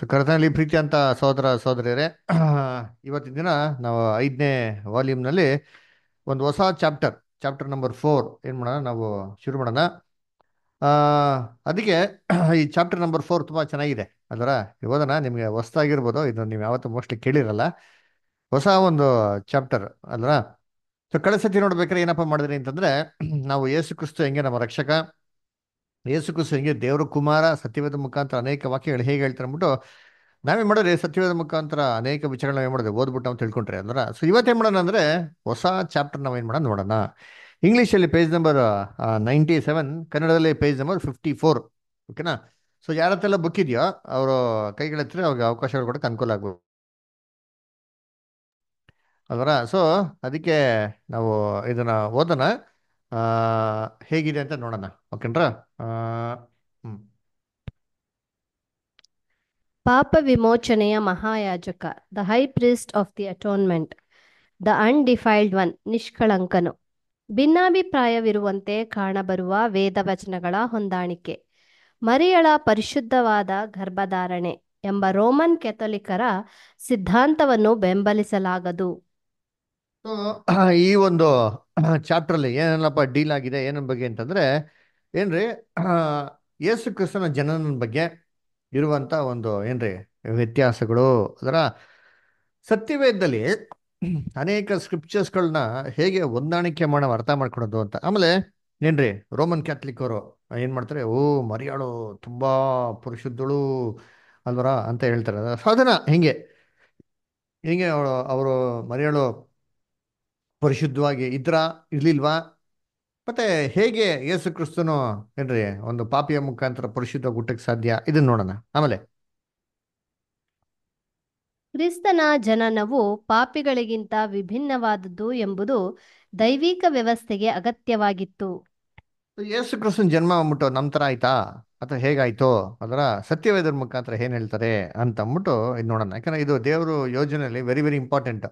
So ಕರ್ತನಲ್ಲಿ ಪ್ರೀತಿ ಅಂತ ಸಹೋದರ ಸಹೋದರಿಯರೇ ಇವತ್ತಿನ ದಿನ ನಾವು ಐದನೇ ವಾಲ್ಯೂಮ್ನಲ್ಲಿ ಒಂದು ಹೊಸ ಚಾಪ್ಟರ್ ಚಾಪ್ಟರ್ ನಂಬರ್ ಫೋರ್ ಏನು ಮಾಡೋಣ ನಾವು ಶುರು ಮಾಡೋಣ ಅದಕ್ಕೆ ಈ ಚಾಪ್ಟರ್ ನಂಬರ್ ಫೋರ್ ತುಂಬ ಚೆನ್ನಾಗಿದೆ ಅದರ ಓದೋಣ ನಿಮಗೆ ಹೊಸದಾಗಿರ್ಬೋದು ಇದನ್ನು ನೀವು ಯಾವತ್ತೂ ಮೋಸ್ಟ್ಲಿ ಕೇಳಿರಲ್ಲ ಹೊಸ ಒಂದು ಚಾಪ್ಟರ್ ಅಲ್ಲರಾ ಸೊ ಕಳೆ ಸತಿ ನೋಡ್ಬೇಕಾದ್ರೆ ಏನಪ್ಪ ಮಾಡಿದ್ರಿ ಅಂತಂದರೆ ನಾವು ಯೇಸು ಕ್ರಿಸ್ತು ಹೆಂಗೆ ನಮ್ಮ ರಕ್ಷಕ ಯೇಸುಕ್ರಿಸ್ತು ಹಿಂಗೆ ದೇವರ ಕುಮಾರ ಸತ್ಯವೇದ ಮುಖಾಂತರ ಅನೇಕ ವಾಕ್ಯಗಳು ಹೇಗೆ ಹೇಳ್ತಾರೆ ಅಂದ್ಬಿಟ್ಟು ನಾವೇನು ಮಾಡೋದು ಸತ್ಯವೇದ ಮುಖಾಂತರ ಅನೇಕ ವಿಚಾರಗಳನ್ನ ಏನು ಮಾಡೋದು ಓದ್ಬಿಟ್ಟು ನಾವು ತಿಳ್ಕೊಂಡ್ರೆ ಅಂದ್ರೆ ಸೊ ಇವತ್ತೇನು ಮಾಡೋಣ ಅಂದರೆ ಹೊಸ ಚಾಪ್ಟರ್ ನಾವೇನು ಮಾಡೋಣ ನೋಡೋಣ ಇಂಗ್ಲೀಷಲ್ಲಿ ಪೇಜ್ ನಂಬರ್ ನೈಂಟಿ ಸೆವೆನ್ ಕನ್ನಡದಲ್ಲಿ ಪೇಜ್ ನಂಬರ್ ಫಿಫ್ಟಿ ಫೋರ್ ಓಕೆನಾ ಸೊ ಯಾರತ್ತೆಲ್ಲ ಬುಕ್ ಇದೆಯೋ ಅವರು ಕೈಗಳತ್ತಿರ ಅವ್ರಿಗೆ ಅವಕಾಶಗಳು ಕೊಡೋಕೆ ಅನುಕೂಲ ಆಗ್ಬೋದು ಅಲ್ವರ ಸೊ ಅದಕ್ಕೆ ನಾವು ಇದನ್ನು ಓದೋಣ ಹೇಗಿದೆ ಅಂತ ನೋಡೋಣ ಓಕೆನ್ರ ಪಾಪ ವಿಮೋಚನೆಯ ಮಹಾಯಾಜಕ the high priest of the atonement the undefiled one ನಿಷ್ಕಳಂಕನು ಭಿನ್ನಾಭಿಪ್ರಾಯವಿರುವಂತೆ ಕಾಣಬರುವ ವೇದ ವಚನಗಳ ಹೊಂದಾಣಿಕೆ ಮರಿಯಳ ಪರಿಶುದ್ಧವಾದ ಗರ್ಭಧಾರಣೆ ಎಂಬ ರೋಮನ್ ಕೆಥೋಲಿಕರ ಸಿದ್ಧಾಂತವನ್ನು ಬೆಂಬಲಿಸಲಾಗದು ಈ ಒಂದು ಚಾಪ್ಟ್ರಲ್ಲಿ ಏನಪ್ಪ ಡೀಲ್ ಆಗಿದೆ ಏನ ಬಗ್ಗೆ ಅಂತಂದ್ರೆ ಏನ್ರಿ ಯೇಸು ಕ್ರಿಸ್ತನ ಜನನ ಬಗ್ಗೆ ಇರುವಂತ ಒಂದು ಏನ್ರಿ ವ್ಯತ್ಯಾಸಗಳು ಅದರ ಸತ್ಯವೇದದಲ್ಲಿ ಅನೇಕ ಸ್ಕ್ರಿಪ್ಚರ್ಸ್ಗಳನ್ನ ಹೇಗೆ ಹೊಂದಾಣಿಕೆ ಮಾಡೋ ಅರ್ಥ ಮಾಡ್ಕೊಡೋದು ಅಂತ ಆಮೇಲೆ ಏನ್ರಿ ರೋಮನ್ ಕ್ಯಾಥಲಿಕ್ ಅವರು ಏನ್ ಮಾಡ್ತಾರೆ ಓ ಮರಿಯಾಳು ತುಂಬಾ ಪುರುಷದ್ದಳು ಅಲ್ವರ ಅಂತ ಹೇಳ್ತಾರೆ ಸಾಧನ ಹಿಂಗೆ ಹಿಂಗೆ ಅವಳು ಅವರು ಮರಿಯಾಳು ಪರಿಶುದ್ಧವಾಗಿ ಇದ್ರ ಇರ್ಲಿಲ್ವಾ ಮತ್ತೆ ಹೇಗೆ ಯೇಸು ಕ್ರಿಸ್ತನು ಏನ್ರಿ ಒಂದು ಪಾಪಿಯ ಮುಖಾಂತರ ಪರಿಶುದ್ಧ ಊಟಕ್ಕೆ ಸಾಧ್ಯ ಇದನ್ನ ನೋಡೋಣ ಆಮೇಲೆ ಕ್ರಿಸ್ತನ ಜನನವು ಪಾಪಿಗಳಿಗಿಂತ ವಿಭಿನ್ನವಾದದ್ದು ಎಂಬುದು ದೈವಿಕ ವ್ಯವಸ್ಥೆಗೆ ಅಗತ್ಯವಾಗಿತ್ತು ಯೇಸು ಕ್ರಿಸ್ತನ್ ಜನ್ಮ ಅಂದ್ಬಿಟ್ಟು ನಮ್ ತರ ಆಯ್ತಾ ಅಥವಾ ಹೇಗಾಯ್ತು ಅದರ ಸತ್ಯವೇದರ ಮುಖಾಂತರ ಏನ್ ಹೇಳ್ತಾರೆ ಅಂತ ಅಂದ್ಬಿಟ್ಟು ಇದು ನೋಡೋಣ ಯಾಕಂದ್ರೆ ಇದು ದೇವರು ಯೋಜನೆಯಲ್ಲಿ ವೆರಿ ವೆರಿ ಇಂಪಾರ್ಟೆಂಟ್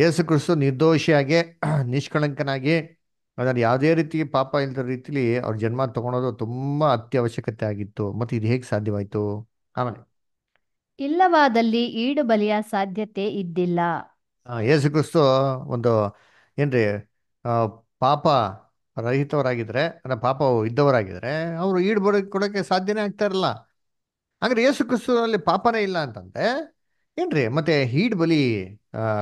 ಯೇಸು ಕ್ರಿಸ್ತು ನಿರ್ದೋಷಿಯಾಗಿ ನಿಷ್ಕಳಂಕನಾಗಿ ಅದನ್ನು ಯಾವುದೇ ರೀತಿ ಪಾಪ ಇಲ್ಲದ ರೀತಿಲಿ ಅವ್ರ ಜನ್ಮ ತಗೊಳೋದು ತುಂಬಾ ಅತ್ಯವಶ್ಯಕತೆ ಆಗಿತ್ತು ಮತ್ತೆ ಇದು ಹೇಗೆ ಸಾಧ್ಯವಾಯಿತು ಆಮೇಲೆ ಇಲ್ಲವಾದಲ್ಲಿ ಈಡು ಬಲಿಯ ಸಾಧ್ಯತೆ ಇದ್ದಿಲ್ಲ ಯೇಸು ಕ್ರಿಸ್ತು ಒಂದು ಏನ್ರಿ ಪಾಪ ರಹಿತವರಾಗಿದ್ರೆ ಅಂದ್ರೆ ಪಾಪ ಇದ್ದವರಾಗಿದ್ರೆ ಅವರು ಈಡು ಬಳಿ ಕೊಡೋಕ್ಕೆ ಸಾಧ್ಯನೇ ಆಗ್ತಾ ಇರಲ್ಲ ಅಂದ್ರೆ ಯೇಸು ಕ್ರಿಸ್ತುನಲ್ಲಿ ಪಾಪನೇ ಇಲ್ಲ ಅಂತಂದ್ರೆ ಏನ್ರಿ ಮತ್ತೆ ಹೀಟ್ ಬಲಿ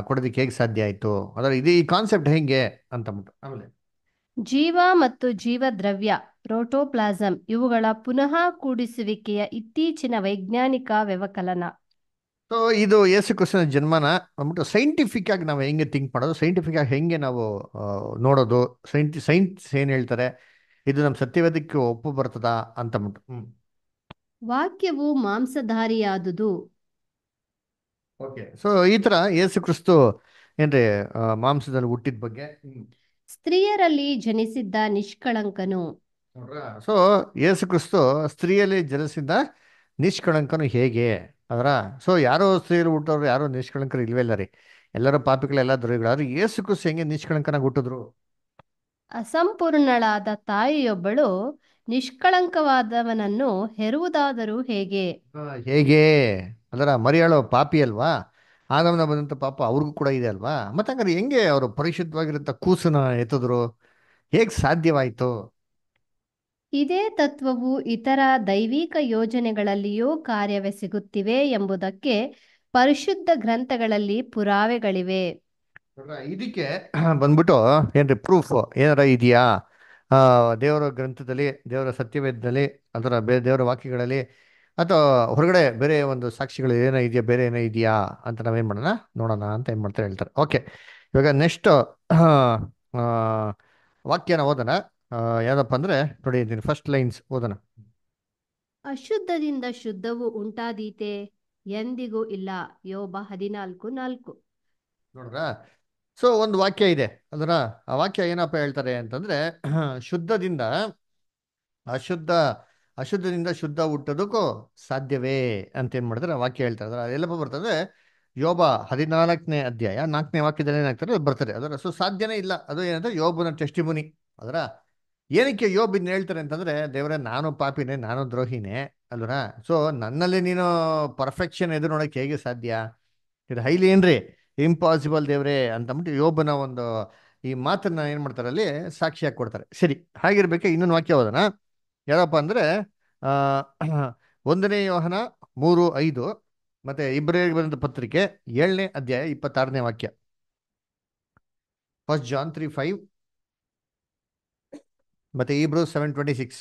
ಕೊಡೋದಕ್ಕೆ ಹೇಗೆ ಸಾಧ್ಯ ಆಯ್ತು ಅದರ ಇದು ಈ ಕಾನ್ಸೆಪ್ಟ್ ಹೆಂಗೆ ಅಂತ ಆಮೇಲೆ ಜೀವ ಮತ್ತು ಜೀವ ದ್ರವ್ಯ ಪ್ರೋಟೋಪ್ಲಾಸಮ್ ಇವುಗಳ ಪುನಃ ಕೂಡಿಸುವಿಕೆಯ ಇತ್ತೀಚಿನ ವೈಜ್ಞಾನಿಕ ವ್ಯವಕಲನ ಸೊ ಇದು ಯೇಸು ಕೃಷ್ಣ ಜನ್ಮನ ಅಂದ್ಬಿಟ್ಟು ಸೈಂಟಿಫಿಕ್ ಆಗಿ ನಾವು ಹೆಂಗೆ ಥಿಂಕ್ ಮಾಡೋದು ಸೈಂಟಿಫಿಕ್ ಆಗಿ ಹೆಂಗೆ ನಾವು ನೋಡೋದು ಸೈಂಟಿ ಸೈನ್ಸ್ ಏನು ಹೇಳ್ತಾರೆ ಇದು ನಮ್ಮ ಸತ್ಯವೇದಕ್ಕೆ ಒಪ್ಪು ಬರ್ತದ ಅಂತ ಅಂದ್ಬಿಟ್ಟು ವಾಕ್ಯವು ಮಾಂಸಧಾರಿಯಾದುದು ಓಕೆ ಸೊ ಈ ತರ ಯೇಸು ಕ್ರಿಸ್ತು ಏನ್ರಿ ಮಾಂಸದಲ್ಲಿ ಹುಟ್ಟಿದ ಬಗ್ಗೆ ಸ್ತ್ರೀಯರಲ್ಲಿ ಜನಿಸಿದ್ದ ನಿಷ್ಕಳಂಕನು ಸೊ ಯೇಸು ಕ್ರಿಸ್ತು ಸ್ತ್ರೀಯಲ್ಲಿ ಜನಿಸಿದ್ದ ನಿಷ್ಕಳಂಕನು ಹೇಗೆ ಅದರ ಸೊ ಯಾರು ಸ್ತ್ರೀಯರು ಹುಟ್ಟೋರು ಯಾರು ನಿಷ್ಕಳಂಕರು ಇಲ್ವೇ ರೀ ಎಲ್ಲರೂ ಪಾಪಿಗಳೆಲ್ಲ ದ್ರೋಹಿಗಳಾದ್ರು ಯೇಸು ಕ್ರಿಸ್ತು ಹೆಂಗೆ ನಿಷ್ಕಳಂಕನ ಹುಟ್ಟಿದ್ರು ಅಸಂಪೂರ್ಣಳಾದ ತಾಯಿಯೊಬ್ಬಳು ನಿಷ್ಕಳಂಕವಾದವನನ್ನು ಹೆರುವುದಾದರೂ ಹೇಗೆ ಹೇಗೆ ಅದರ ಮರಿಯಾಳೋ ಪಾಪಿ ಅಲ್ವಾ ಆದಮನ ಬಂದಂಥ ಪಾಪ ಅವ್ರಿಗೂ ಕೂಡ ಇದೆ ಅಲ್ವಾ ಮತ್ತೆ ಹಂಗಾರೆ ಹೆಂಗೆ ಅವರು ಪರಿಶುದ್ಧವಾಗಿರಂಥ ಕೂಸನ ಎತ್ತಿದ್ರು ಹೇಗೆ ಸಾಧ್ಯವಾಯಿತು ಇದೇ ತತ್ವವು ಇತರ ದೈವಿಕ ಯೋಜನೆಗಳಲ್ಲಿಯೂ ಕಾರ್ಯವೇ ಸಿಗುತ್ತಿವೆ ಎಂಬುದಕ್ಕೆ ಪರಿಶುದ್ಧ ಗ್ರಂಥಗಳಲ್ಲಿ ಪುರಾವೆಗಳಿವೆ ಇದಕ್ಕೆ ಬಂದ್ಬಿಟ್ಟು ಏನ್ರಿ ಪ್ರೂಫ್ ಏನಾರ ಇದೆಯಾ ದೇವರ ಗ್ರಂಥದಲ್ಲಿ ದೇವರ ಸತ್ಯವೇದದಲ್ಲಿ ಅದರ ದೇವರ ವಾಕ್ಯಗಳಲ್ಲಿ ಅಥವಾ ಹೊರಗಡೆ ಬೇರೆ ಒಂದು ಸಾಕ್ಷಿಗಳು ಏನೋ ಇದೆಯಾ ಬೇರೆ ಏನೋ ಇದೆಯಾ ಅಂತ ನಾವೇನು ಮಾಡೋಣ ನೋಡೋಣ ಅಂತ ಏನು ಮಾಡ್ತಾರೆ ಹೇಳ್ತಾರೆ ಓಕೆ ಇವಾಗ ನೆಕ್ಸ್ಟ್ ವಾಕ್ಯನ ಓದೋಣ ಯಾವುದಪ್ಪ ಅಂದರೆ ನೋಡಿ ಫಸ್ಟ್ ಲೈನ್ಸ್ ಓದೋಣ ಅಶುದ್ಧದಿಂದ ಶುದ್ಧವು ಉಂಟಾದೀತೆ ಎಂದಿಗೂ ಇಲ್ಲ ಯೋಬ ಹದಿನಾಲ್ಕು ನಾಲ್ಕು ನೋಡ್ರ ಸೊ ಒಂದು ವಾಕ್ಯ ಇದೆ ಅದರ ಆ ವಾಕ್ಯ ಏನಪ್ಪ ಹೇಳ್ತಾರೆ ಅಂತಂದ್ರೆ ಶುದ್ಧದಿಂದ ಅಶುದ್ಧ ಅಶುದ್ಧದಿಂದ ಶುದ್ಧ ಹುಟ್ಟೋದಕ್ಕೂ ಸಾಧ್ಯವೇ ಅಂತ ಏನು ಮಾಡಿದ್ರೆ ವಾಕ್ಯ ಹೇಳ್ತಾರೆ ಅದರ ಎಲ್ಲಪ್ಪ ಬರ್ತದೆ ಯೋಬ ಹದಿನಾಲ್ಕನೇ ಅಧ್ಯಾಯ ನಾಲ್ಕನೇ ವಾಕ್ಯದಲ್ಲಿ ಏನಾಗ್ತಾರೆ ಬರ್ತಾರೆ ಅದರ ಸೊ ಸಾಧ್ಯನೇ ಇಲ್ಲ ಅದು ಏನಂದ್ರೆ ಯೋಬನ ಟೆಸ್ಟಿಮುನಿ ಅದರ ಏನಕ್ಕೆ ಯೋಬ್ ಇನ್ನು ಹೇಳ್ತಾರೆ ಅಂತಂದ್ರೆ ದೇವರೇ ನಾನು ಪಾಪಿನೇ ನಾನು ದ್ರೋಹಿನೇ ಅಲ್ವರ ಸೊ ನನ್ನಲ್ಲಿ ನೀನು ಪರ್ಫೆಕ್ಷನ್ ಎದುರು ನೋಡಕ್ಕೆ ಹೇಗೆ ಸಾಧ್ಯ ಇದು ಹೈಲಿ ಏನ್ರಿ ಇಂಪಾಸಿಬಲ್ ದೇವ್ರೆ ಅಂತಂದ್ಬಿಟ್ಟು ಯೋಬನ ಒಂದು ಈ ಮಾತನ್ನ ಏನ್ ಮಾಡ್ತಾರೆ ಅಲ್ಲಿ ಸಾಕ್ಷಿಯಾಗಿ ಕೊಡ್ತಾರೆ ಸರಿ ಹಾಗಿರ್ಬೇಕು ಇನ್ನೊಂದು ವಾಕ್ಯ ಹೋದನಾ ಯಾರಪ್ಪ ಅಂದರೆ ಒಂದನೇ ಯೋಹನ ಮೂರು ಐದು ಮತ್ತೆ ಇಬ್ಬರಿಗೆ ಬಂದ ಪತ್ರಿಕೆ ಏಳನೇ ಅಧ್ಯಾಯ ಇಪ್ಪತ್ತಾರನೇ ವಾಕ್ಯ ಫಸ್ಟ್ ಜಾನ್ ತ್ರೀ ಫೈವ್ ಮತ್ತು ಇಬ್ರು ಸೆವೆನ್ ಟ್ವೆಂಟಿ ಸಿಕ್ಸ್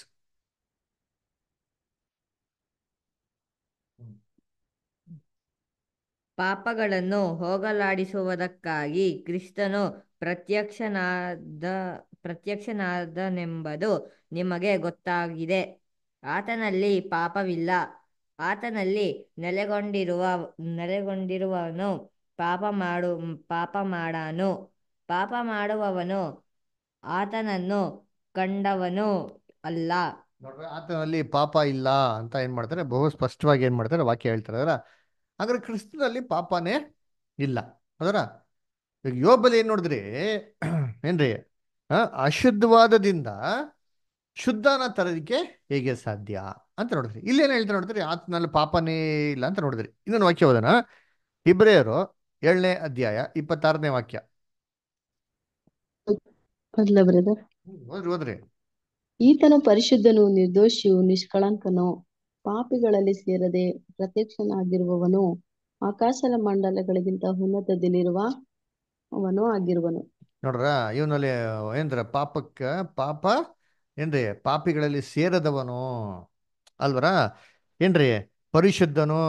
ಪಾಪಗಳನ್ನು ಹೋಗಲಾಡಿಸುವುದಕ್ಕಾಗಿ ಕ್ರಿಸ್ತನು ಪ್ರತ್ಯಕ್ಷನಾದ ಪ್ರತ್ಯಕ್ಷನಾದನೆಂಬುದು ನಿಮಗೆ ಗೊತ್ತಾಗಿದೆ ಆತನಲ್ಲಿ ಪಾಪವಿಲ್ಲ ಆತನಲ್ಲಿ ನೆಲೆಗೊಂಡಿರುವ ನೆಲೆಗೊಂಡಿರುವವನು ಪಾಪ ಮಾಡು ಪಾಪ ಮಾಡನು ಪಾಪ ಮಾಡುವವನು ಆತನನ್ನು ಕಂಡವನು ಅಲ್ಲ ಆತನಲ್ಲಿ ಪಾಪ ಇಲ್ಲ ಅಂತ ಏನ್ ಮಾಡ್ತಾರೆ ಬಹು ಸ್ಪಷ್ಟವಾಗಿ ಏನ್ ಮಾಡ್ತಾರೆ ವಾಕ್ಯ ಹೇಳ್ತಾರೆ ಅದರ ಹಾಗಾದ್ರೆ ಕ್ರಿಸ್ತನಲ್ಲಿ ಪಾಪನೇ ಇಲ್ಲ ಅದರ ಈಗ ಯೋಬಲ್ ಏನು ನೋಡಿದ್ರಿ ಏನ್ರಿ ಅಶುದ್ಧವಾದದಿಂದ ಶುದ್ಧನ ತರೋದಕ್ಕೆ ಹೇಗೆ ಸಾಧ್ಯ ಅಂತ ನೋಡಿದ್ರಿ ಇಲ್ಲೇನು ಹೇಳ್ತಾರೆ ನೋಡಿದ್ರಿ ಆತನಲ್ಲಿ ಪಾಪನೇ ಇಲ್ಲ ಅಂತ ನೋಡಿದ್ರಿ ಇನ್ನೊಂದು ವಾಕ್ಯ ಹೋದನ ಇಬ್ರೆಯರು ಏಳನೇ ಅಧ್ಯಾಯ ಇಪ್ಪತ್ತಾರನೇ ವಾಕ್ಯ ಓದ್ರಿ ಈತನು ಪರಿಶುದ್ಧನು ನಿರ್ದೋಷಿಯು ನಿಷ್ಕಳಂಕನು ಪಾಪಿಗಳಲ್ಲಿ ಸೇರದೆ ಪ್ರತ್ಯಕ್ಷನಾಗಿರುವವನು ಆಕಾಶದ ಮಂಡಲಗಳಿಗಿಂತ ಉನ್ನತದಲ್ಲಿರುವ ಅವನು ಆಗಿರುವನು ನೋಡ್ರ ಇವನಲ್ಲಿ ಏನ್ರ ಪಾಪಕ್ಕ ಪಾಪ ಏನ್ರಿ ಪಾಪಿಗಳಲ್ಲಿ ಸೇರದವನು ಅಲ್ವರ ಏನ್ರಿ ಪರಿಶುದ್ಧನು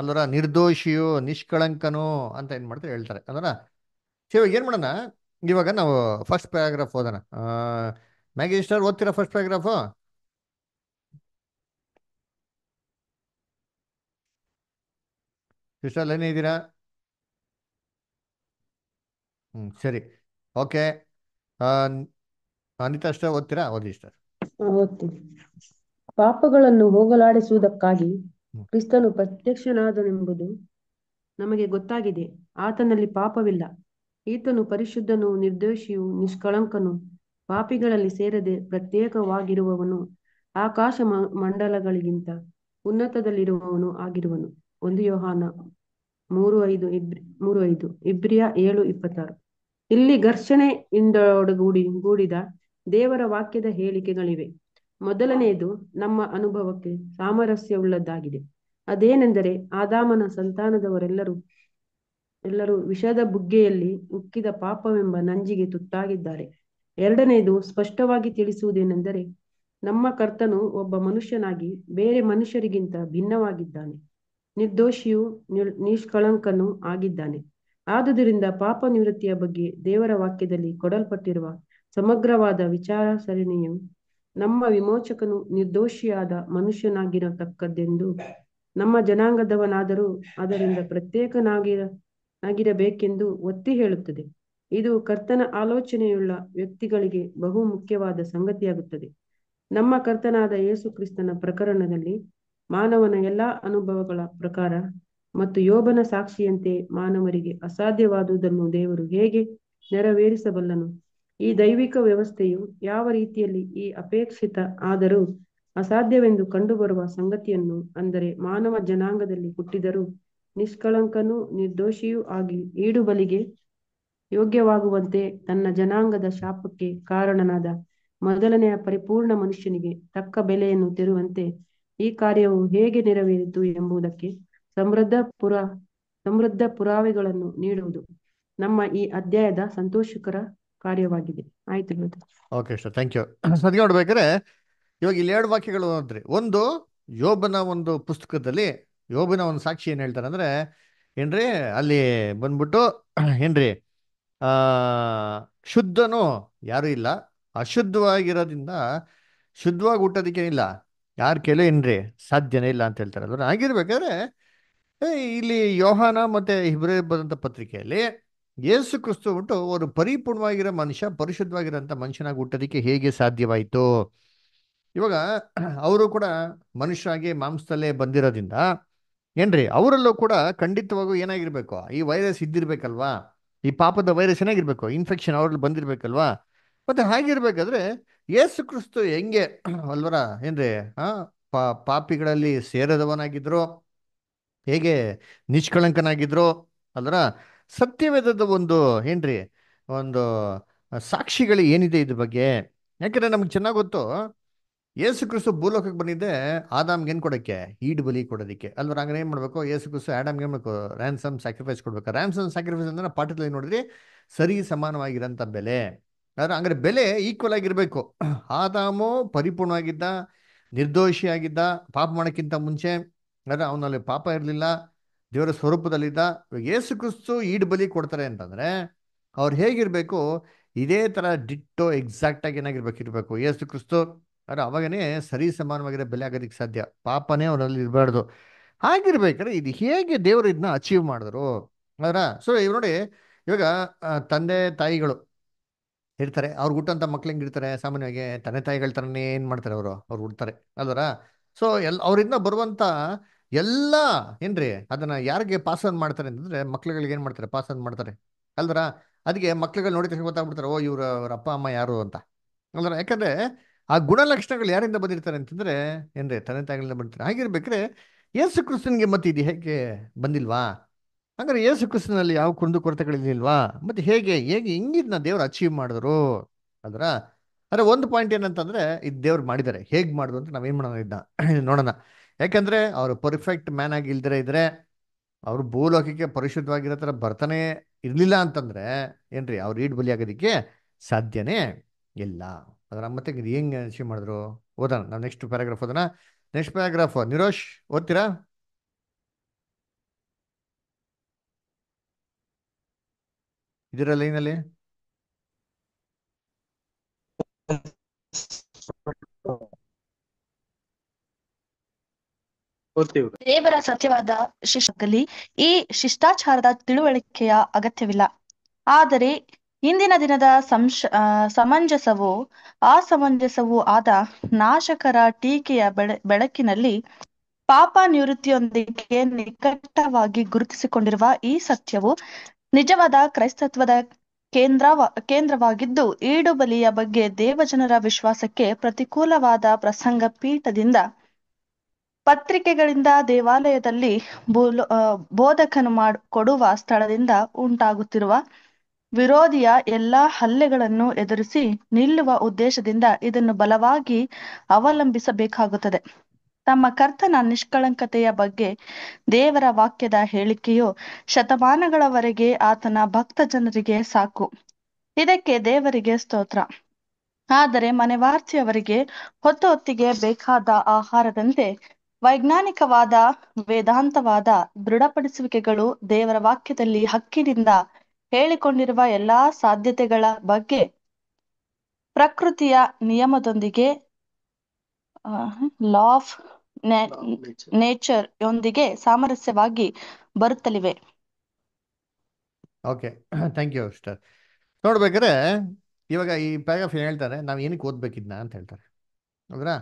ಅಲ್ವರ ನಿರ್ದೋಷಿಯು ನಿಷ್ಕಳಂಕನು ಅಂತ ಏನ್ ಮಾಡ್ತಾರೆ ಹೇಳ್ತಾರೆ ಅಲ್ವರ ಸೊ ಏನ್ ಮಾಡೋಣ ಇವಾಗ ನಾವು ಫಸ್ಟ್ ಪ್ಯಾರಾಗ್ರಾಫ್ ಓದೋಣ ಮ್ಯಾಗಿಸ್ಟರ್ ಓದ್ತೀರಾ ಫಸ್ಟ್ ಪ್ಯಾರಾಗ್ರಾಫ್ ಸಿಸ್ಟರ್ ಏನಿದ್ದೀರಾ ಸರಿ ಓಕೆ ಅನಿತಾ ಅಷ್ಟೇ ಓದ್ತೀರಾ ಓದಿ ಪಾಪಗಳನ್ನು ಹೋಗಲಾಡಿಸುವುದಕ್ಕಾಗಿ ಕ್ರಿಸ್ತನು ಪ್ರತ್ಯಕ್ಷನಾದನೆಂಬುದು ನಮಗೆ ಗೊತ್ತಾಗಿದೆ ಆತನಲ್ಲಿ ಪಾಪವಿಲ್ಲ ಈತನು ಪರಿಶುದ್ಧನು ನಿರ್ದೋಷಿಯು ನಿಷ್ಕಳಂಕನು ಪಾಪಿಗಳಲ್ಲಿ ಸೇರದೆ ಪ್ರತ್ಯೇಕವಾಗಿರುವವನು ಆಕಾಶ ಮಂಡಲಗಳಿಗಿಂತ ಉನ್ನತದಲ್ಲಿರುವವನು ಆಗಿರುವನು ಒಂದು ಯೋಹಾನ ಮೂರು ಐದು ಇಬ್ರಿ ಮೂರು ಐದು ಇಬ್ರಿಯ ಏಳು ಇಪ್ಪತ್ತಾರು ಇಲ್ಲಿ ಘರ್ಷಣೆ ಗೂಡಿದ ದೇವರ ವಾಕ್ಯದ ಹೇಳಿಕೆಗಳಿವೆ ಮೊದಲನೆಯದು ನಮ್ಮ ಅನುಭವಕ್ಕೆ ಸಾಮರಸ್ಯವುಳ್ಳದ್ದಾಗಿದೆ ಅದೇನೆಂದರೆ ಆದಾಮನ ಸಂತಾನದವರೆಲ್ಲರೂ ಎಲ್ಲರೂ ವಿಷದ ಬುಗ್ಗೆಯಲ್ಲಿ ಉಕ್ಕಿದ ಪಾಪವೆಂಬ ನಂಜಿಗೆ ತುತ್ತಾಗಿದ್ದಾರೆ ಎರಡನೆಯದು ಸ್ಪಷ್ಟವಾಗಿ ತಿಳಿಸುವುದೇನೆಂದರೆ ನಮ್ಮ ಕರ್ತನು ಒಬ್ಬ ಮನುಷ್ಯನಾಗಿ ಬೇರೆ ಮನುಷ್ಯರಿಗಿಂತ ಭಿನ್ನವಾಗಿದ್ದಾನೆ ನಿರ್ದೋಷಿಯು ನಿಷ್ಕಳಂಕನೂ ಆಗಿದ್ದಾನೆ ಆದುದರಿಂದ ಪಾಪ ನಿವೃತ್ತಿಯ ಬಗ್ಗೆ ದೇವರ ವಾಕ್ಯದಲ್ಲಿ ಕೊಡಲ್ಪಟ್ಟಿರುವ ಸಮಗ್ರವಾದ ವಿಚಾರ ಸರಣಿಯು ನಮ್ಮ ವಿಮೋಚಕನು ನಿರ್ದೋಷಿಯಾದ ಮನುಷ್ಯನಾಗಿರತಕ್ಕದ್ದೆಂದು ನಮ್ಮ ಜನಾಂಗದವನಾದರೂ ಅದರಿಂದ ಪ್ರತ್ಯೇಕನಾಗಿರಾಗಿರಬೇಕೆಂದು ಒತ್ತಿ ಹೇಳುತ್ತದೆ ಇದು ಕರ್ತನ ಆಲೋಚನೆಯುಳ್ಳ ವ್ಯಕ್ತಿಗಳಿಗೆ ಬಹು ಮುಖ್ಯವಾದ ಸಂಗತಿಯಾಗುತ್ತದೆ ನಮ್ಮ ಕರ್ತನಾದ ಯೇಸು ಕ್ರಿಸ್ತನ ಪ್ರಕರಣದಲ್ಲಿ ಮಾನವನ ಎಲ್ಲಾ ಅನುಭವಗಳ ಪ್ರಕಾರ ಮತ್ತು ಯೋಬನ ಸಾಕ್ಷಿಯಂತೆ ಮಾನವರಿಗೆ ಅಸಾಧ್ಯವಾದುದನ್ನು ದೇವರು ಹೇಗೆ ನೆರವೇರಿಸಬಲ್ಲನು ಈ ದೈವಿಕ ವ್ಯವಸ್ಥೆಯು ಯಾವ ರೀತಿಯಲ್ಲಿ ಈ ಅಪೇಕ್ಷಿತ ಆದರೂ ಅಸಾಧ್ಯವೆಂದು ಕಂಡುಬರುವ ಸಂಗತಿಯನ್ನು ಅಂದರೆ ಮಾನವ ಜನಾಂಗದಲ್ಲಿ ಹುಟ್ಟಿದರೂ ನಿಷ್ಕಳಂಕನೂ ನಿರ್ದೋಷಿಯೂ ಆಗಿ ಈಡುಬಲಿಗೆ ಯೋಗ್ಯವಾಗುವಂತೆ ತನ್ನ ಜನಾಂಗದ ಶಾಪಕ್ಕೆ ಕಾರಣನಾದ ಮೊದಲನೆಯ ಪರಿಪೂರ್ಣ ಮನುಷ್ಯನಿಗೆ ತಕ್ಕ ಬೆಲೆಯನ್ನು ತೆರುವಂತೆ ಈ ಕಾರ್ಯವು ಹೇಗೆ ನೆರವೇರಿತು ಎಂಬುದಕ್ಕೆ ಸಮೃದ್ಧ ಪುರ ಸಮೃದ್ಧ ಪುರಾವೆಗಳನ್ನು ನೀಡುವುದು ನಮ್ಮ ಈ ಅಧ್ಯಾಯದ ಸಂತೋಷಕರ ಕಾರ್ಯವಾಗಿದೆ ಆಯ್ತು ಓಕೆ ಥ್ಯಾಂಕ್ ಯು ಸದ್ಯ ನೋಡ್ಬೇಕಾದ್ರೆ ಇವಾಗ ಇಲ್ಲಿ ಎರಡು ವಾಕ್ಯಗಳು ಅಂದ್ರೆ ಒಂದು ಯೋಬನ ಒಂದು ಪುಸ್ತಕದಲ್ಲಿ ಯೋಬನ ಒಂದು ಸಾಕ್ಷಿ ಏನ್ ಹೇಳ್ತಾರೆ ಅಂದ್ರೆ ಏನ್ರಿ ಅಲ್ಲಿ ಬಂದ್ಬಿಟ್ಟು ಏನ್ರಿ ಆ ಶುದ್ಧನು ಯಾರು ಇಲ್ಲ ಅಶುದ್ಧವಾಗಿರೋದ್ರಿಂದ ಶುದ್ಧವಾಗಿ ಇಲ್ಲ ಯಾರು ಕೇಳೋ ಏನ್ರಿ ಸಾಧ್ಯನೇ ಇಲ್ಲ ಅಂತ ಹೇಳ್ತಾರೆ ಅದ್ರ ಆಗಿರ್ಬೇಕಾದ್ರೆ ಇಲ್ಲಿ ಯೋಹಾನ ಮತ್ತೆ ಹಿಬ್ರೆ ಬದಂತ ಪತ್ರಿಕೆಯಲ್ಲಿ ಯೇಸು ಕ್ರಿಸ್ತು ಉಂಟು ಅವರು ಪರಿಪೂರ್ಣವಾಗಿರೋ ಮನುಷ್ಯ ಪರಿಶುದ್ಧವಾಗಿರೋಂಥ ಮನುಷ್ಯನಾಗಿ ಹುಟ್ಟೋದಕ್ಕೆ ಹೇಗೆ ಸಾಧ್ಯವಾಯಿತು ಇವಾಗ ಅವರು ಕೂಡ ಮನುಷ್ಯರಾಗಿ ಮಾಂಸದಲ್ಲೇ ಬಂದಿರೋದ್ರಿಂದ ಏನ್ರಿ ಅವರಲ್ಲೂ ಕೂಡ ಖಂಡಿತವಾಗೂ ಏನಾಗಿರ್ಬೇಕು ಈ ವೈರಸ್ ಇದ್ದಿರ್ಬೇಕಲ್ವಾ ಈ ಪಾಪದ ವೈರಸ್ ಏನಾಗಿರ್ಬೇಕು ಇನ್ಫೆಕ್ಷನ್ ಅವರಲ್ಲಿ ಬಂದಿರ್ಬೇಕಲ್ವಾ ಮತ್ತೆ ಹಾಗಿರ್ಬೇಕಾದ್ರೆ ಯೇಸು ಕ್ರಿಸ್ತು ಹೆಂಗೆ ಅಲ್ವರ ಏನ್ರಿ ಪಾಪಿಗಳಲ್ಲಿ ಸೇರದವನಾಗಿದ್ರು ಹೇಗೆ ನಿಷ್ಕಳಂಕನಾಗಿದ್ರೋ ಅಲ್ರ ಸತ್ಯವೇದದ ಒಂದು ಏನ್ರಿ ಒಂದು ಸಾಕ್ಷಿಗಳು ಏನಿದೆ ಇದ್ರ ಬಗ್ಗೆ ಯಾಕಂದ್ರೆ ನಮ್ಗೆ ಚೆನ್ನಾಗಿ ಗೊತ್ತು ಯೇಸು ಕ್ರಿಸ್ತು ಭೂಲೋಕಕ್ಕೆ ಬಂದಿದ್ದೆ ಆದಾಮ್ಗೆ ಏನು ಕೊಡೋಕ್ಕೆ ಈಡ್ ಬಲಿ ಕೊಡೋದಕ್ಕೆ ಅಲ್ವ ಹಂಗೆ ಏನು ಮಾಡಬೇಕು ಯೇಸು ಕ್ರಿಸ್ತು ಆಡಮ್ಗೆ ಏನು ಮಾಡಬೇಕು ರ್ಯಾನ್ಸಮ್ ಸ್ಯಾಕ್ರಿಫೈಸ್ ಕೊಡ್ಬೇಕು ರ್ಯಾನ್ಸಮ್ ಸ್ಯಾಕ್ರಿಫೈಸ್ ಅಂದ್ರೆ ಪಾಠದಲ್ಲಿ ನೋಡಿದ್ರಿ ಸರಿ ಸಮಾನವಾಗಿರೋಂಥ ಬೆಲೆ ಆದ್ರೆ ಹಂಗಾರೆ ಬೆಲೆ ಈಕ್ವಲ್ ಆಗಿರಬೇಕು ಆದಾಮು ಪರಿಪೂರ್ಣವಾಗಿದ್ದ ನಿರ್ದೋಷಿಯಾಗಿದ್ದ ಪಾಪ ಮಾಡೋಕ್ಕಿಂತ ಮುಂಚೆ ಅಂದರೆ ಅವನಲ್ಲಿ ಪಾಪ ಇರಲಿಲ್ಲ ದೇವರ ಸ್ವರೂಪದಲ್ಲಿದ್ದ ಯೇಸು ಕ್ರಿಸ್ತು ಈಡ್ ಬಲಿ ಕೊಡ್ತಾರೆ ಅಂತಂದರೆ ಅವ್ರು ಹೇಗಿರಬೇಕು ಇದೇ ಥರ ಡಿಟ್ಟೋ ಎಕ್ಸಾಕ್ಟಾಗಿ ಏನಾಗಿರ್ಬೇಕಿರಬೇಕು ಯೇಸು ಕ್ರಿಸ್ತು ಆದರೆ ಅವಾಗನೇ ಸರಿ ಸಮಾನವಾಗಿರೋ ಬೆಲೆ ಆಗೋದಕ್ಕೆ ಸಾಧ್ಯ ಪಾಪನೇ ಅವರಲ್ಲಿ ಇರಬಾರ್ದು ಆಗಿರ್ಬೇಕಾದ್ರೆ ಇದು ಹೇಗೆ ದೇವರು ಇದನ್ನ ಅಚೀವ್ ಮಾಡಿದ್ರು ಅದರ ಸೊ ಇವ್ ನೋಡಿ ಇವಾಗ ತಂದೆ ತಾಯಿಗಳು ಇರ್ತಾರೆ ಅವ್ರು ಹುಟ್ಟಂತ ಮಕ್ಳು ಇರ್ತಾರೆ ಸಾಮಾನ್ಯವಾಗಿ ತಂದೆ ತಾಯಿಗಳ ಥರನೇ ಏನು ಮಾಡ್ತಾರೆ ಅವರು ಅವ್ರು ಹುಡ್ತಾರೆ ಅದರ ಸೊ ಎಲ್ ಅವರಿಂದ ಬರುವಂಥ ಎಲ್ಲ ಏನ್ರಿ ಅದನ್ನ ಯಾರಿಗೆ ಪಾಸ್ ಆನ್ ಮಾಡ್ತಾರೆ ಅಂತಂದ್ರೆ ಮಕ್ಳುಗಳಿಗೆ ಏನ್ ಮಾಡ್ತಾರೆ ಪಾಸ್ ಆನ್ ಮಾಡ್ತಾರೆ ಅಲ್ದ್ರ ಅದಕ್ಕೆ ಮಕ್ಳುಗಳು ನೋಡಿ ತಕ್ಷಣ ಗೊತ್ತಾಗ್ಬಿಡ್ತಾರೆ ಓ ಇವ್ರ ಅವ್ರ ಅಪ್ಪ ಅಮ್ಮ ಯಾರು ಅಂತ ಅಂದ್ರೆ ಯಾಕಂದ್ರೆ ಆ ಗುಣಲಕ್ಷಣಗಳು ಯಾರಿಂದ ಬಂದಿರ್ತಾರೆ ಅಂತಂದ್ರೆ ಏನ್ರಿ ತಂದೆ ತಾಯಿಗಳಿಂದ ಬಂದಿರ್ತಾರೆ ಹಾಗಿರ್ಬೇಕ್ರೆ ಯೇಸು ಕ್ರಿಸ್ತನ್ಗೆ ಮತ್ತೆ ಇದು ಹೇಗೆ ಬಂದಿಲ್ವಾ ಹಂಗಾರೆ ಯೇಸು ಕ್ರಿಸ್ತನಲ್ಲಿ ಯಾವ ಕುಂದು ಕೊರತೆಗಳಿರ್ಲಿಲ್ವಾ ಮತ್ತೆ ಹೇಗೆ ಹೇಗೆ ಹಿಂಗಿದ್ನ ದೇವ್ರು ಅಚೀವ್ ಮಾಡಿದ್ರು ಅಂದ್ರ ಅದ್ರ ಒಂದು ಪಾಯಿಂಟ್ ಏನಂತಂದ್ರೆ ಇದು ದೇವ್ರು ಮಾಡಿದ್ದಾರೆ ಹೇಗೆ ಮಾಡುದು ಅಂತ ನಾವೇನ್ ಮಾಡೋಣ ಇದ್ದ ನೋಡೋಣ ಯಾಕಂದರೆ ಅವರು ಪರ್ಫೆಕ್ಟ್ ಮ್ಯಾನ್ ಆಗಿ ಇಲ್ದಿರ ಇದ್ದರೆ ಅವರು ಭೂಲೋಕಕ್ಕೆ ಪರಿಶುದ್ಧವಾಗಿರೋ ಥರ ಬರ್ತಾನೆ ಇರಲಿಲ್ಲ ಅಂತಂದರೆ ಏನ್ರಿ ಅವ್ರು ಈಡ್ ಆಗೋದಿಕ್ಕೆ ಸಾಧ್ಯನೇ ಇಲ್ಲ ಅದರ ಮತ್ತೆ ಇದು ಹೆಂಗೆ ಮಾಡಿದ್ರು ಓದೋಣ ನಾವು ನೆಕ್ಸ್ಟ್ ಪ್ಯಾರಾಗ್ರಾಫ್ ಓದೋಣ ನೆಕ್ಸ್ಟ್ ಪ್ಯಾರಾಗ್ರಾಫ್ ನಿರೋಶ್ ಓದ್ತೀರಾ ಇದರ ಲೈನಲ್ಲಿ ದೇವರ ಸತ್ಯವಾದ ಶಿಷ್ಯದಲ್ಲಿ ಈ ಶಿಷ್ಟಾಚಾರದ ತಿಳುವಳಿಕೆಯ ಅಗತ್ಯವಿಲ್ಲ ಆದರೆ ಇಂದಿನ ದಿನದ ಸಂಶ ಸಮಂಜಸವೋ ಅಸಮಂಜಸವೂ ಆದ ನಾಶಕರ ಟೀಕೆಯ ಬೆಳೆ ಬೆಳಕಿನಲ್ಲಿ ಪಾಪ ನಿವೃತ್ತಿಯೊಂದಿಗೆ ನಿಕಟವಾಗಿ ಗುರುತಿಸಿಕೊಂಡಿರುವ ಈ ಸತ್ಯವು ನಿಜವಾದ ಕ್ರೈಸ್ತತ್ವದ ಕೇಂದ್ರ ಕೇಂದ್ರವಾಗಿದ್ದು ಈಡು ಬಲಿಯ ಬಗ್ಗೆ ದೇವಜನರ ವಿಶ್ವಾಸಕ್ಕೆ ಪ್ರತಿಕೂಲವಾದ ಪ್ರಸಂಗ ಪೀಠದಿಂದ ಪತ್ರಿಕೆಗಳಿಂದ ದೇವಾಲಯದಲ್ಲಿ ಬೋಧಕನು ಮಾಡ್ ಕೊಡುವ ಸ್ಥಳದಿಂದ ಉಂಟಾಗುತ್ತಿರುವ ವಿರೋಧಿಯ ಎಲ್ಲಾ ಹಲ್ಲೆಗಳನ್ನು ಎದುರಿಸಿ ನಿಲ್ಲುವ ಉದ್ದೇಶದಿಂದ ಇದನ್ನು ಬಲವಾಗಿ ಅವಲಂಬಿಸಬೇಕಾಗುತ್ತದೆ ತಮ್ಮ ಕರ್ತನ ನಿಷ್ಕಳಂಕತೆಯ ಬಗ್ಗೆ ದೇವರ ವಾಕ್ಯದ ಹೇಳಿಕೆಯು ಶತಮಾನಗಳವರೆಗೆ ಆತನ ಭಕ್ತ ಜನರಿಗೆ ಸಾಕು ಇದಕ್ಕೆ ದೇವರಿಗೆ ಸ್ತೋತ್ರ ಆದರೆ ಮನೆವಾರ್ತಿಯವರಿಗೆ ಹೊತ್ತು ಹೊತ್ತಿಗೆ ಬೇಕಾದ ಆಹಾರದಂತೆ ವೈಜ್ಞಾನಿಕವಾದ ವೇದಾಂತವಾದ ದೃಢಪಡಿಸುವಿಕೆಗಳು ದೇವರ ವಾಕ್ಯದಲ್ಲಿ ಹಕ್ಕಿನಿಂದ ಹೇಳಿಕೊಂಡಿರುವ ಎಲ್ಲಾ ಸಾಧ್ಯತೆಗಳ ಬಗ್ಗೆ ಪ್ರಕೃತಿಯ ನಿಯಮದೊಂದಿಗೆ ಲಾ ಆಫ್ ನೇಚರ್ ಯೊಂದಿಗೆ ಸಾಮರಸ್ಯವಾಗಿ ಬರುತ್ತಲಿವೆ ಓಕೆ ಥ್ಯಾಂಕ್ ಯು ನೋಡ್ಬೇಕಾದ್ರೆ ಇವಾಗ ಈ ಪ್ಯಾರಾಗ್ರಾಫ್ ಹೇಳ್ತಾರೆ ನಾವು ಏನಕ್ಕೆ ಓದ್ಬೇಕಿದ್ನ ಅಂತ ಹೇಳ್ತಾರೆ ಹೌದಾ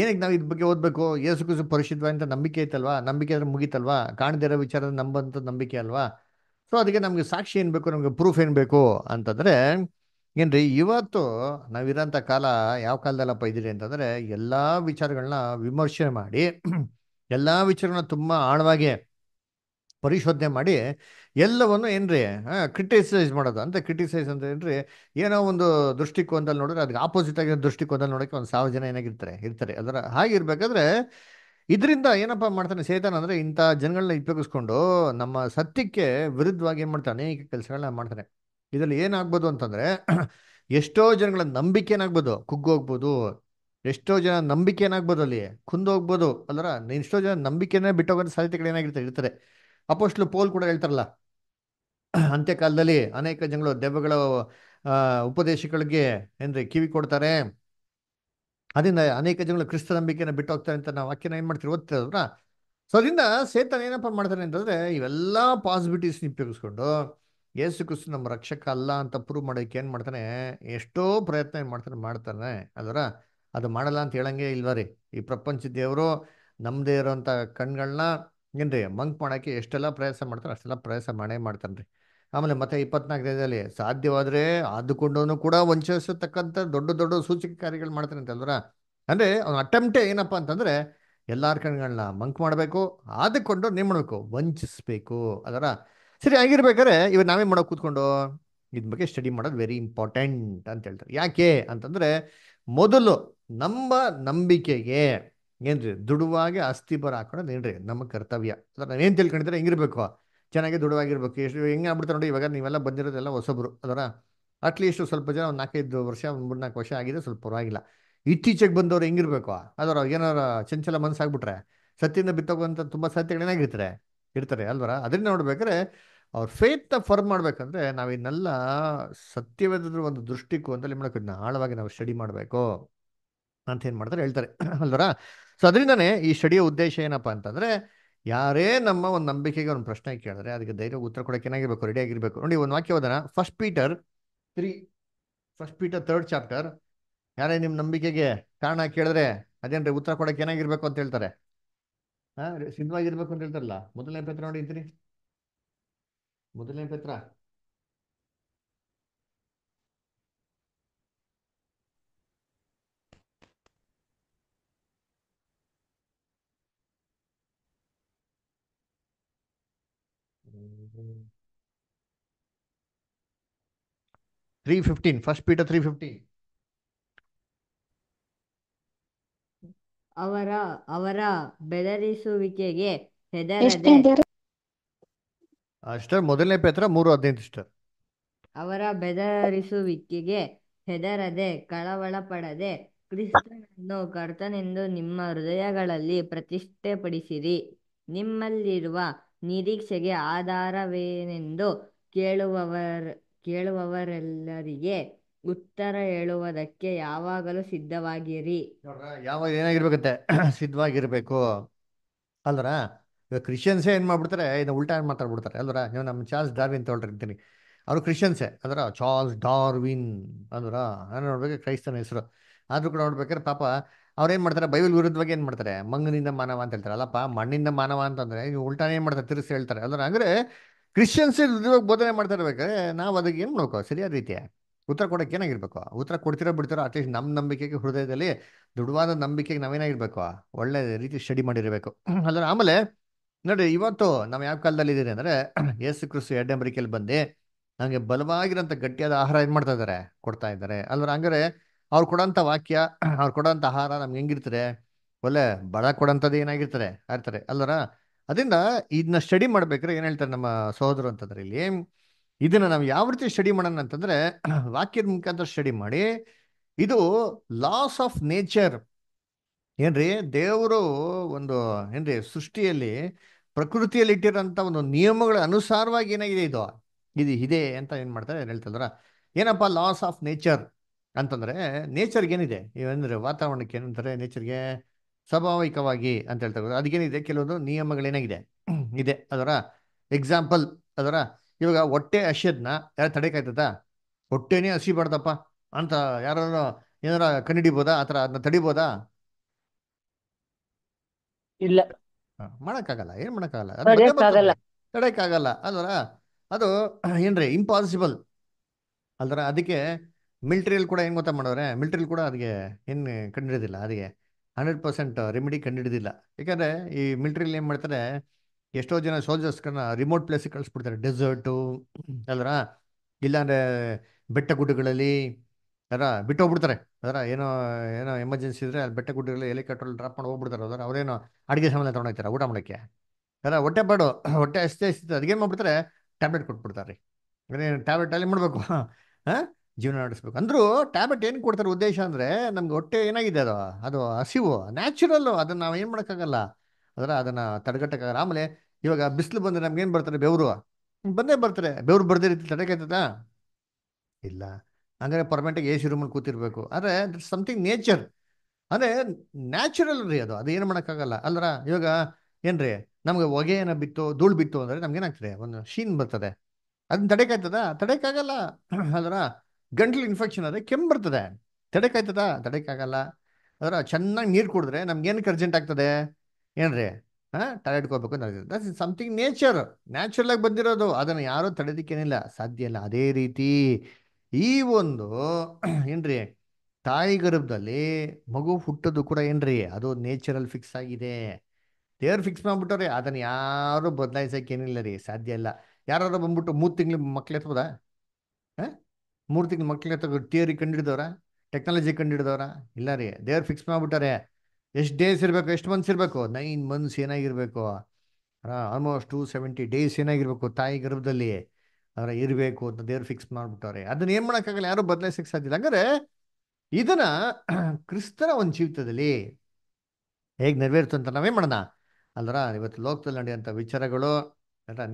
ಏನಕ್ಕೆ ನಾವು ಇದ್ರ ಬಗ್ಗೆ ಓದಬೇಕು ಯೇಸು ಕುಸು ಪರಿಶುದ್ಧ ಅಂತ ನಂಬಿಕೆ ಐತಲ್ವಾ ನಂಬಿಕೆ ಆದರೆ ಮುಗಿತಲ್ವಾ ಕಾಣದಿರೋ ವಿಚಾರ ನಂಬಂಥ ನಂಬಿಕೆ ಅಲ್ವಾ ಸೊ ಅದಕ್ಕೆ ನಮಗೆ ಸಾಕ್ಷಿ ಏನು ಬೇಕು ನಮಗೆ ಪ್ರೂಫ್ ಏನು ಬೇಕು ಅಂತಂದರೆ ಏನ್ರಿ ಇವತ್ತು ನಾವಿರೋಂಥ ಕಾಲ ಯಾವ ಕಾಲದಲ್ಲಪ್ಪ ಇದ್ದೀರಿ ಅಂತಂದರೆ ಎಲ್ಲ ವಿಚಾರಗಳನ್ನ ವಿಮರ್ಶೆ ಮಾಡಿ ಎಲ್ಲ ವಿಚಾರಗಳನ್ನ ತುಂಬ ಆಳವಾಗಿ ಪರಿಶೋಧನೆ ಮಾಡಿ ಎಲ್ಲವನ್ನು ಏನ್ರಿ ಕ್ರಿಟಿಸೈಸ್ ಮಾಡೋದು ಅಂತ ಕ್ರಿಟಿಸೈಸ್ ಅಂತ ಏನ್ರಿ ಏನೋ ಒಂದು ದೃಷ್ಟಿಕೋನದಲ್ಲಿ ನೋಡಿದ್ರೆ ಅದಕ್ಕೆ ಆಪೋಸಿಟ್ ಆಗಿರೋ ದೃಷ್ಟಿಕೋನದಲ್ಲಿ ನೋಡೋಕ್ಕೆ ಒಂದು ಸಾವಿರ ಜನ ಏನಾಗಿರ್ತಾರೆ ಇರ್ತಾರೆ ಅದರ ಹಾಗಿರ್ಬೇಕಾದ್ರೆ ಇದರಿಂದ ಏನಪ್ಪ ಮಾಡ್ತಾನೆ ಸೇತಾನ ಅಂದರೆ ಇಂಥ ಜನಗಳನ್ನ ಉಪಯೋಗಿಸ್ಕೊಂಡು ನಮ್ಮ ಸತ್ಯಕ್ಕೆ ವಿರುದ್ಧವಾಗಿ ಏನು ಮಾಡ್ತಾನೆ ಅನೇಕ ಕೆಲಸಗಳನ್ನ ಮಾಡ್ತಾನೆ ಇದರಲ್ಲಿ ಏನಾಗ್ಬೋದು ಅಂತಂದರೆ ಎಷ್ಟೋ ಜನಗಳ ನಂಬಿಕೆ ಏನಾಗ್ಬೋದು ಕುಗ್ಗೋಗ್ಬೋದು ಎಷ್ಟೋ ಜನ ನಂಬಿಕೆ ಏನಾಗ್ಬೋದು ಅಲ್ಲಿ ಕುಂದೋಗ್ಬೋದು ಅಲ್ಲರ ಎಷ್ಟೋ ಜನ ನಂಬಿಕೆನೇ ಬಿಟ್ಟೋಗೋ ಸಾಧ್ಯತೆಗಳು ಏನಾಗಿರ್ತಾರೆ ಇರ್ತಾರೆ ಅಪೋಸ್ಟ್ಲು ಪೋಲ್ ಕೂಡ ಹೇಳ್ತಾರಲ್ಲ ಅಂತ್ಯಕಾಲದಲ್ಲಿ ಅನೇಕ ಜನಗಳು ದೆವ್ವಗಳ ಉಪದೇಶಗಳಿಗೆ ಏನ್ರಿ ಕಿವಿ ಕೊಡ್ತಾರೆ ಅದರಿಂದ ಅನೇಕ ಜನಗಳು ಕ್ರಿಸ್ತ ನಂಬಿಕೆಯನ್ನು ಬಿಟ್ಟು ಹೋಗ್ತಾರೆ ಅಂತ ನಾವು ವಾಕ್ಯನ ಏನು ಮಾಡ್ತೀವಿ ಓದ್ತಿರೋದ್ರ ಸೊ ಅದರಿಂದ ಸೇತನ ಏನಪ್ಪ ಮಾಡ್ತಾನೆ ಅಂತಂದರೆ ಇವೆಲ್ಲ ಪಾಸಿಬಿಲಿಟೀಸ್ ಉಪಯೋಗಿಸ್ಕೊಂಡು ಯೇಸು ಕ್ರಿಸ್ತು ನಮ್ಮ ರಕ್ಷಕ ಅಲ್ಲ ಅಂತ ಪ್ರೂವ್ ಮಾಡೋಕ್ಕೆ ಏನು ಮಾಡ್ತಾನೆ ಎಷ್ಟೋ ಪ್ರಯತ್ನ ಏನು ಮಾಡ್ತಾನೆ ಮಾಡ್ತಾನೆ ಅದರ ಅದು ಮಾಡಲ್ಲ ಅಂತ ಹೇಳಂಗೆ ಇಲ್ವ ರೀ ಈ ಪ್ರಪಂಚ ದೇವರು ನಮ್ಮದೇ ಇರೋವಂಥ ಕಣ್ಗಳನ್ನ ಏನ್ರಿ ಮಂಕ್ ಮಾಡೋಕ್ಕೆ ಎಷ್ಟೆಲ್ಲ ಪ್ರಯಾಸ ಮಾಡ್ತಾರೆ ಅಷ್ಟೆಲ್ಲ ಪ್ರಯಾಸ ಮಾಡೇ ಮಾಡ್ತಾನೆ ರೀ ಆಮೇಲೆ ಮತ್ತೆ ದಿನದಲ್ಲಿ ಸಾಧ್ಯವಾದರೆ ಆದುಕೊಂಡವನು ಕೂಡ ವಂಚಿಸತಕ್ಕಂಥ ದೊಡ್ಡ ದೊಡ್ಡ ಸೂಚಕ ಕಾರ್ಯಗಳು ಮಾಡ್ತಾರೆ ಅಂತ ಅಂದ್ರೆ ಅಂದರೆ ಅವನ ಅಟೆಂಪ್ಟೇ ಏನಪ್ಪ ಅಂತಂದರೆ ಎಲ್ಲರ ಕಣ್ಗಳನ್ನ ಮಂಕ್ ಮಾಡಬೇಕು ಆದುಕೊಂಡು ಏನು ಮಾಡಬೇಕು ವಂಚಿಸ್ಬೇಕು ಅದರ ಸರಿ ಆಗಿರ್ಬೇಕಾದ್ರೆ ಇವ್ರು ನಾವೇ ಮಾಡೋಕೆ ಕೂತ್ಕೊಂಡು ಇದ್ ಬಗ್ಗೆ ಸ್ಟಡಿ ಮಾಡೋದು ವೆರಿ ಇಂಪಾರ್ಟೆಂಟ್ ಅಂತ ಹೇಳ್ತಾರೆ ಯಾಕೆ ಅಂತಂದರೆ ಮೊದಲು ನಮ್ಮ ನಂಬಿಕೆಗೆ ಏನ್ರಿ ದೃಢವಾಗಿ ಅಸ್ಥಿಬರ ಹಾಕೊಂಡು ಏನ್ರಿ ನಮ್ಮ ಕರ್ತವ್ಯ ಅದರ ನಾವೇನು ತಿಳ್ಕೊಂಡಿದ್ರೆ ಹೆಂಗಿರ್ಬೇಕು ಚೆನ್ನಾಗಿ ದೃಢವಾಗಿರ್ಬೇಕು ಎಷ್ಟು ಹೆಂಗೆ ಆಗ್ಬಿಡ್ತಾರೆ ನೋಡಿ ಇವಾಗ ನೀವೆಲ್ಲ ಬಂದಿರೋದೆಲ್ಲ ಹೊಸಬ್ರು ಅದರ ಅಟ್ಲೀಸ್ಟ್ ಸ್ವಲ್ಪ ಜನ ಒಂದು ನಾಲ್ಕೈದು ವರ್ಷ ಮೂರು ನಾಲ್ಕು ವರ್ಷ ಆಗಿದೆ ಸ್ವಲ್ಪ ಪರವಾಗಿಲ್ಲ ಇತ್ತೀಚೆಗೆ ಬಂದವರು ಹೆಂಗಿರ್ಬೇಕು ಅದರ ಏನಾರ ಚಂಚಲ ಮನಸ್ಸಾಗ್ಬಿಟ್ರೆ ಸತ್ತಿಂದ ಬಿತ್ತೋಗುವಂಥ ತುಂಬ ಏನಾಗಿರ್ತಾರೆ ಇರ್ತಾರೆ ಅಲ್ವರ ಅದರಿಂದ ನೋಡ್ಬೇಕಾದ್ರೆ ಅವ್ರ ಫೇತ್ನ ಫರ್ಮ್ ಮಾಡ್ಬೇಕಂದ್ರೆ ನಾವಿನ್ನೆಲ್ಲ ಸತ್ಯವೇದ ಒಂದು ದೃಷ್ಟಿಕೋನದಲ್ಲಿ ಮಾಡಬೇಕು ಇದನ್ನ ಆಳವಾಗಿ ನಾವು ಸ್ಟಡಿ ಮಾಡಬೇಕು ಅಂತ ಏನು ಮಾಡ್ತಾರೆ ಹೇಳ್ತಾರೆ ಅಲ್ವರ ಸೊ ಅದರಿಂದನೇ ಈ ಸ್ಟಡಿಯ ಉದ್ದೇಶ ಏನಪ್ಪ ಅಂತಂದರೆ ಯಾರೇ ನಮ್ಮ ಒಂದು ನಂಬಿಕೆಗೆ ಒಂದು ಪ್ರಶ್ನೆ ಕೇಳಿದ್ರೆ ಅದಕ್ಕೆ ಧೈರ್ಯ ಉತ್ತರ ಕೊಡೋಕೆ ಏನಾಗಿರ್ಬೇಕು ರೆಡಿ ಆಗಿರ್ಬೇಕು ನೋಡಿ ಒಂದು ವಾಕ್ಯ first Peter three first Peter third chapter ಯಾರೇ ನಿಮ್ಮ ನಂಬಿಕೆಗೆ ಕಾರಣ ಕೇಳಿದ್ರೆ ಅದೇನ್ರಿ ಉತ್ತರ ಕೊಡೋಕೆ ಏನಾಗಿರ್ಬೇಕು ಅಂತ ಹೇಳ್ತಾರೆ ಹಾಂ ಸಿದ್ಧವಾಗಿರ್ಬೇಕು ಅಂತ ಹೇಳ್ತಾರಲ್ಲ ಮೊದಲನೇ ಪತ್ರ ನೋಡಿ ಇದ್ರಿ ಮೊದಲನೇ ಪತ್ರ 315 first ತ್ರೀ ಫಿಫ್ಟೀನ್ ಅವರ ಅವರ ಬೆದರಿಸುವಿಕೆಗೆ ಹೆದರದೆ ಅಷ್ಟರ್ ಮೊದಲನೇ ಪೇತ್ರ ಮೂರು ಹದಿನೈದು ಇಷ್ಟರ್ ಅವರ ಬೆದರಿಸುವಿಕೆಗೆ ಹೆದರದೆ ಕಳವಳ ಪಡದೆ ಕ್ರಿಸ್ತನನ್ನು ಕರ್ತನೆಂದು ನಿಮ್ಮ ಹೃದಯಗಳಲ್ಲಿ ಪ್ರತಿಷ್ಠೆಪಡಿಸಿರಿ ನಿಮ್ಮಲ್ಲಿರುವ ನಿರೀಕ್ಷೆಗೆ ಆಧಾರವೇನೆಂದು ಕೇಳುವವರ ಕೇಳುವವರೆಲ್ಲರಿಗೆ ಉತ್ತರ ಹೇಳುವುದಕ್ಕೆ ಯಾವಾಗಲೂ ಸಿದ್ಧವಾಗಿರಿ ಯಾವಾಗ ಏನಾಗಿರ್ಬೇಕತ್ತೆ ಸಿದ್ಧವಾಗಿರ್ಬೇಕು ಅಲ್ವರ ಇವಾಗ ಕ್ರಿಶ್ಚಿಯನ್ಸೇ ಏನು ಮಾಡ್ಬಿಡ್ತಾರೆ ಇದು ಉಲ್ಟಾ ಏನು ಮಾತಾಡ್ಬಿಡ್ತಾರೆ ಅಲ್ರ ನೀವು ನಮ್ಮ ಚಾರ್ಲ್ಸ್ ಡಾರ್ವಿನ್ ತೊಗೊಳ್ತಿರ್ತೀನಿ ಅವರು ಕ್ರಿಶ್ಚಿಯನ್ಸೇ ಅದರ ಚಾರ್ಲ್ಸ್ ಡಾರ್ವಿನ್ ಅಂದ್ರ ನಾನು ನೋಡ್ಬೇಕು ಕ್ರೈಸ್ತನ ಹೆಸರು ಆದರೂ ಕೂಡ ನೋಡ್ಬೇಕಾದ್ರೆ ಪಾಪ ಏನು ಮಾಡ್ತಾರೆ ಬೈಬಲ್ ವಿರುದ್ಧವಾಗಿ ಏನು ಮಾಡ್ತಾರೆ ಮಂಗನಿಂದ ಮಾನವ ಅಂತ ಹೇಳ್ತಾರೆ ಅಲ್ಲಪ್ಪ ಮಣ್ಣಿಂದ ಮಾನವ ಅಂತಂದರೆ ನೀವು ಉಲ್ಟಾನೇ ಏನು ಮಾಡ್ತಾರೆ ತಿರ್ಸಿ ಹೇಳ್ತಾರೆ ಅಂದ್ರೆ ಅಂದರೆ ಕ್ರಿಶ್ಚಿಯನ್ಸ್ ಇವಾಗ ಬೋಧನೆ ಮಾಡ್ತಾ ಇರ್ಬೇಕಾದ್ರೆ ನಾವು ಅದಕ್ಕೆ ಏನು ಮಾಡ್ಬೇಕು ಸರಿಯಾದ ರೀತಿಯ ಉತ್ತರ ಕೊಡೋಕೆ ಏನಾಗಿರ್ಬೇಕು ಉತ್ತರ ಕೊಡ್ತಿರೋ ಬಿಡ್ತಿರೋ ಅಟ್ಲೀಸ್ಟ್ ನಮ್ಮ ನಂಬಿಕೆಗೆ ಹೃದಯದಲ್ಲಿ ದೃಢವಾದ ನಂಬಿಕೆಗೆ ನಾವೇನಾಗಿರ್ಬೇಕು ಒಳ್ಳೆ ರೀತಿ ಸ್ಟಡಿ ಮಾಡಿರ್ಬೇಕು ಅದ್ರ ಆಮೇಲೆ ನೋಡಿ ಇವತ್ತು ನಾವು ಯಾವ ಕಾಲದಲ್ಲಿ ಇದ್ದೀರಿ ಅಂದ್ರೆ ಯೇಸು ಕ್ರಿಸ್ತು ಎರಡನೇ ಬರಿಕೆಯಲ್ಲಿ ಬಂದು ನಮಗೆ ಬಲವಾಗಿರೋಂಥ ಗಟ್ಟಿಯಾದ ಆಹಾರ ಏನು ಮಾಡ್ತಾ ಇದ್ದಾರೆ ಕೊಡ್ತಾ ಇದ್ದಾರೆ ಅಲ್ವ ಹಂಗಾರೆ ಅವ್ರು ಕೊಡೋಂಥ ವಾಕ್ಯ ಅವ್ರು ಕೊಡೋಂಥ ಆಹಾರ ನಮ್ಗೆ ಹೆಂಗಿರ್ತಾರೆ ಒಳ್ಳೆ ಬಡ ಕೊಡೋಂಥದ್ದು ಏನಾಗಿರ್ತಾರೆ ಇರ್ತಾರೆ ಅಲ್ವರ ಅದರಿಂದ ಇದನ್ನ ಸ್ಟಡಿ ಮಾಡ್ಬೇಕಾದ್ರೆ ಏನ್ ಹೇಳ್ತಾರೆ ನಮ್ಮ ಸಹೋದರು ಅಂತಂದ್ರೆ ಇಲ್ಲಿ ಇದನ್ನ ನಾವು ಯಾವ ರೀತಿ ಸ್ಟಡಿ ಮಾಡೋಣ ಅಂತಂದ್ರೆ ವಾಕ್ಯದ ಮುಖಾಂತರ ಸ್ಟಡಿ ಮಾಡಿ ಇದು ಲಾಸ್ ಆಫ್ ನೇಚರ್ ಏನ್ರಿ ದೇವರು ಒಂದು ಏನ್ರಿ ಸೃಷ್ಟಿಯಲ್ಲಿ ಪ್ರಕೃತಿಯಲ್ಲಿ ಇಟ್ಟಿರೋಂಥ ಒಂದು ನಿಯಮಗಳ ಅನುಸಾರವಾಗಿ ಏನಾಗಿದೆ ಇದು ಇದು ಇದೆ ಅಂತ ಏನು ಮಾಡ್ತಾರೆ ಹೇಳ್ತಿದ್ರ ಏನಪ್ಪ ಲಾಸ್ ಆಫ್ ನೇಚರ್ ಅಂತಂದ್ರೆ ನೇಚರ್ಗೆ ಏನಿದೆ ಏನಂದ್ರೆ ವಾತಾವರಣಕ್ಕೆ ಏನಂತಾರೆ ನೇಚರ್ಗೆ ಸ್ವಾಭಾವಿಕವಾಗಿ ಅಂತ ಹೇಳ್ತಾ ಅದಕ್ಕೇನಿದೆ ಕೆಲವೊಂದು ನಿಯಮಗಳೇನಾಗಿದೆ ಇದೆ ಅದರ ಎಕ್ಸಾಂಪಲ್ ಅದರ ಇವಾಗ ಹೊಟ್ಟೆ ಹಸಿಯದನ್ನ ಯಾರು ತಡೆಕಾಯ್ತದ ಹೊಟ್ಟೆನೇ ಹಸಿಬಾರ್ದಪ್ಪ ಅಂತ ಯಾರು ಏನಾರ ಆ ಆತರ ಅದನ್ನ ತಡಿಬೋದಾ ಇಲ್ಲ ಮಾಡಕ್ಕಾಗಲ್ಲ ಏನ್ ಮಾಡಕ್ಕಾಗಲ್ಲ ತಡೆಯಕ್ಕಾಗಲ್ಲ ಅದರ ಅದು ಏನ್ರಿ ಇಂಪಾಸಿಬಲ್ ಅಲ್ದರ ಅದಕ್ಕೆ ಮಿಲ್ಟ್ರಿಯಲ್ಲಿ ಕೂಡ ಏನು ಗೊತ್ತಾ ಮಾಡೋರೆ ಮಿಲ್ಟ್ರಿಯಲ್ಲಿ ಕೂಡ ಅದಕ್ಕೆ ಏನ್ ಕಂಡುಹಿಡಿದಿಲ್ಲ ಅದಕ್ಕೆ ಹಂಡ್ರೆಡ್ ಪರ್ಸೆಂಟ್ ರೆಮಿಡಿ ಕಂಡುಹಿಡಿದಿಲ್ಲ ಯಾಕಂದರೆ ಈ ಮಿಲ್ಟ್ರಿಲಿ ಏನು ಮಾಡ್ತಾರೆ ಎಷ್ಟೋ ಜನ ಸೋಲ್ಜರ್ಸ್ಗಳನ್ನ ರಿಮೋಟ್ ಪ್ಲೇಸಿಗೆ ಕಳಿಸ್ಬಿಡ್ತಾರೆ ಡೆಸರ್ಟು ಅಲ್ಲರ ಇಲ್ಲಾಂದರೆ ಬೆಟ್ಟ ಗುಡ್ಡಗಳಲ್ಲಿ ಅದರ ಬಿಟ್ಟು ಹೋಗ್ಬಿಡ್ತಾರೆ ಅದರ ಏನೋ ಏನೋ ಎಮರ್ಜೆನ್ಸಿ ಇದ್ದರೆ ಅಲ್ಲಿ ಬೆಟ್ಟ ಗುಡ್ಡಗಳಲ್ಲಿ ಹೆಲಿಕಾಪ್ಟರ್ ಡ್ರಾಪ್ ಮಾಡಿ ಹೋಗ್ಬಿಡ್ತಾರೆ ಅದರ ಅವರೇನೋ ಅಡುಗೆ ಸಾಮಾನು ತೊಗೊಂಡೋಗ್ತಾರೆ ಊಟ ಮಾಡೋಕ್ಕೆ ಅದರ ಹೊಟ್ಟೆ ಬಾಡು ಹೊಟ್ಟೆ ಅಷ್ಟೇ ಅಷ್ಟೇ ಅದಕ್ಕೇನು ಮಾಡ್ಬಿಡ್ತಾರೆ ಟ್ಯಾಬ್ಲೆಟ್ ಕೊಟ್ಬಿಡ್ತಾರೆ ರೀ ಟ್ಯಾಬ್ಲೆಟ್ ಅಲ್ಲಿ ಮಾಡಬೇಕು ಹಾಂ ಜೀವನ ನಡೆಸ್ಬೇಕು ಅಂದರೂ ಟ್ಯಾಬ್ಲೆಟ್ ಏನು ಕೊಡ್ತಾರೆ ಉದ್ದೇಶ ಅಂದರೆ ನಮ್ಗೆ ಹೊಟ್ಟೆ ಏನಾಗಿದೆ ಅದು ಅದು ಹಸಿವು ನ್ಯಾಚುರಲ್ಲು ಅದನ್ನು ನಾವು ಏನು ಮಾಡೋಕ್ಕಾಗಲ್ಲ ಅದರ ಅದನ್ನು ತಡೆಗಟ್ಟಕ್ಕಾಗಲ್ಲ ಆಮೇಲೆ ಇವಾಗ ಬಿಸಿಲು ಬಂದರೆ ಏನು ಬರ್ತಾರೆ ಬೆವರು ಬಂದೇ ಬರ್ತಾರೆ ಬೆವರು ಬರ್ದೇ ರೀತಿ ತಡೆಕಾಯ್ತದ ಇಲ್ಲ ಅಂದರೆ ಪರ್ಮನೆಂಟಾಗಿ ಎ ಸಿ ರೂಮಲ್ಲಿ ಕೂತಿರ್ಬೇಕು ಆದರೆ ದಟ್ಸ್ ಸಮಥಿಂಗ್ ನೇಚರ್ ಅಂದರೆ ನ್ಯಾಚುರಲ್ ರೀ ಅದು ಅದು ಏನು ಮಾಡೋಕ್ಕಾಗಲ್ಲ ಅಲ್ಲರ ಇವಾಗ ಏನು ರೀ ನಮಗೆ ಹೊಗೆ ಏನ ಬಿತ್ತು ಧೂಳು ಬಿತ್ತು ಅಂದರೆ ಏನಾಗ್ತದೆ ಒಂದು ಶೀನ್ ಬರ್ತದೆ ಅದನ್ನ ತಡೆಕಾಯ್ತದ ತಡೆಕಾಗಲ್ಲ ಅಲ್ಲರ ಗಂಟ್ಲು ಇನ್ಫೆಕ್ಷನ್ ಆದರೆ ಕೆಮ್ಮು ಬರ್ತದೆ ತಡೆಕಾಯ್ತದ ತಡೆಕಾಗಲ್ಲ ಅದರ ಚೆನ್ನಾಗಿ ನೀರು ಕುಡಿದ್ರೆ ನಮ್ಗೆ ಏನಕ್ಕೆ ಅರ್ಜೆಂಟ್ ಆಗ್ತದೆ ಏನ್ರಿ ಹಾಂ ತಡೆ ಇಟ್ಕೋಬೇಕು that is something nature natural ಆಗಿ ಬಂದಿರೋದು ಅದನ್ನು ಯಾರೂ ತಡೆದಿಕ್ಕೇನಿಲ್ಲ ಸಾಧ್ಯ ಇಲ್ಲ ಅದೇ ರೀತಿ ಈ ಒಂದು ಏನ್ರಿ ತಾಯಿ ಗರ್ಭದಲ್ಲಿ ಮಗು ಹುಟ್ಟೋದು ಕೂಡ ಏನ್ರಿ ಅದು ನೇಚರಲ್ಲಿ ಫಿಕ್ಸ್ ಆಗಿದೆ ದೇವ್ರು ಫಿಕ್ಸ್ ಮಾಡಿಬಿಟ್ಟವ್ರಿ ಅದನ್ನು ಯಾರು ಏನಿಲ್ಲ ರೀ ಸಾಧ್ಯ ಇಲ್ಲ ಯಾರಾದ್ರೂ ಬಂದ್ಬಿಟ್ಟು ಮೂರು ತಿಂಗಳು ಮಕ್ಳು ಎತ್ಬೋದಾ ಹಾಂ ಮೂರು ತಿಂಗಳು ಮಕ್ಳಿಗೆ ತಗೋ ಥಿಯರಿ ಕಂಡಿಡಿದವ್ರ ಟೆಕ್ನಾಲಜಿ ಕಂಡಿಡ್ದವ್ರ ಇಲ್ಲ ರೀ ದೇವ್ರು ಫಿಕ್ಸ್ ಮಾಡಿಬಿಟ್ಟಾರೆ ಎಷ್ಟು ಡೇಸ್ ಇರಬೇಕು ಎಷ್ಟು ಮಂತ್ಸ್ ಇರಬೇಕು ನೈನ್ ಮಂತ್ಸ್ ಏನಾಗಿರಬೇಕು ಆಲ್ಮೋಸ್ಟ್ ಟೂ ಸೆವೆಂಟಿ ಡೇಸ್ ಏನಾಗಿರಬೇಕು ತಾಯಿ ಗರ್ಭದಲ್ಲಿ ಅವರ ಇರಬೇಕು ಅಂತ ದೇವ್ರು ಫಿಕ್ಸ್ ಮಾಡಿಬಿಟ್ಟವ್ರೆ ಅದನ್ನ ಏನು ಮಾಡೋಕ್ಕಾಗಲ್ಲ ಯಾರೂ ಬದಲಾಯಿಸಕ್ಕೆ ಸಾಧ್ಯ ಹಂಗಾರೆ ಇದನ್ನ ಕ್ರಿಸ್ತನ ಒಂದು ಜೀವಿತದಲ್ಲಿ ಹೇಗೆ ನೆರವೇರ್ತು ಅಂತ ನಾವೇ ಮಾಡೋಣ ಅಲ್ರ ಇವತ್ತು ಲೋಕದಲ್ಲಿ ನಡೆಯುವಂಥ ವಿಚಾರಗಳು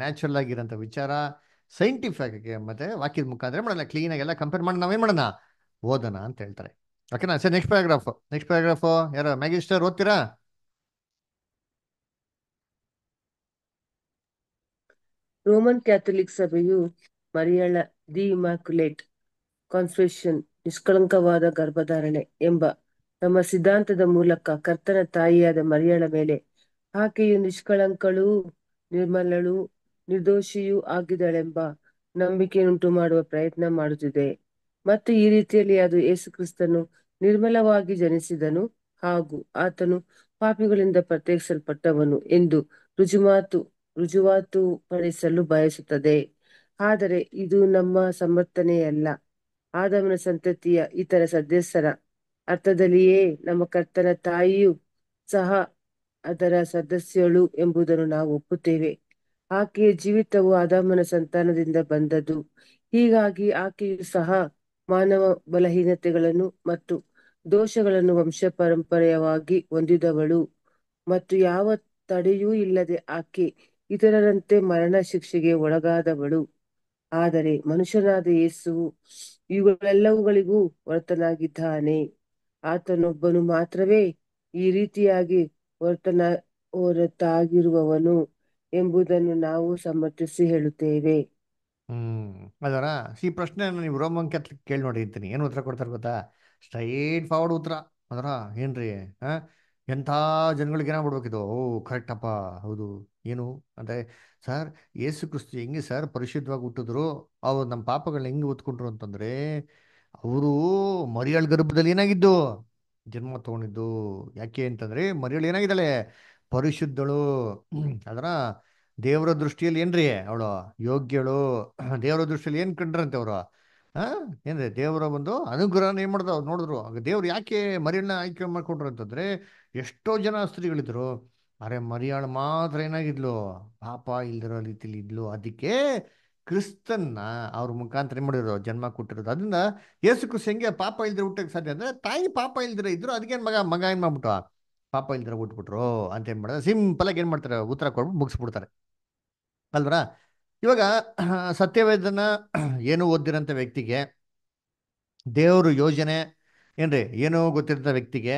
ನ್ಯಾಚುರಲ್ ಆಗಿರೋಂಥ ವಿಚಾರ ಸೈಂಟಿಫಿಕ್ ಆಗಿ ಮತ್ತೆ ವಾಕ್ಯದ ಮುಖಾಂತರ ಮಾಡೋಣ ಆಗಿ ಎಲ್ಲ ಕಂಪೇರ್ ಮಾಡೋಣ ನಾವೇನ್ ಮಾಡೋಣ ಓದೋಣ ಅಂತ ಹೇಳ್ತಾರೆ ಓಕೆನಾ sir next paragraph next paragraph ಯಾರ ಮ್ಯಾಗಿಸ್ಟರ್ ಓದ್ತೀರಾ ರೋಮನ್ ಕ್ಯಾಥೋಲಿಕ್ ಸಭೆಯು ಮರಿಯಳ ದಿ ಇಮಾಕ್ಯುಲೇಟ್ ಕಾನ್ಸ್ಪಿರೇಷನ್ ನಿಷ್ಕಳಂಕವಾದ ಗರ್ಭಧಾರಣೆ ಎಂಬ ನಮ್ಮ ಸಿದ್ಧಾಂತದ ಮೂಲಕ ಕರ್ತನ ತಾಯಿಯಾದ ಮರಿಯಳ ಮೇಲೆ ಆಕೆಯು ನಿಷ್ಕಳಂಕಳು ನಿರ್ಮಲಳು ನಿರ್ದೋಷಿಯೂ ಆಗಿದ್ದಾಳೆಂಬ ನಂಬಿಕೆಯುಂಟು ಮಾಡುವ ಪ್ರಯತ್ನ ಮಾಡುತ್ತಿದೆ ಮತ್ತು ಈ ರೀತಿಯಲ್ಲಿ ಅದು ಯೇಸುಕ್ರಿಸ್ತನು ನಿರ್ಮಲವಾಗಿ ಜನಿಸಿದನು ಹಾಗೂ ಆತನು ಪಾಪಿಗಳಿಂದ ಪ್ರತ್ಯೇಕಿಸಲ್ಪಟ್ಟವನು ಎಂದು ರುಜುಮಾತು ರುಜುವಾತು ಪಡಿಸಲು ಬಯಸುತ್ತದೆ ಆದರೆ ಇದು ನಮ್ಮ ಸಮರ್ಥನೆಯಲ್ಲ ಆದಮನ ಸಂತತಿಯ ಇತರ ಸದಸ್ಯರ ಅರ್ಥದಲ್ಲಿಯೇ ನಮ್ಮ ಕರ್ತನ ತಾಯಿಯು ಸಹ ಅದರ ಸದಸ್ಯಳು ಎಂಬುದನ್ನು ನಾವು ಒಪ್ಪುತ್ತೇವೆ ಆಕೆಯ ಜೀವಿತವು ಅದಮ್ಮನ ಸಂತಾನದಿಂದ ಬಂದದ್ದು ಹೀಗಾಗಿ ಆಕೆಯು ಸಹ ಮಾನವ ಬಲಹೀನತೆಗಳನ್ನು ಮತ್ತು ದೋಷಗಳನ್ನು ವಂಶ ಪರಂಪರೆಯವಾಗಿ ಹೊಂದಿದವಳು ಮತ್ತು ಯಾವ ತಡೆಯೂ ಇಲ್ಲದೆ ಆಕೆ ಇತರರಂತೆ ಮರಣ ಶಿಕ್ಷೆಗೆ ಒಳಗಾದವಳು ಆದರೆ ಮನುಷ್ಯನಾದ ಯೇಸುವು ಇವುಗಳೆಲ್ಲವುಗಳಿಗೂ ಹೊರತನಾಗಿದ್ದಾನೆ ಆತನೊಬ್ಬನು ಮಾತ್ರವೇ ಈ ರೀತಿಯಾಗಿ ಹೊರತನ ಹೊರತಾಗಿರುವವನು ಎಂಬುದನ್ನು ನಾವು ಸಮರ್ಥಿಸಿ ಹೇಳುತ್ತೇವೆ ಹ್ಮ್ ಅದರ ಈ ಪ್ರಶ್ನೆ ನೀವು ರೋಮನ್ ಕ್ಯಾಥಲಿಕ್ ಕೇಳಿ ನೋಡಿ ಅಂತೀನಿ ಏನು ಉತ್ತರ ಕೊಡ್ತಾರೆ ಗೊತ್ತಾ ಸ್ಟ್ರೈಟ್ ಫಾರ್ವರ್ಡ್ ಉತ್ತರ ಅದರ ಏನ್ರಿ ಹಾ ಎಂಥ ಜನಗಳಿಗೆ ಏನೋ ಇದು ಓ ಅಪ್ಪ ಹೌದು ಏನು ಅಂದರೆ ಸರ್ ಯೇಸು ಕ್ರಿಸ್ತಿ ಹೆಂಗೆ ಸರ್ ಪರಿಶುದ್ಧವಾಗಿ ಹುಟ್ಟಿದ್ರು ಅವ್ರು ನಮ್ಮ ಪಾಪಗಳನ್ನ ಹೆಂಗೆ ಒತ್ಕೊಂಡ್ರು ಅಂತಂದ್ರೆ ಅವರು ಮರಿಯಾಳ ಗರ್ಭದಲ್ಲಿ ಏನಾಗಿದ್ದು ಜನ್ಮ ತಗೊಂಡಿದ್ದು ಯಾಕೆ ಅಂತಂದ್ರೆ ಮರಿಯಾಳು ಏನಾಗಿದ್ದಾಳೆ ಪರಿಶುದ್ಧಳು ಅದರ ದೇವರ ದೃಷ್ಟಿಯಲ್ಲಿ ಏನ್ರಿ ಅವಳು ಯೋಗ್ಯಳು ದೇವರ ದೃಷ್ಟಿಯಲ್ಲಿ ಏನು ಕಂಡ್ರಂತೆ ಅವರು ಹ ಏನ್ರಿ ದೇವರ ಒಂದು ಅನುಗ್ರಹನ ಏನ್ ಮಾಡ್ದ ನೋಡಿದ್ರು ದೇವ್ರು ಯಾಕೆ ಮರಿಯಣ್ಣ ಆಯ್ಕೆ ಮಾಡ್ಕೊಂಡ್ರು ಅಂತಂದ್ರೆ ಎಷ್ಟೋ ಜನ ಸ್ತ್ರೀಗಳಿದ್ರು ಅರೆ ಮರಿಯಾಳು ಮಾತ್ರ ಏನಾಗಿದ್ಲು ಪಾಪ ಇಲ್ದಿರೋ ರೀತಿಲಿ ಇದ್ಲು ಅದಕ್ಕೆ ಕ್ರಿಸ್ತನ್ನ ಅವ್ರ ಮುಖಾಂತರ ಏನ್ ಮಾಡಿರೋ ಜನ್ಮ ಕೊಟ್ಟಿರೋದು ಅದನ್ನ ಯೇಸು ಕ್ರಿಸ್ತ ಹೆಂಗೆ ಪಾಪ ಇಲ್ದಿರ ಹುಟ್ಟಕ್ಕೆ ಸಾಧ್ಯ ಅಂದ್ರೆ ತಾಯಿ ಪಾಪ ಇಲ್ದಿರ ಇದ್ರು ಅದಕ್ಕೇನು ಮಗ ಮಗ ಏನ್ ಮಾಡ್ಬಿಟ್ಟು ಪಾಪ ಇಲ್ದಿರ ಊಟ್ಬಿಟ್ರು ಅಂತ ಏನು ಮಾಡಿದ್ರೆ ಸಿಂಪಲಾಗಿ ಏನು ಮಾಡ್ತಾರೆ ಉತ್ತರ ಕೊಡ್ಬಿಟ್ಟು ಮುಗಿಸ್ಬಿಡ್ತಾರೆ ಅಲ್ವರ ಇವಾಗ ಸತ್ಯವೇದನ ಏನು ಓದಿರೋಂಥ ವ್ಯಕ್ತಿಗೆ ದೇವರು ಯೋಜನೆ ಏನ್ರಿ ಏನೋ ಗೊತ್ತಿರೋಂಥ ವ್ಯಕ್ತಿಗೆ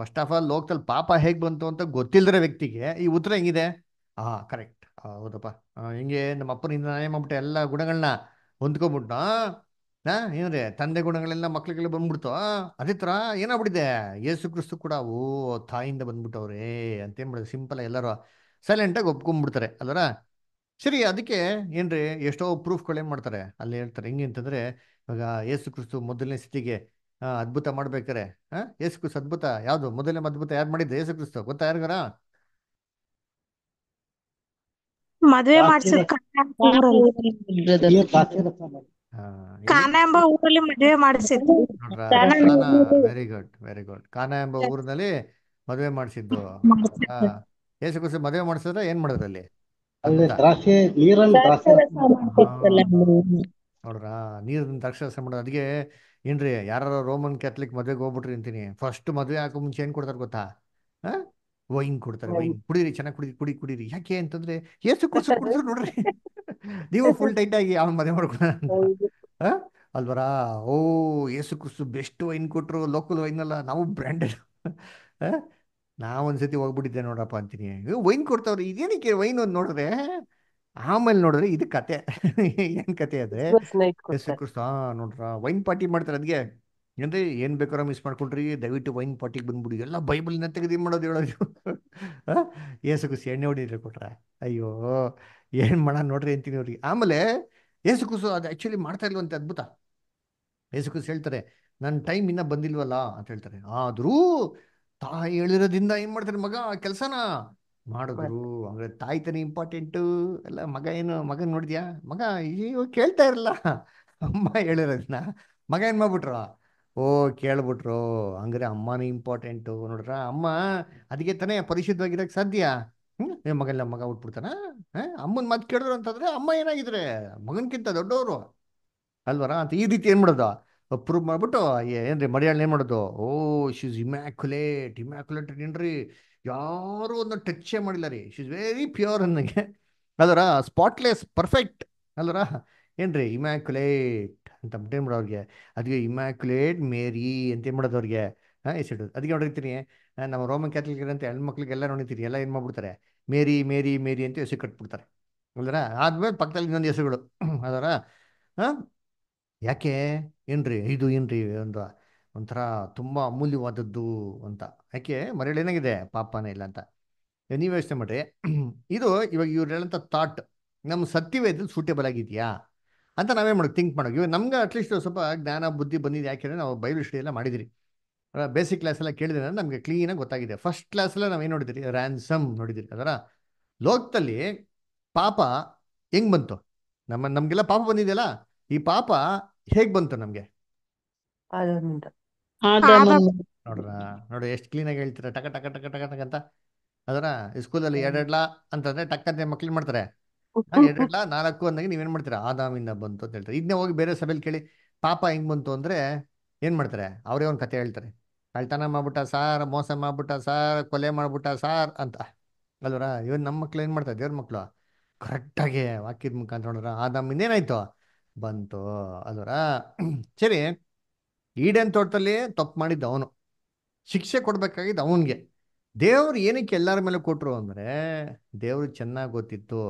ಫಸ್ಟ್ ಆಫ್ ಆಲ್ ಲೋಕದಲ್ಲಿ ಪಾಪ ಹೇಗೆ ಬಂತು ಅಂತ ಗೊತ್ತಿಲ್ಲದಿರೋ ವ್ಯಕ್ತಿಗೆ ಈ ಉತ್ತರ ಹೆಂಗಿದೆ ಹಾ ಕರೆಕ್ಟ್ ಹೌದಪ್ಪ ಹಿಂಗೆ ನಮ್ಮ ಅಪ್ಪನಿಂದ ಏನು ಮಾಡ್ಬಿಟ್ಟೆ ಎಲ್ಲ ಗುಣಗಳನ್ನ ಹೊಂದ್ಕೊಂಬಿಟ್ಟು ಏನ್ರಿ ತಂದೆ ಗುಣಗಳೆಲ್ಲ ಮಕ್ಳಿಗೆಲ್ಲ ಬಂದ್ಬಿಡ್ತು ಅದೇ ತರ ಏನಾಗ್ಬಿಟ್ಟಿದೆ ಯೇಸು ಕ್ರಿಸ್ತು ಕೂಡ ಓ ತಾಯಿಂದ ಬಂದ್ಬಿಟ್ಟವ್ರೆ ಏನ್ ಬಿಡೋದು ಸಿಂಪಲ್ ಎಲ್ಲರೂ ಆಗಿ ಒಪ್ಕೊಂಡ್ಬಿಡ್ತಾರೆ ಅಲ್ಲರ ಸರಿ ಅದಕ್ಕೆ ಏನ್ರಿ ಎಷ್ಟೋ ಪ್ರೂಫ್ಗಳು ಏನು ಮಾಡ್ತಾರೆ ಅಲ್ಲಿ ಹೇಳ್ತಾರೆ ಹೆಂಗೆ ಅಂತಂದರೆ ಇವಾಗ ಯೇಸು ಕ್ರಿಸ್ತು ಮೊದಲನೇ ಸ್ಥಿತಿಗೆ ಅದ್ಭುತ ಮಾಡ್ಬೇಕಾರೆ ಹಾಂ ಯೇಸು ಕ್ರಿಸ್ತು ಅದ್ಭುತ ಯಾವುದು ಮೊದಲನೇ ಅದ್ಭುತ ಯಾರು ಮಾಡಿದ್ದು ಯೇಸು ಕ್ರಿಸ್ತು ಗೊತ್ತಾ ಯಾರಿಗಾರ ಮದುವೆ ಕಾನ ಎಂಬ ಊರಲ್ಲಿ ಮದುವೆ ಮಾಡಿಸಿದ್ದು very good very good Cana ಎಂಬ ಊರಿನಲ್ಲಿ ಮದುವೆ ಮಾಡಿಸಿದ್ದು ಯೇಸು ಕ್ರಿಸ್ತ ಮದುವೆ ಮಾಡಿಸಿದ್ರೆ ಏನ್ ಮಾಡೋದು ಅಲ್ಲಿ ನೋಡ್ರಾ ನೀರನ್ನ ದ್ರಾಕ್ಷಾರಸ ಮಾಡೋದು ಅದಕ್ಕೆ ಏನ್ರಿ ಯಾರ ರೋಮನ್ ಕ್ಯಾಥಲಿಕ್ ಮದ್ವೆಗೆ ಹೋಗ್ಬಿಟ್ರಿ ಅಂತೀನಿ ಫಸ್ಟ್ ಮದ್ವೆ ಹಾಕೋ ಮುಂಚೆ ಏನ್ ಕೊಡ್ತಾರೆ ಗೊತ್ತಾ ವೈನ್ ಕೊಡ್ತಾರೆ ವೈನ್ ಕುಡೀರಿ ಚೆನ್ನಾಗಿ ಕುಡಿ ಕುಡಿ ಕುಡೀರಿ ಯಾಕೆ ಅಂತಂದ್ರೆ ಯೇಸು ಕ್ರಿಸ್ತ ಕುಡಿದ್ರು ನೋಡ್ರಿ ನೀವು ಫುಲ್ ಟೈಟ್ ಆಗಿ ಅವನ್ ಮದುವೆ ಮಾಡ್ಕೊಳ್ಳೋಣ ಅಲ್ವರಾ ಓ ಯೇಸು ಕ್ರಿಸ್ತು ಬೆಸ್ಟ್ ವೈನ್ ಕೊಟ್ಟರು ಲೋಕಲ್ ವೈನ್ ಅಲ್ಲ ನಾವು ಬ್ರ್ಯಾಂಡೆಡ್ ನಾವೊಂದ್ಸತಿ ಹೋಗ್ಬಿಟ್ಟಿದ್ದೆ ನೋಡಪ್ಪ ಅಂತೀನಿ ವೈನ್ ಕೊಡ್ತಾವ್ರಿ ಇದೇನಕ್ಕೆ ವೈನ್ ಒಂದು ನೋಡಿದ್ರೆ ಆಮೇಲೆ ನೋಡಿದ್ರೆ ಇದು ಕತೆ ಏನ್ ಕತೆ ಅದೇ ಯೇಸು ಕ್ರಿಸ್ತು ಹಾ ನೋಡ್ರ ವೈನ್ ಪಾರ್ಟಿ ಮಾಡ್ತಾರೆ ಅದ್ಗೆ ಅಂದ್ರೆ ಏನ್ ಬೇಕಾರ ಮಿಸ್ ಮಾಡ್ಕೊಂಡ್ರಿ ದಯವಿಟ್ಟು ವೈನ್ ಪಾರ್ಟಿಗೆ ಬಂದ್ಬಿಡಿ ಎಲ್ಲ ಬೈಬಲ್ನ ತೆಗೆದು ಮಾಡೋದು ಹೇಳೋದು ಯೇಸು ಕ್ರಿಸ್ತು ಎಣ್ಣೆ ಹೊಡಿದ್ರೆ ಕೊಟ್ರ ಅಯ್ಯೋ ಏನ್ ಮಾಡ ನೋಡ್ರಿ ಅಂತೀನಿ ಅವ್ರಿಗೆ ಆಮೇಲೆ ಏಸು ಕುಸು ಅದು ಆ್ಯಕ್ಚುಲಿ ಮಾಡ್ತಾ ಇಲ್ವಂತೆ ಅದ್ಭುತ ಏಸು ಹೇಳ್ತಾರೆ ನನ್ನ ಟೈಮ್ ಇನ್ನ ಬಂದಿಲ್ವಲ್ಲ ಅಂತ ಹೇಳ್ತಾರೆ ಆದರೂ ತಾಯಿ ಹೇಳಿರೋದ್ರಿಂದ ಏನು ಮಾಡ್ತಾರೆ ಮಗ ಕೆಲಸನ ಮಾಡಿದ್ರು ಅಂದ್ರೆ ತಾಯಿ ತಾನೇ ಇಂಪಾರ್ಟೆಂಟು ಎಲ್ಲ ಮಗ ಏನು ಮಗ ನೋಡಿದ್ಯಾ ಮಗ ಅಯ್ಯೋ ಕೇಳ್ತಾ ಇರಲ್ಲ ಅಮ್ಮ ಹೇಳಿರೋದನ್ನ ಮಗ ಏನು ಮಾಡ್ಬಿಟ್ರ ಓ ಕೇಳ್ಬಿಟ್ರು ಹಂಗಾರೆ ಅಮ್ಮನೇ ಇಂಪಾರ್ಟೆಂಟು ನೋಡ್ರ ಅಮ್ಮ ಅದಕ್ಕೆ ತಾನೇ ಪರಿಶುದ್ಧವಾಗಿರೋಕ್ಕೆ ಸಾಧ್ಯ ಏ ಮಗಲ್ಲ ಮಗ ಹುಟ್ಬಿಡ್ತಾನ ಅಮ್ಮನ ಮಾತು ಕೇಳಿದ್ರು ಅಂತಂದ್ರೆ ಅಮ್ಮ ಏನಾಗಿದ್ರೆ ಮಗನಕ್ಕಿಂತ ದೊಡ್ಡವರು ಅಲ್ವರ ಅಂತ ಈ ರೀತಿ ಏನು ಮಾಡೋದು ಅಪ್ರೂವ್ ಮಾಡ್ಬಿಟ್ಟು ಏನ್ರಿ ಮಡಿಯಾಳ್ ಏನು ಮಾಡೋದು ಓ ಶೀಸ್ ಇಮ್ಯಾಕ್ಯುಲೇಟ್ ಇಮ್ಯಾಕ್ಯುಲೇಟ್ ಏನ್ರಿ ಯಾರು ಒಂದು ಟಚ್ಚೇ ಮಾಡಿಲ್ಲ ರೀ ಶೀಸ್ ವೆರಿ ಪ್ಯೂರ್ ಅನ್ನಂಗೆ ಅದರ ಸ್ಪಾಟ್ಲೆಸ್ ಪರ್ಫೆಕ್ಟ್ ಅಲ್ವರ ಏನ್ರಿ ಇಮ್ಯಾಕ್ಯುಲೇಟ್ ಅಂತ ಏನು ಮಾಡೋ ಅವ್ರಿಗೆ ಅದಕ್ಕೆ ಇಮ್ಯಾಕ್ಯುಲೇಟ್ ಮೇರಿ ಅಂತ ಏನು ಮಾಡೋದು ಅವ್ರಿಗೆ ಹಾಂ ಅದಕ್ಕೆ ನೋಡಿರ್ತೀನಿ ನಮ್ಮ ರೋಮನ್ ಕ್ಯಾಥಲಿಕ್ ಅಂತ ಹೆಣ್ಮಕ್ಳಿಗೆಲ್ಲ ನೋಡಿರ್ತೀನಿ ಎಲ್ಲ ಏನು ಮಾಡ್ಬಿಡ್ತಾರೆ ಮೇರಿ ಮೇರಿ ಮೇರಿ ಅಂತ ಹೆಸರು ಕಟ್ಬಿಡ್ತಾರೆ ಅಲ್ದರ ಆದ್ಮೇಲೆ ಪಕ್ಕದಲ್ಲಿ ಇನ್ನೊಂದು ಹೆಸರುಗಳು ಅದರ ಯಾಕೆ ಏನ್ರಿ ಇದು ಏನ್ರಿ ಒಂದು ಒಂಥರ ತುಂಬ ಅಮೂಲ್ಯವಾದದ್ದು ಅಂತ ಯಾಕೆ ಮರಳು ಏನಾಗಿದೆ ಪಾಪನೇ ಇಲ್ಲ ಅಂತ ನೀವು ಯೋಚನೆ ಮಾಡ್ರಿ ಇದು ಇವಾಗ ಇವ್ರು ಹೇಳೋಂಥ ಥಾಟ್ ನಮ್ಮ ಸತ್ಯವೇದಲ್ಲಿ ಸೂಟೇಬಲ್ ಆಗಿದೆಯಾ ಅಂತ ನಾವೇ ಮಾಡೋದು ಥಿಂಕ್ ಮಾಡೋದು ಇವಾಗ ನಮ್ಗೆ ಅಟ್ಲೀಸ್ಟ್ ಸ್ವಲ್ಪ ಜ್ಞಾನ ಬುದ್ಧಿ ಬಂದಿದೆ ಯಾಕೆಂದರೆ ನಾವು ಬಯಲು ಸ್ಟಡಿ ಎಲ್ಲ ಮಾಡಿದಿರಿ ಬೇಸಿಕ್ ಕ್ಲಾಸ್ ಎಲ್ಲ ಕೇಳಿದ್ರೆ ನಮಗೆ ಆಗ ಗೊತ್ತಾಗಿದೆ ಫಸ್ಟ್ ಕ್ಲಾಸ್ ಎಲ್ಲ ಏನು ನೋಡಿದಿರಿ ರ್ಯಾನ್ಸಮ್ ನೋಡಿದಿರಿ ಅದರ ಲೋಕದಲ್ಲಿ ಪಾಪ ಹೆಂಗ್ ಬಂತು ನಮ್ಮ ನಮ್ಗೆಲ್ಲ ಪಾಪ ಬಂದಿದೆಯಲ್ಲ ಈ ಪಾಪ ಹೇಗ್ ಬಂತು ನಮ್ಗೆ ನೋಡ್ರ ನೋಡಿ ಎಷ್ಟು ಆಗಿ ಹೇಳ್ತೀರಾ ಟಕ ಟಕ ಟಕ ಟಕ ಟಕ ಅಂತ ಅದರ ಸ್ಕೂಲಲ್ಲಿ ಎರಡೆಡ್ಲಾ ಅಂತಂದ್ರೆ ಅಂತ ಮಕ್ಳು ಮಾಡ್ತಾರೆ ಎರಡೆಡ್ಲಾ ನಾಲ್ಕು ಅಂದಾಗ ನೀವೇನ್ ಮಾಡ್ತೀರಾ ಆದಾಮಿಂದ ಬಂತು ಅಂತ ಹೇಳ್ತಾರೆ ಇದನ್ನೇ ಹೋಗಿ ಬೇರೆ ಸಭೆಯಲ್ಲಿ ಕೇಳಿ ಪಾಪ ಹೆಂಗ್ ಬಂತು ಅಂದ್ರೆ ಏನ್ ಮಾಡ್ತಾರೆ ಅವರೇ ಒಂದು ಕತೆ ಹೇಳ್ತಾರೆ ಕಳ್ತನ ಮಾಡ್ಬಿಟ್ಟ ಸಾರ್ ಮೋಸ ಮಾಡ್ಬಿಟ್ಟ ಸಾರ್ ಕೊಲೆ ಮಾಡ್ಬಿಟ್ಟ ಸಾರ್ ಅಂತ ಅಲ್ವರ ಇವನ್ ನಮ್ಮ ಮಕ್ಳು ಏನ್ ಮಾಡ್ತಾರೆ ದೇವ್ರ ಮಕ್ಕಳು ಕರೆಕ್ಟಾಗಿ ವಾಕ್ಯದ ಮುಖಾಂತರ ನೋಡ್ರ ಆ ನಮ್ ಏನಾಯ್ತು ಬಂತು ಅಲ್ವರ ಸರಿ ಈಡೇನ್ ತೋಟದಲ್ಲಿ ತಪ್ಪು ಮಾಡಿದ್ದ ಅವನು ಶಿಕ್ಷೆ ಕೊಡ್ಬೇಕಾಗಿದ್ದ ಅವನ್ಗೆ ದೇವ್ರು ಏನಕ್ಕೆ ಎಲ್ಲರ ಮೇಲೆ ಕೊಟ್ಟರು ಅಂದರೆ ದೇವ್ರು ಚೆನ್ನಾಗಿ ಗೊತ್ತಿತ್ತು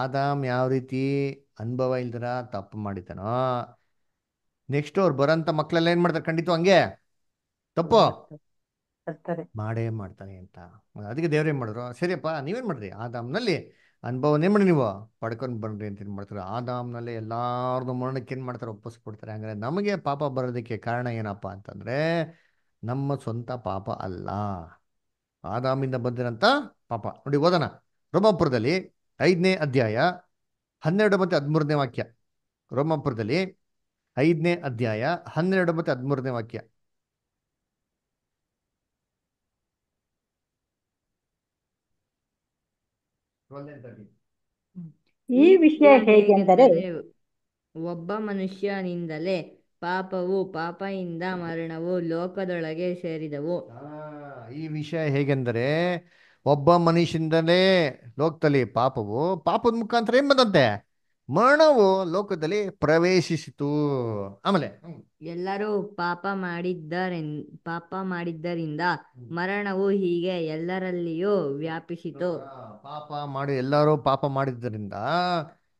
ಆದಾಮ್ ಯಾವ ರೀತಿ ಅನುಭವ ಇಲ್ದಿರ ತಪ್ಪು ಮಾಡಿದ್ದಾನೋ ನೆಕ್ಸ್ಟ್ ಅವ್ರು ಬರೋಂತ ಮಕ್ಳೆಲ್ಲ ಏನ್ ಮಾಡ್ತಾರೆ ಖಂಡಿತ ಹಂಗೆ ತಪ್ಪು ಮಾಡೇ ಮಾಡ್ತಾನೆ ಅಂತ ಅದಕ್ಕೆ ದೇವ್ರ ಏನ್ ಮಾಡಿದ್ರು ಸರಿಯಪ್ಪ ನೀವೇನ್ ಮಾಡ್ರಿ ಆದಾಮ್ನಲ್ಲಿ ಅನುಭವನೇ ಮಾಡಿ ನೀವು ಪಡ್ಕೊಂಡ್ ಬನ್ರಿ ಅಂತ ಏನ್ ಮಾಡ್ತಾರೆ ಆದಾಮ್ನಲ್ಲಿ ಎಲ್ಲಾರ್ದು ಮರಣಕ್ಕೆ ಏನ್ ಮಾಡ್ತಾರೆ ಒಪ್ಪಿಸ್ಬಿಡ್ತಾರೆ ಹಂಗಾರೆ ನಮಗೆ ಪಾಪ ಬರೋದಕ್ಕೆ ಕಾರಣ ಏನಪ್ಪ ಅಂತಂದ್ರೆ ನಮ್ಮ ಸ್ವಂತ ಪಾಪ ಅಲ್ಲ ಆದಾಮಿಂದ ಬಂದಿರಂತ ಪಾಪ ನೋಡಿ ಓದನ ರೋಮಾಪುರದಲ್ಲಿ ಐದನೇ ಅಧ್ಯಾಯ ಹನ್ನೆರಡು ಮತ್ತೆ ಹದಿಮೂರನೇ ವಾಕ್ಯ ರೋಮಾಪುರದಲ್ಲಿ ಐದನೇ ಅಧ್ಯಾಯ ಹನ್ನೆರಡು ಮತ್ತು ಹದಿಮೂರನೇ ವಾಕ್ಯ ಈ ವಿಷಯ ಹೇಗೆಂದರೆ ಒಬ್ಬ ಮನುಷ್ಯನಿಂದಲೇ ಪಾಪವು ಪಾಪಯಿಂದ ಮರಣವು ಲೋಕದೊಳಗೆ ಸೇರಿದವು ಈ ವಿಷಯ ಹೇಗೆಂದರೆ ಒಬ್ಬ ಮನುಷ್ಯನಿಂದಲೇ ಲೋಕದಲ್ಲಿ ಪಾಪವು ಪಾಪದ ಮುಖಾಂತರ ಏನ್ ಬಂದಂತೆ ಮರಣವು ಲೋಕದಲ್ಲಿ ಪ್ರವೇಶಿಸಿತು ಆಮೇಲೆ ಎಲ್ಲರೂ ಪಾಪ ಮಾಡಿದ್ದರೆ ಪಾಪ ಮಾಡಿದ್ದರಿಂದ ಮರಣವು ಹೀಗೆ ಎಲ್ಲರಲ್ಲಿಯೂ ವ್ಯಾಪಿಸಿತು ಪಾಪ ಮಾಡಿ ಎಲ್ಲರೂ ಪಾಪ ಮಾಡಿದ್ದರಿಂದ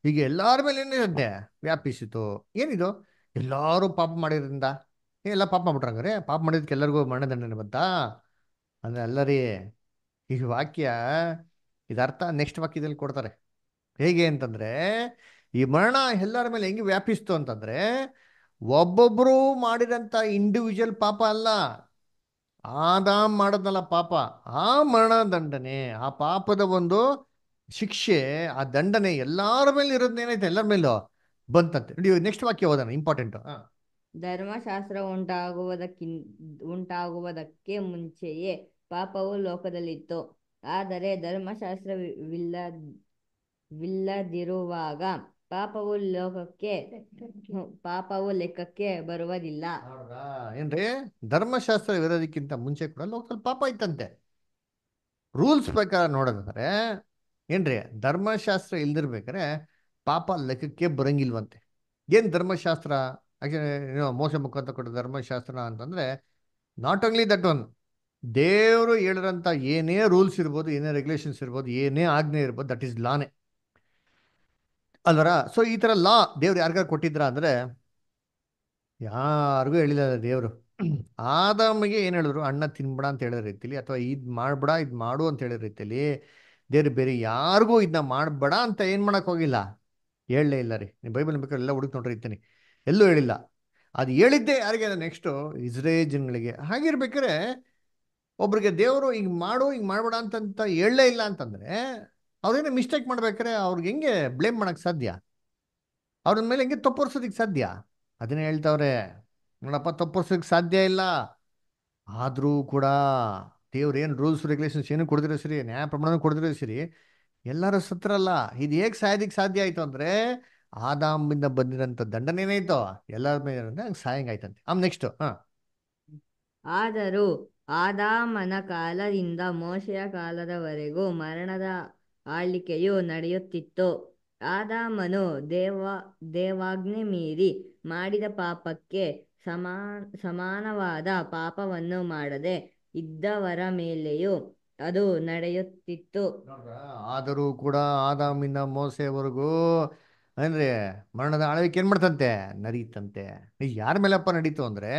ಹೀಗೆ ಎಲ್ಲರ ಮೇಲೆ ಏನಿದೆ ವ್ಯಾಪಿಸಿತು ಏನಿದು ಎಲ್ಲಾರು ಪಾಪ ಮಾಡಿದ್ರಿಂದ ಎಲ್ಲ ಪಾಪ ಮಾಡ್ಬಿಟ್ರಂಗ್ರೆ ಪಾಪ ಮಾಡಿದಕ್ಕೆ ಎಲ್ಲರಿಗೂ ಮರಣದಂಡನೆ ಬಂತಾ ಅಂದ್ರೆ ಎಲ್ಲರಿ ಈ ವಾಕ್ಯ ಇದರ್ಥ ನೆಕ್ಸ್ಟ್ ವಾಕ್ಯದಲ್ಲಿ ಕೊಡ್ತಾರೆ ಹೇಗೆ ಅಂತಂದ್ರೆ ಈ ಮರಣ ಎಲ್ಲರ ಮೇಲೆ ಹೆಂಗೆ ವ್ಯಾಪಿಸ್ತು ಅಂತಂದ್ರೆ ಒಬ್ಬೊಬ್ರು ಮಾಡಿದಂತ ಇಂಡಿವಿಜುವಲ್ ಪಾಪ ಅಲ್ಲ ಆದಾಮ್ ಮಾಡದಲ್ಲ ಪಾಪ ಆ ಮರಣ ದಂಡನೆ ಆ ಪಾಪದ ಒಂದು ಶಿಕ್ಷೆ ಆ ದಂಡನೆ ಎಲ್ಲರ ಮೇಲೆ ಏನಾಯ್ತು ಎಲ್ಲರ ಮೇಲೂ ಬಂತಂತೆ ನೆಕ್ಸ್ಟ್ ವಾಕ್ಯ ಓದೋಣ ಇಂಪಾರ್ಟೆಂಟ್ ಧರ್ಮಶಾಸ್ತ್ರ ಉಂಟಾಗುವುದಕ್ಕಿ ಉಂಟಾಗುವುದಕ್ಕೆ ಮುಂಚೆಯೇ ಪಾಪವು ಲೋಕದಲ್ಲಿತ್ತು ಆದರೆ ವಿಲ್ಲದಿರುವಾಗ ಪಾಪವು ಲೋಕಕ್ಕೆ ಪಾಪವು ಲೆಕ್ಕಕ್ಕೆ ಬರುವುದಿಲ್ಲ ಏನ್ರಿ ಧರ್ಮಶಾಸ್ತ್ರ ಇರೋದಕ್ಕಿಂತ ಮುಂಚೆ ಕೂಡ ಲೋಕದಲ್ಲಿ ಪಾಪ ಇತ್ತಂತೆ ರೂಲ್ಸ್ ಪ್ರಕಾರ ನೋಡೋದಾದ್ರೆ ಏನ್ರಿ ಧರ್ಮಶಾಸ್ತ್ರ ಇಲ್ದಿರ್ಬೇಕಾರೆ ಪಾಪ ಲೆಕ್ಕಕ್ಕೆ ಬರಂಗಿಲ್ವಂತೆ ಏನ್ ಧರ್ಮಶಾಸ್ತ್ರ ಏನೋ ಮೋಸ ಮುಖಾಂತರ ಕೊಟ್ಟ ಧರ್ಮಶಾಸ್ತ್ರ ಅಂತಂದ್ರೆ ನಾಟ್ ಓನ್ಲಿ ದಟ್ ಒನ್ ದೇವರು ಹೇಳಿದಂಥ ಏನೇ ರೂಲ್ಸ್ ಇರ್ಬೋದು ಏನೇ ರೆಗ್ಯುಲೇಷನ್ಸ್ ಇರ್ಬೋದು ಏನೇ ಆಜ್ಞೆ ಇರ್ಬೋದು ದಟ್ ಈಸ್ ಲಾನೇ ಅಲ್ವರ ಸೊ ಈ ಥರ ಲಾ ದೇವ್ರು ಯಾರಿಗಾರು ಕೊಟ್ಟಿದ್ರ ಅಂದರೆ ಯಾರಿಗೂ ಹೇಳಿಲ್ಲ ದೇವರು ಆದಮ್ಮಿಗೆ ಏನು ಹೇಳಿದ್ರು ಅಣ್ಣ ತಿನ್ಬೇಡ ಅಂತ ಹೇಳೋ ರೀತಿಯಲ್ಲಿ ಅಥವಾ ಇದು ಮಾಡ್ಬೇಡ ಇದು ಮಾಡು ಅಂತ ಹೇಳಿದ ರೀತಿಯಲ್ಲಿ ದೇವ್ರು ಬೇರೆ ಯಾರಿಗೂ ಇದನ್ನ ಮಾಡ್ಬೇಡ ಅಂತ ಏನು ಮಾಡೋಕೆ ಹೋಗಿಲ್ಲ ಹೇಳಲೇ ಇಲ್ಲ ರೀ ನೀವು ಬೈಬಲ್ ಬೇಕಾದ್ರೆ ಎಲ್ಲ ಹುಡುಕ್ ನೋಡ್ರಿ ಇರ್ತೀನಿ ಎಲ್ಲೂ ಹೇಳಿಲ್ಲ ಅದು ಹೇಳಿದ್ದೆ ಯಾರಿಗೆ ನೆಕ್ಸ್ಟು ಇಸ್ರೇ ಜನಗಳಿಗೆ ಹಾಗಿರ್ಬೇಕಾರೆ ಒಬ್ರಿಗೆ ದೇವರು ಹಿಂಗೆ ಮಾಡು ಹಿಂಗೆ ಮಾಡ್ಬೇಡ ಅಂತಂತ ಹೇಳಲೇ ಇಲ್ಲ ಅಂತಂದರೆ ಅವ್ರೇನೇ ಮಿಸ್ಟೇಕ್ ಮಾಡ್ಬೇಕಾದ್ರೆ ಅವ್ರಿಗೆ ಹೆಂಗೆ ಬ್ಲೇಮ್ ಮಾಡೋಕ್ಕೆ ಸಾಧ್ಯ ಅವ್ರ ಮೇಲೆ ಹೆಂಗೆ ತಪ್ಪೋರ್ಸೋದಕ್ಕೆ ಸಾಧ್ಯ ಅದನ್ನೇ ಹೇಳ್ತಾವ್ರೆ ನೋಡಪ್ಪ ತಪ್ಪರ್ಸೋದಕ್ಕೆ ಸಾಧ್ಯ ಇಲ್ಲ ಆದರೂ ಕೂಡ ದೇವ್ರು ಏನು ರೂಲ್ಸ್ ರೆಗ್ಯುಲೇಷನ್ಸ್ ಏನು ಕೊಡ್ದಿರೋ ಸರಿ ನ್ಯಾಯ ಪ್ರಮಾಣ ಕೊಡ್ದಿರೋ ಸರಿ ಎಲ್ಲರೂ ಅಲ್ಲ ಇದು ಹೇಗೆ ಸಾಯೋದಕ್ಕೆ ಸಾಧ್ಯ ಆಯಿತು ಅಂದರೆ ಆದಾಮಿಂದ ಬಂದಿರೋಂಥ ದಂಡನೆ ಎಲ್ಲರ ಮೇಲೆ ಸಾಯಂಗ್ ಆಯ್ತಂತೆ ಆಮ್ ನೆಕ್ಸ್ಟ್ ಹಾಂ ಆದರೂ ಆದಾಮನ ಕಾಲದಿಂದ ಮೋಶೆಯ ಕಾಲದವರೆಗೂ ಮರಣದ ಆಳ್ವಿಕೆಯು ನಡೆಯುತ್ತಿತ್ತು ಆದಾಮನು ದೇವ ದೇವಾಜ್ಞೆ ಮೀರಿ ಮಾಡಿದ ಪಾಪಕ್ಕೆ ಸಮಾ ಸಮಾನವಾದ ಪಾಪವನ್ನು ಮಾಡದೆ ಇದ್ದವರ ಮೇಲೆಯೂ ಅದು ನಡೆಯುತ್ತಿತ್ತು ಆದರೂ ಕೂಡ ಆದಾಮಿನ ಮೋಸೆವರೆಗೂ ಅಂದ್ರೆ ಮರಣದ ಆಳ್ವಿಕೆ ಏನ್ ಮಾಡ್ತಂತೆ ನಡೀತಂತೆ ಯಾರ ಮೇಲಪ್ಪ ನಡೀತು ಅಂದ್ರೆ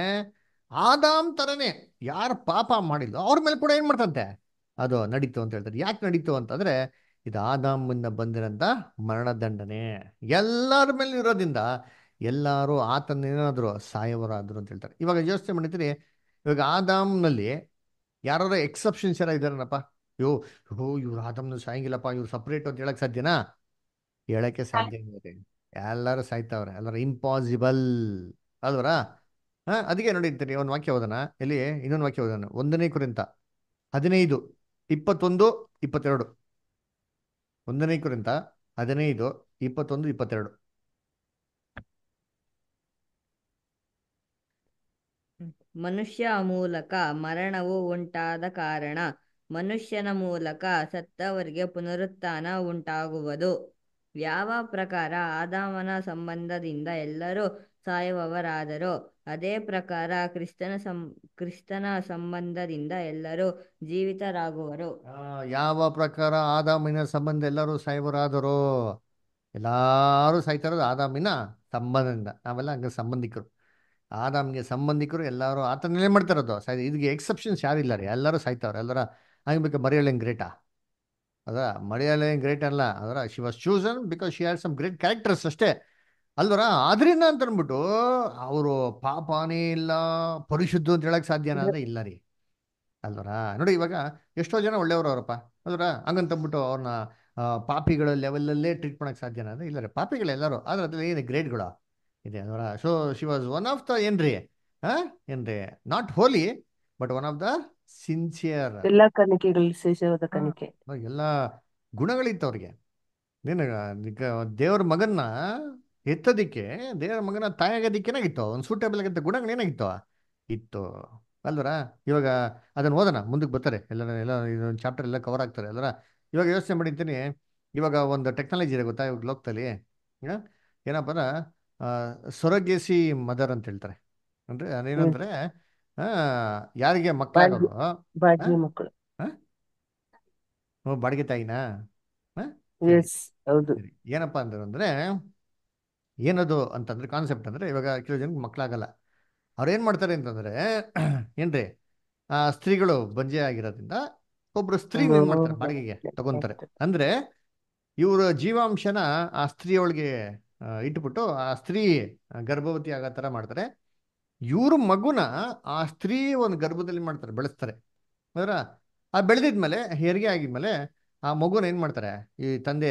ಆದಾಮ್ ತರನೇ ಯಾರು ಪಾಪ ಮಾಡಿಲ್ಲ ಅವ್ರ ಮೇಲೆ ಕೂಡ ಏನ್ ಮಾಡ್ತಂತೆ ಅದು ನಡೀತು ಅಂತ ಹೇಳ್ತಾರೆ ಯಾಕೆ ನಡೀತು ಅಂತಂದ್ರೆ ಇದು ಆದಾಮಿಂದ ಬಂದಿರೋಂಥ ಮರಣದಂಡನೆ ಎಲ್ಲರ ಮೇಲೆ ಇರೋದ್ರಿಂದ ಎಲ್ಲರೂ ಏನಾದ್ರು ಸಾಯವರಾದರು ಅಂತ ಹೇಳ್ತಾರೆ ಇವಾಗ ಯೋಚನೆ ಮಾಡಿದ್ರೆ ಇವಾಗ ಆದಾಮ್ನಲ್ಲಿ ಯಾರು ಎಕ್ಸೆಪ್ಷನ್ಸ್ ಯಾರ ಇದ್ದಾರನಪ್ಪ ಯೋ ಹೋ ಇವ್ರು ಆದಾಮ್ನ ಸಾಯಂಗಿಲ್ಲಪ್ಪ ಇವ್ರು ಸಪ್ರೇಟ್ ಅಂತ ಹೇಳಕ್ ಸಾಧ್ಯನಾ ಹೇಳಕ್ಕೆ ಸಾಧ್ಯ ಎಲ್ಲರೂ ಸಾಯ್ತಾವ್ರೆ ಎಲ್ಲರೂ ಇಂಪಾಸಿಬಲ್ ಅಲ್ವರ ಹಾ ಅದಕ್ಕೆ ನೋಡಿರ್ತೀನಿ ಒಂದು ವಾಕ್ಯ ಹೋದನಾ ಇಲ್ಲಿ ಇನ್ನೊಂದು ವಾಕ್ಯ ಓದೋಣ ಒಂದನೇ ಕುರಿತ ಹದಿನೈದು ಇಪ್ಪತ್ತೊಂದು ಇಪ್ಪತ್ತೆರಡು ಒಂದನೇ ಕುರಿತ ಹದಿನೈದು ಇಪ್ಪತ್ತೊಂದು ಇಪ್ಪತ್ತೆರಡು ಮನುಷ್ಯ ಮೂಲಕ ಮರಣವು ಉಂಟಾದ ಕಾರಣ ಮನುಷ್ಯನ ಮೂಲಕ ಸತ್ತವರಿಗೆ ಪುನರುತ್ಥಾನ ಉಂಟಾಗುವುದು ಯಾವ ಪ್ರಕಾರ ಆದಾಮನ ಸಂಬಂಧದಿಂದ ಎಲ್ಲರೂ ಸಾಯುವವರಾದರೋ ಅದೇ ಪ್ರಕಾರ ಕ್ರಿಸ್ತನ ಸಂ ಕ್ರಿಸ್ತನ ಸಂಬಂಧದಿಂದ ಎಲ್ಲರೂ ಜೀವಿತರಾಗುವರು ಯಾವ ಪ್ರಕಾರ ಆದಾಮಿನ ಸಂಬಂಧ ಎಲ್ಲರೂ ಸಾಯುವರಾದರೋ ಎಲ್ಲರೂ ಸಾಯ್ತಾರೋ ಆದಾಮಿನ ಸಂಬಂಧದಿಂದ ನಾವೆಲ್ಲ ಹಂಗೆ ಸಂಬಂಧಿಕರು ಆದಾಮಿಗೆ ಸಂಬಂಧಿಕರು ಎಲ್ಲರೂ ಆತನಲ್ಲೇ ಮಾಡ್ತಾರದು ಇರೋದು ಸಾಯ್ ಇದಕ್ಕೆ ಎಕ್ಸೆಪ್ಷನ್ಸ್ ಯಾರಿಲ್ಲ ರೀ ಎಲ್ಲರೂ ಸಾಯ್ತಾವ್ರೆ ಎಲ್ಲರ ಹಂಗೆ ಬೇಕು ಗ್ರೇಟಾ ಅದರ ಮರೆಯಲೇನು ಗ್ರೇಟ್ ಅಲ್ಲ ಅದರ she was chosen because she had some great characters ಅಷ್ಟೇ ಅಲ್ವರ ಆದ್ರಿಂದ ಅಂತ ಅಂದ್ಬಿಟ್ಟು ಅವರು ಪಾಪಾನೇ ಇಲ್ಲ ಪರಿಶುದ್ಧ ಅಂತ ಹೇಳಕ್ ಸಾಧ್ಯನ ಅಂದ್ರೆ ಇಲ್ಲ ರೀ ಅಲ್ವರ ನೋಡಿ ಇವಾಗ ಎಷ್ಟೋ ಜನ ಒಳ್ಳೆಯವರು ಅವರಪ್ಪ ಅಲ್ವರ ಹಂಗಂತಂದ್ಬಿಟ್ಟು ಅವ್ರನ್ನ ಪಾಪಿಗಳ ಲೆವೆಲಲ್ಲೇ ಟ್ರೀಟ್ ಮಾಡಕ್ ಸಾಧ್ಯ ಅಂದ್ರೆ ಇಲ್ಲ ರೀ ಪಾಪಿಗಳೆಲ್ಲರೂ ಆದ್ರೆ ಅದ್ರಲ್ಲಿ ಏನು ಗ್ರೇಡ್ಗಳು ಇದೆ ಅಲ್ವರ so she was one of the ಏನ್ರಿ ಹಾ ಏನ್ರಿ not holy but one of the sincere ಎಲ್ಲ ಕನಿಕೆಗಳು ವಿಶೇಷವಾದ ಎಲ್ಲ ಗುಣಗಳಿತ್ತು ಅವ್ರಿಗೆ ದೇವ್ರ ಮಗನ್ನ ಎತ್ತದಿಕ್ಕೆ ದೇವರ ಮಗನ ತಾಯಾಗೋದಕ್ಕೆ ಏನಾಗಿತ್ತು ಒಂದು ಸೂಟೇಬಲ್ ಆಗಿದ್ದ ಗುಣಗಳು ಏನಾಗಿತ್ತು ಇತ್ತು ಅಲ್ವರ ಇವಾಗ ಅದನ್ನು ಓದೋಣ ಮುಂದಕ್ಕೆ ಬರ್ತಾರೆ ಎಲ್ಲ ಎಲ್ಲ ಇದೊಂದು ಚಾಪ್ಟರ್ ಎಲ್ಲ ಕವರ್ ಆಗ್ತಾರೆ ಅಲ್ವರ ಇವಾಗ ಯೋಚನೆ ಮಾಡಿರ್ತೀನಿ ಇವಾಗ ಒಂದು ಟೆಕ್ನಾಲಜಿ ಇದೆ ಗೊತ್ತಾ ಇವಾಗ ಲೋಕದಲ್ಲಿ ಏನಪ್ಪ ಅಂದ್ರೆ ಸೊರಗೇಸಿ ಮದರ್ ಅಂತ ಹೇಳ್ತಾರೆ ಅಂದ್ರೆ ಅದೇನಂದ್ರೆ ಯಾರಿಗೆ ಮಕ್ಕಳು ಬಾಡಿಗೆ ತಾಯಿನಾ ಏನಪ್ಪಾ ಅಂದ್ರೆ ಏನದು ಅಂತಂದ್ರೆ ಕಾನ್ಸೆಪ್ಟ್ ಅಂದರೆ ಇವಾಗ ಕೆಲವು ಜನಕ್ಕೆ ಮಕ್ಕಳಾಗಲ್ಲ ಅವ್ರು ಏನು ಮಾಡ್ತಾರೆ ಅಂತಂದರೆ ಏನ್ರಿ ಸ್ತ್ರೀಗಳು ಬಂಜೆ ಆಗಿರೋದ್ರಿಂದ ಒಬ್ಬರು ಸ್ತ್ರೀ ಏನು ಮಾಡ್ತಾರೆ ಬಾಡಿಗೆಗೆ ತಗೊಂತಾರೆ ಅಂದರೆ ಇವರ ಜೀವಾಂಶನ ಆ ಸ್ತ್ರೀಯೊಳಗೆ ಇಟ್ಬಿಟ್ಟು ಆ ಸ್ತ್ರೀ ಗರ್ಭವತಿ ಆಗೋ ಥರ ಮಾಡ್ತಾರೆ ಇವ್ರ ಮಗುನ ಆ ಸ್ತ್ರೀ ಒಂದು ಗರ್ಭದಲ್ಲಿ ಮಾಡ್ತಾರೆ ಬೆಳೆಸ್ತಾರೆ ಅದರ ಆ ಬೆಳೆದಿದ್ಮೇಲೆ ಹೆರಿಗೆ ಆಗಿದ್ಮೇಲೆ ಆ ಮಗುನ ಏನ್ ಮಾಡ್ತಾರೆ ಈ ತಂದೆ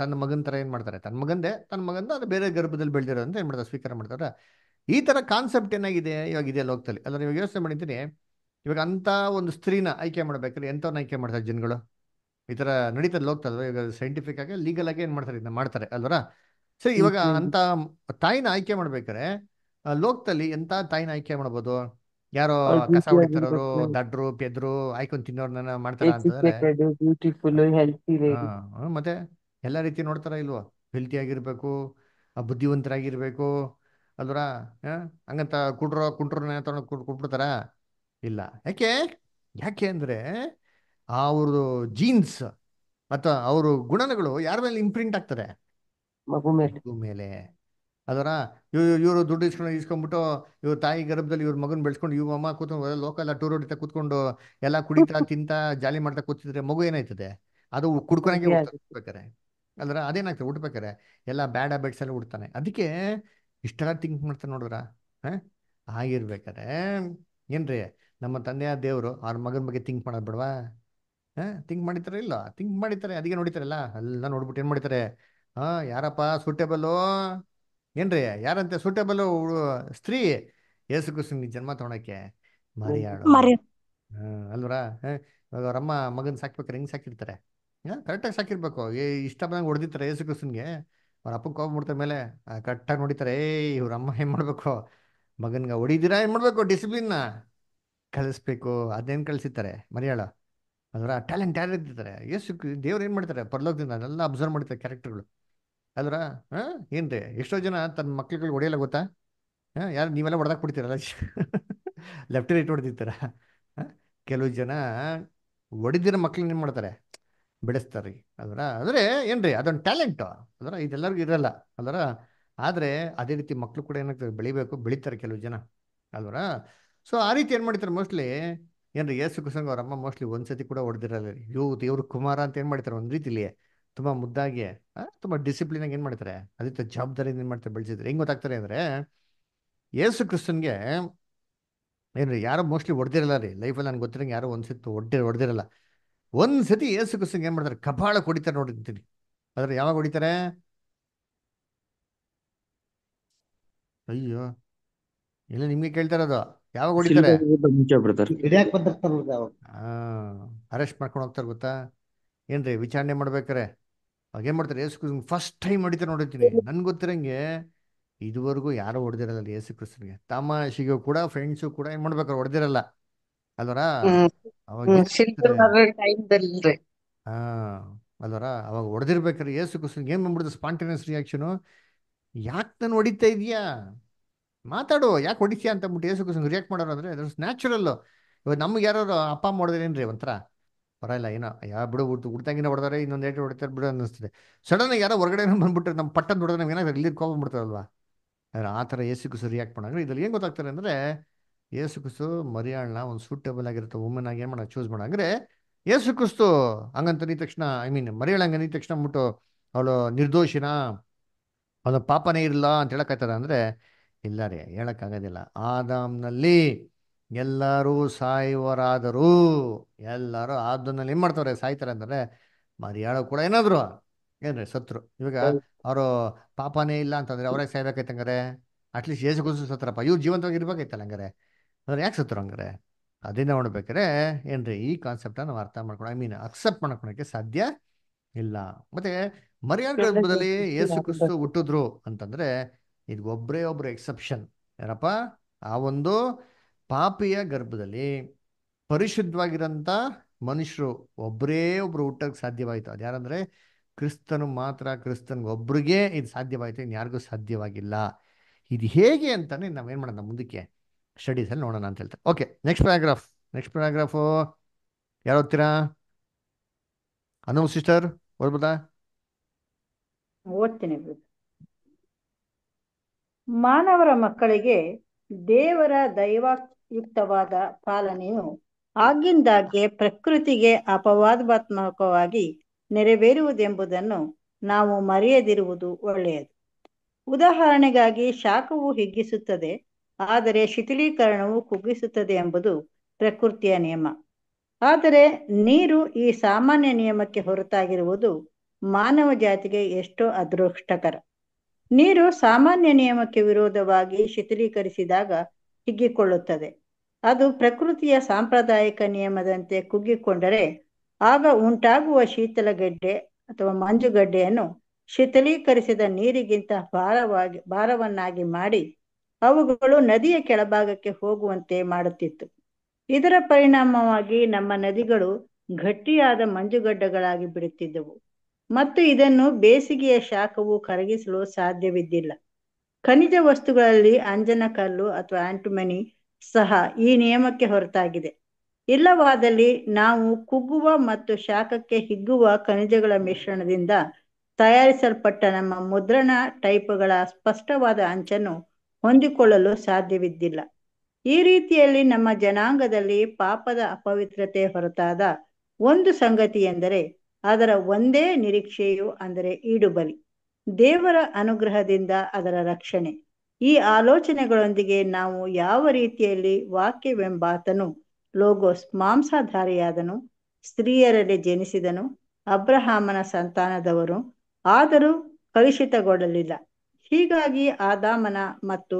ತನ್ನ ಮಗನ ತರ ಏನ್ ಮಾಡ್ತಾರೆ ತನ್ನ ಮಗಂದೆ ತನ್ನ ಮಗಂದ ಅದು ಬೇರೆ ಗರ್ಭದಲ್ಲಿ ಬೆಳೆದಿರೋ ಅಂತ ಏನ್ ಮಾಡ್ತಾರೆ ಸ್ವೀಕಾರ ಮಾಡ್ತಾರೆ ಈ ತರ ಕಾನ್ಸೆಪ್ಟ್ ಏನಾಗಿದೆ ಇವಾಗ ಇದೆ ಲೋಕದಲ್ಲಿ ಅಲ್ಲ ನೀವು ಯೋಚನೆ ಮಾಡಿದ್ದೀನಿ ಇವಾಗ ಅಂತ ಒಂದು ಸ್ತ್ರೀನ ಆಯ್ಕೆ ಮಾಡ್ಬೇಕಾದ್ರೆ ಎಂತವ್ನ ಆಯ್ಕೆ ಮಾಡ್ತಾರೆ ಜನಗಳು ಈ ತರ ನಡೀತಾರೆ ಲೋಕದಲ್ವ ಇವಾಗ ಸೈಂಟಿಫಿಕ್ ಆಗಿ ಲೀಗಲ್ ಆಗಿ ಏನ್ ಮಾಡ್ತಾರೆ ಇದನ್ನ ಮಾಡ್ತಾರೆ ಅಲ್ವರ ಸರಿ ಇವಾಗ ಅಂತ ತಾಯಿನ ಆಯ್ಕೆ ಮಾಡ್ಬೇಕಾದ್ರೆ ಲೋಕದಲ್ಲಿ ಎಂತ ತಾಯಿನ ಆಯ್ಕೆ ಮಾಡ್ಬೋದು ಯಾರೋ ಕಸ ಹೊಡಿತಾರವ್ರು ದಡ್ರು ಪೆದ್ರು ಆಯ್ಕೊಂಡ್ ತಿನ್ನೋರ್ನ ಮಾಡ್ತಾರ ಅಂತಂದ್ರೆ ಮತ್ತೆ ಎಲ್ಲಾ ರೀತಿ ನೋಡ್ತಾರ ಇಲ್ವೋ ಹೆಲ್ತಿ ಆಗಿರ್ಬೇಕು ಬುದ್ಧಿವಂತರಾಗಿರ್ಬೇಕು ಅಲ್ವರ ಹಂಗಂತ ಕುಡ್ರ ಕುಂಟ್ರನ್ನ ತಗೊಂಡು ಕೊಟ್ಬಿಡ್ತಾರ ಇಲ್ಲ ಯಾಕೆ ಯಾಕೆ ಅಂದ್ರೆ ಅವ್ರದ್ದು ಜೀನ್ಸ್ ಅಥವಾ ಅವ್ರ ಗುಣನಗಳು ಯಾರ ಮೇಲೆ ಇಂಪ್ರಿಂಟ್ ಆಗ್ತಾರೆ ಮಗು ಮೇಲೆ ಅದರ ಇವ್ ಇವರು ದುಡ್ಡು ಇಸ್ಕೊಂಡು ಇಸ್ಕೊಂಡ್ಬಿಟ್ಟು ಇವ್ರ ತಾಯಿ ಗರ್ಭದಲ್ಲಿ ಇವ್ರ ಮಗನ್ ಬೆಳೆಸ್ಕೊಂಡು ಇವ್ ಅಮ್ಮ ಕೂತ್ಕೊಂಡು ಲೋಕ ಎಲ್ಲ ಟೂರ್ ಹೊಡಿತಾ ಕೂತ್ಕೊಂಡು ಎಲ್ಲ ಕುಡಿತಾ ತಿಂತಾ ಜಾಲಿ ಮಾಡ್ತಾ ಕೂತಿದ್ರೆ ಮಗು ಏನಾಯ್ತದೆ ಅದು ಕುಡ್ಕೊಂಡಂಗೆ ಹುಟ್ಟಬೇಕಾರೆ ಅದ್ರ ಅದೇನಾಗ್ತದೆ ಹುಡ್ಬೇಕಾರೆ ಎಲ್ಲ ಬ್ಯಾಡ ಹ್ಯಾಬಿಟ್ಸ್ ಎಲ್ಲ ಹುಡ್ತಾನೆ ಅದಕ್ಕೆ ಇಷ್ಟೆಲ್ಲ ಥಿಂಕ್ ಮಾಡ್ತಾನೆ ನೋಡಿದ್ರ ಹಾ ಆಗಿರ್ಬೇಕಾರೆ ಏನ್ರಿ ನಮ್ಮ ತಂದೆಯ ದೇವ್ರು ಅವ್ರ ಮಗನ ಬಗ್ಗೆ ಥಿಂಕ್ ಮಾಡೋದ್ ಬಿಡವಾ ಹಾ ಥಿಂಕ್ ಮಾಡಿತಾರೆ ಇಲ್ಲ ಥಿಂಕ್ ಮಾಡಿತಾರೆ ಅದಕ್ಕೆ ನೋಡಿತಾರಲ್ಲ ಎಲ್ಲ ನೋಡ್ಬಿಟ್ಟು ಏನ್ ಮಾಡಿತಾರೆ ಹಾ ಯಾರಪ್ಪ ಸೂಟೇಬಲ್ಲು ಏನ್ರಿ ಯಾರಂತೆ ಸೂಟೇಬಲ್ ಸ್ತ್ರೀ ಯೇಸು ಕೃಷ್ಣನಿಗೆ ಜನ್ಮ ತಗೊಳಕ್ಕೆ ಮರಿಯಾಳು ಅಲ್ವರ ಅವರಮ್ಮ ಮಗನ್ ಸಾಕ್ಬೇಕಾರೆ ಹೆಂಗ್ ಸಾಕಿರ್ತಾರೆ ಕರೆಕ್ಟಾಗಿ ಸಾಕಿರ್ಬೇಕು ಏ ಇಷ್ಟ ಬಂದಂಗೆ ಹೊಡೆದಿರ್ತಾರೆ ಯೇಸು ಕೃಷ್ಣನ್ಗೆ ಅವ್ರ ಅಪ್ಪ ಕೋಪ ಮುಡ್ತಾರ ಮೇಲೆ ಕರೆಕ್ಟಾಗಿ ನೋಡಿತಾರೆ ಏಯ್ ಇವ್ರ ಅಮ್ಮ ಏನ್ ಮಾಡ್ಬೇಕು ಮಗನ್ಗ ಹೊಡಿದಿರಾ ಏನ್ ಮಾಡ್ಬೇಕು ಡಿಸಿಪ್ಲಿನ್ ಕಲಿಸ್ಬೇಕು ಅದೇನ್ ಕಳಿಸಿರ್ತಾರೆ ಮರಿಯಾಳ ಅದರ ಟ್ಯಾಲೆಂಟ್ ಯಾರು ಇದ್ದಾರೆ ಯೇಸು ದೇವ್ರು ಏನ್ ಮಾಡ್ತಾರೆ ಪರಲೋಕದಿಂದ ಅದೆಲ್ಲ ಅಬ್ಸರ್ವ್ ಮಾಡ್ತಾರೆ ಕ್ಯಾರೆಕ್ಟರ್ಗಳು ಅಲ್ರ ಹಾಂ ಏನು ರೀ ಎಷ್ಟೋ ಜನ ತನ್ನ ಮಕ್ಳುಗಳು ಹೊಡೆಯಲ್ಲ ಗೊತ್ತಾ ಹಾಂ ಯಾರು ನೀವೆಲ್ಲ ಹೊಡೆದಾಕ್ ಬಿಡ್ತೀರಲ್ಲ ಲೆಫ್ಟ್ ರೈಟ್ ಹೊಡೆದಿರ್ತಾರ ಕೆಲವು ಜನ ಹೊಡೆದಿರೋ ಮಕ್ಳನ್ನ ಏನು ಮಾಡ್ತಾರೆ ಬೆಳೆಸ್ತಾರೆ ರೀ ಅದರ ಅಂದರೆ ಏನು ರೀ ಅದೊಂದು ಟ್ಯಾಲೆಂಟು ಅದರ ಇದೆಲ್ಲರಿಗೂ ಇರಲ್ಲ ಅದರ ಆದರೆ ಅದೇ ರೀತಿ ಮಕ್ಕಳು ಕೂಡ ಏನಾಗ್ತದೆ ಬೆಳಿಬೇಕು ಬೆಳೀತಾರೆ ಕೆಲವು ಜನ ಅಲ್ವರ ಸೊ ಆ ರೀತಿ ಏನು ಮಾಡ್ತಾರೆ ಮೋಸ್ಟ್ಲಿ ರೀ ಯೇಸು ಕುಸಂಗ್ ಅವ್ರ ಅಮ್ಮ ಮೋಸ್ಟ್ಲಿ ಒಂದ್ಸತಿ ಕೂಡ ಹೊಡೆದಿರಲ್ಲ ರೀ ಇವ್ ದೇವ್ರ ಕುಮಾರ ಅಂತ ಏನು ಮಾಡ್ತಾರೆ ಒಂದು ರೀತಿಲಿ ತುಂಬಾ ಮುದ್ದಾಗಿ ಡಿಸಿಪ್ಲಿನ್ ಆಗಿ ಏನ್ ಮಾಡ್ತಾರೆ ಅದಕ್ಕೆ ಜವಾಬ್ದಾರಿಯಿಂದ ಏನ್ ಮಾಡ್ತಾರೆ ಬೆಳೆಸಿದ್ರೆ ಹೆಂಗ್ ಗೊತ್ತಾಗ್ತಾರೆ ಅಂದ್ರೆ ಯೇಸು ಕ್ರಿಸ್ತನ್ಗೆ ಏನ್ರಿ ಯಾರು ಮೋಸ್ಟ್ಲಿ ಹೊಡೆದಿರಲ್ಲ ರೀ ಲೈಫಲ್ಲಿ ನನಗೆ ಗೊತ್ತಿರಂಗೆ ಯಾರೋ ಒಂದ್ಸತಿ ಒಡ್ಡಿ ಹೊಡ್ಡಿ ಹೊಡೆದಿರಲ್ಲ ಒಂದ್ಸತಿ ಯೇಸು ಕ್ರಿಸ್ತನ್ಗೆ ಏನ್ ಮಾಡ್ತಾರೆ ಕಪಾಳ ಹೊಡಿತಾರೆ ನೋಡಿರ್ತೀನಿ ಆದ್ರೆ ಯಾವಾಗ ಹೊಡಿತಾರೆ ಅಯ್ಯೋ ಇಲ್ಲ ನಿಮ್ಗೆ ಕೇಳ್ತಾ ಅದು ಯಾವಾಗ ಹೊಡಿತಾರೆ ಅರೆಸ್ಟ್ ಮಾಡ್ಕೊಂಡು ಹೋಗ್ತಾರೆ ಗೊತ್ತಾ ಏನ್ರಿ ವಿಚಾರಣೆ ಮಾಡ್ಬೇಕಾರೆ ಆಗೇನ್ ಮಾಡ್ತಾರೆ ಯೇಸು ಕ್ರಿಸ್ತನ್ ಫಸ್ಟ್ ಟೈಮ್ ಹೊಡಿತಾರೆ ನೋಡಿರ್ತೀನಿ ನನ್ಗೆ ಗೊತ್ತಿರಂಗೆ ಇದುವರೆಗೂ ಯಾರು ಹೊಡೆದಿರಲ್ಲ ಯೇಸು ಕ್ರಿಸ್ತನ್ಗೆ ತಮಾಷೆಗೂ ಕೂಡ ಫ್ರೆಂಡ್ಸು ಕೂಡ ಏನ್ ಮಾಡ್ಬೇಕಾರೆ ಹೊಡೆದಿರಲ್ಲ ಅಲ್ವರ ಅವಾಗ ಹಾ ಅಲ್ವರ ಅವಾಗ ಹೊಡೆದಿರ್ಬೇಕಾರೆ ಯೇಸು ಕ್ರಿಸ್ತನ್ಗೆ ಏನ್ ಸ್ಪಾಂಟೇನಿಯಸ್ ರಿಯಾಕ್ಷನು ಯಾಕೆ ನಾನು ಹೊಡಿತಾ ಇದೀಯಾ ಮಾತಾಡು ಯಾಕೆ ಹೊಡಿತೀಯಾ ಅಂತ ಬಿಟ್ಟು ಯೇಸು ಕ್ರಿಸ್ತನ್ ರಿಯಾಕ್ಟ್ ಮಾಡೋರು ಅಂದ್ರೆ ನ್ಯಾಚುರಲ್ ಇವಾಗ ನಮ್ಗೆ ಯಾರು ಅಪ್ಪ ಅಮ್ಮ ಏನ್ರಿ ಒಂಥರ ಪರವಾಗಿಲ್ಲ ಏನೋ ಯಾ ಬಿಡು ಹುಡ್ತು ಹುಡ್ತಂಗಿನ ಹೊಡೆದಾರೆ ಇನ್ನೊಂದು ಏಟು ಹೊಡಿತಾರೆ ಬಿಡು ಅನ್ನಿಸ್ತದೆ ಸಡನ್ನಾಗಿ ಯಾರೋ ಹೊರಗಡೆ ಬಂದ್ಬಿಟ್ರೆ ನಮ್ಮ ಪಟ್ಟನ್ ಹೊಡೆದ್ರೆ ನಮ್ಗೆ ಏನಾದ್ರೆ ಇಲ್ಲಿ ಕೋಪ ಬಿಡ್ತಾರಲ್ವಾ ಆ ಥರ ಏಸುಕು ರಿಯಾಕ್ಟ್ ಮಾಡಿದ್ರು ಇದ್ರಲ್ಲಿ ಏನು ಗೊತ್ತಾಗ್ತಾರೆ ಅಂದರೆ ಏಸುಕುಸು ಮರಿಯಾಳನ್ನ ಒಂದು ಸೂಟೇಬಲ್ ಆಗಿರುತ್ತೆ ವುಮೆನ್ ಆಗಿ ಏನು ಮಾಡೋಣ ಚೂಸ್ ಮಾಡೋ ಅಂದರೆ ಏಸು ಕುಸ್ತು ಹಂಗಂತ ನೀ ತಕ್ಷಣ ಐ ಮೀನ್ ಮರಿಯಾಳಂಗೆ ನೀ ತಕ್ಷಣ ಬಿಟ್ಟು ಅವಳು ನಿರ್ದೋಷಿನ ಅವಳ ಪಾಪನೇ ಇರಲ್ಲ ಅಂತ ಹೇಳೋಕ್ಕಾಯ್ತದ ಅಂದರೆ ಇಲ್ಲ ರೀ ಹೇಳೋಕ್ಕಾಗೋದಿಲ್ಲ ಆದಾಮ್ನಲ್ಲಿ ಎಲ್ಲರೂ ಸಾಯುವರಾದರೂ ಎಲ್ಲರೂ ಆದ್ದನ್ನಲ್ಲಿ ಏನು ಮಾಡ್ತಾರೆ ಸಾಯ್ತಾರೆ ಅಂದ್ರೆ ಮರ್ಯಾಳು ಕೂಡ ಏನಾದ್ರು ಏನ್ರಿ ಸತ್ರು ಇವಾಗ ಅವರು ಪಾಪನೇ ಇಲ್ಲ ಅಂತಂದ್ರೆ ಅವರೇ ಸಾಯ್ಬೇಕಾಯ್ತು ಹಂಗಾರೆ ಅಟ್ಲೀಸ್ಟ್ ಏಸು ಗುಸು ಸತ್ರಪ್ಪ ಇವ್ರು ಜೀವಂತವಾಗಿ ಇರ್ಬೇಕೈತಲ್ಲ ಹಂಗಾರೆ ಅಂದ್ರೆ ಯಾಕೆ ಸತ್ರು ಹಂಗಾರೆ ಅದನ್ನ ನೋಡ್ಬೇಕಾರೆ ಏನ್ರಿ ಈ ಕಾನ್ಸೆಪ್ಟ್ ನಾವು ಅರ್ಥ ಮಾಡ್ಕೊಂಡು ಐ ಮೀನ್ ಅಕ್ಸೆಪ್ಟ್ ಮಾಡ್ಕೊಳಕ್ಕೆ ಸಾಧ್ಯ ಇಲ್ಲ ಮತ್ತೆ ಮರ್ಯಾದ ಗರ್ಭದಲ್ಲಿ ಏಸು ಕ್ರಿಸ್ತು ಹುಟ್ಟಿದ್ರು ಅಂತಂದ್ರೆ ಇದು ಒಬ್ರೇ ಒಬ್ರು ಎಕ್ಸೆಪ್ಷನ್ ಏನಪ್ಪ ಆ ಒಂದು ಪಾಪಿಯ ಗರ್ಭದಲ್ಲಿ ಪರಿಶುದ್ಧವಾಗಿರೋಂಥ ಮನುಷ್ಯರು ಒಬ್ಬರೇ ಒಬ್ರು ಹುಟ್ಟಕ್ಕೆ ಸಾಧ್ಯವಾಯಿತು ಅದು ಯಾರಂದರೆ ಕ್ರಿಸ್ತನು ಮಾತ್ರ ಒಬ್ರಿಗೆ ಇದು ಸಾಧ್ಯವಾಯಿತು ಇನ್ನು ಯಾರಿಗೂ ಸಾಧ್ಯವಾಗಿಲ್ಲ ಇದು ಹೇಗೆ ಅಂತಾನೆ ನಾವೇನು ಮಾಡೋಣ ಮುಂದಕ್ಕೆ ಸ್ಟಡೀಸಲ್ಲಿ ನೋಡೋಣ ಅಂತ ಹೇಳ್ತಾರೆ okay next paragraph next paragraph ಯಾರು ಓದ್ತೀರಾ ಅನು ಸಿಸ್ಟರ್ ಓದ್ಬೋದಾ ಓದ್ತೀನಿ ಮಾನವರ ಮಕ್ಕಳಿಗೆ ದೇವರ ದೈವಾಕ್ಷ ಯುಕ್ತವಾದ ಪಾಲನೆಯು ಆಗಿಂದಾಗ್ಗೆ ಪ್ರಕೃತಿಗೆ ಅಪವಾದಾತ್ಮಕವಾಗಿ ನೆರವೇರುವುದೆಂಬುದನ್ನು ನಾವು ಮರೆಯದಿರುವುದು ಒಳ್ಳೆಯದು ಉದಾಹರಣೆಗಾಗಿ ಶಾಖವು ಹಿಗ್ಗಿಸುತ್ತದೆ ಆದರೆ ಶಿಥಿಲೀಕರಣವು ಕುಗ್ಗಿಸುತ್ತದೆ ಎಂಬುದು ಪ್ರಕೃತಿಯ ನಿಯಮ ಆದರೆ ನೀರು ಈ ಸಾಮಾನ್ಯ ನಿಯಮಕ್ಕೆ ಹೊರತಾಗಿರುವುದು ಮಾನವ ಜಾತಿಗೆ ಎಷ್ಟೋ ಅದೃಷ್ಟಕರ ನೀರು ಸಾಮಾನ್ಯ ನಿಯಮಕ್ಕೆ ವಿರೋಧವಾಗಿ ಶಿಥಿಲೀಕರಿಸಿದಾಗ ಹಿಗ್ಗಿಕೊಳ್ಳುತ್ತದೆ ಅದು ಪ್ರಕೃತಿಯ ಸಾಂಪ್ರದಾಯಿಕ ನಿಯಮದಂತೆ ಕುಗ್ಗಿಕೊಂಡರೆ ಆಗ ಉಂಟಾಗುವ ಶೀತಲಗಡ್ಡೆ ಅಥವಾ ಮಂಜುಗಡ್ಡೆಯನ್ನು ಶೀತಲೀಕರಿಸಿದ ನೀರಿಗಿಂತ ಭಾರವಾಗಿ ಭಾರವನ್ನಾಗಿ ಮಾಡಿ ಅವುಗಳು ನದಿಯ ಕೆಳಭಾಗಕ್ಕೆ ಹೋಗುವಂತೆ ಮಾಡುತ್ತಿತ್ತು ಇದರ ಪರಿಣಾಮವಾಗಿ ನಮ್ಮ ನದಿಗಳು ಗಟ್ಟಿಯಾದ ಮಂಜುಗಡ್ಡೆಗಳಾಗಿ ಬಿಡುತ್ತಿದ್ದವು ಮತ್ತು ಇದನ್ನು ಬೇಸಿಗೆಯ ಶಾಖವು ಕರಗಿಸಲು ಸಾಧ್ಯವಿದ್ದಿಲ್ಲ ಖನಿಜ ವಸ್ತುಗಳಲ್ಲಿ ಕಲ್ಲು ಅಥವಾ ಆಂಟುಮನಿ ಸಹ ಈ ನಿಯಮಕ್ಕೆ ಹೊರತಾಗಿದೆ ಇಲ್ಲವಾದಲ್ಲಿ ನಾವು ಕುಗ್ಗುವ ಮತ್ತು ಶಾಖಕ್ಕೆ ಹಿಗ್ಗುವ ಖನಿಜಗಳ ಮಿಶ್ರಣದಿಂದ ತಯಾರಿಸಲ್ಪಟ್ಟ ನಮ್ಮ ಮುದ್ರಣ ಟೈಪ್ಗಳ ಸ್ಪಷ್ಟವಾದ ಅಂಚನ್ನು ಹೊಂದಿಕೊಳ್ಳಲು ಸಾಧ್ಯವಿದ್ದಿಲ್ಲ ಈ ರೀತಿಯಲ್ಲಿ ನಮ್ಮ ಜನಾಂಗದಲ್ಲಿ ಪಾಪದ ಅಪವಿತ್ರತೆ ಹೊರತಾದ ಒಂದು ಸಂಗತಿ ಎಂದರೆ ಅದರ ಒಂದೇ ನಿರೀಕ್ಷೆಯು ಅಂದರೆ ಈಡುಬಲಿ ದೇವರ ಅನುಗ್ರಹದಿಂದ ಅದರ ರಕ್ಷಣೆ ಈ ಆಲೋಚನೆಗಳೊಂದಿಗೆ ನಾವು ಯಾವ ರೀತಿಯಲ್ಲಿ ವಾಕ್ಯವೆಂಬಾತನು ಲೋಗೋಸ್ ಮಾಂಸಾಧಾರಿಯಾದನು ಸ್ತ್ರೀಯರಲ್ಲಿ ಜನಿಸಿದನು ಅಬ್ರಹಾಮನ ಸಂತಾನದವರು ಆದರೂ ಕಲುಷಿತಗೊಳ್ಳಲಿಲ್ಲ ಹೀಗಾಗಿ ಆದಾಮನ ಮತ್ತು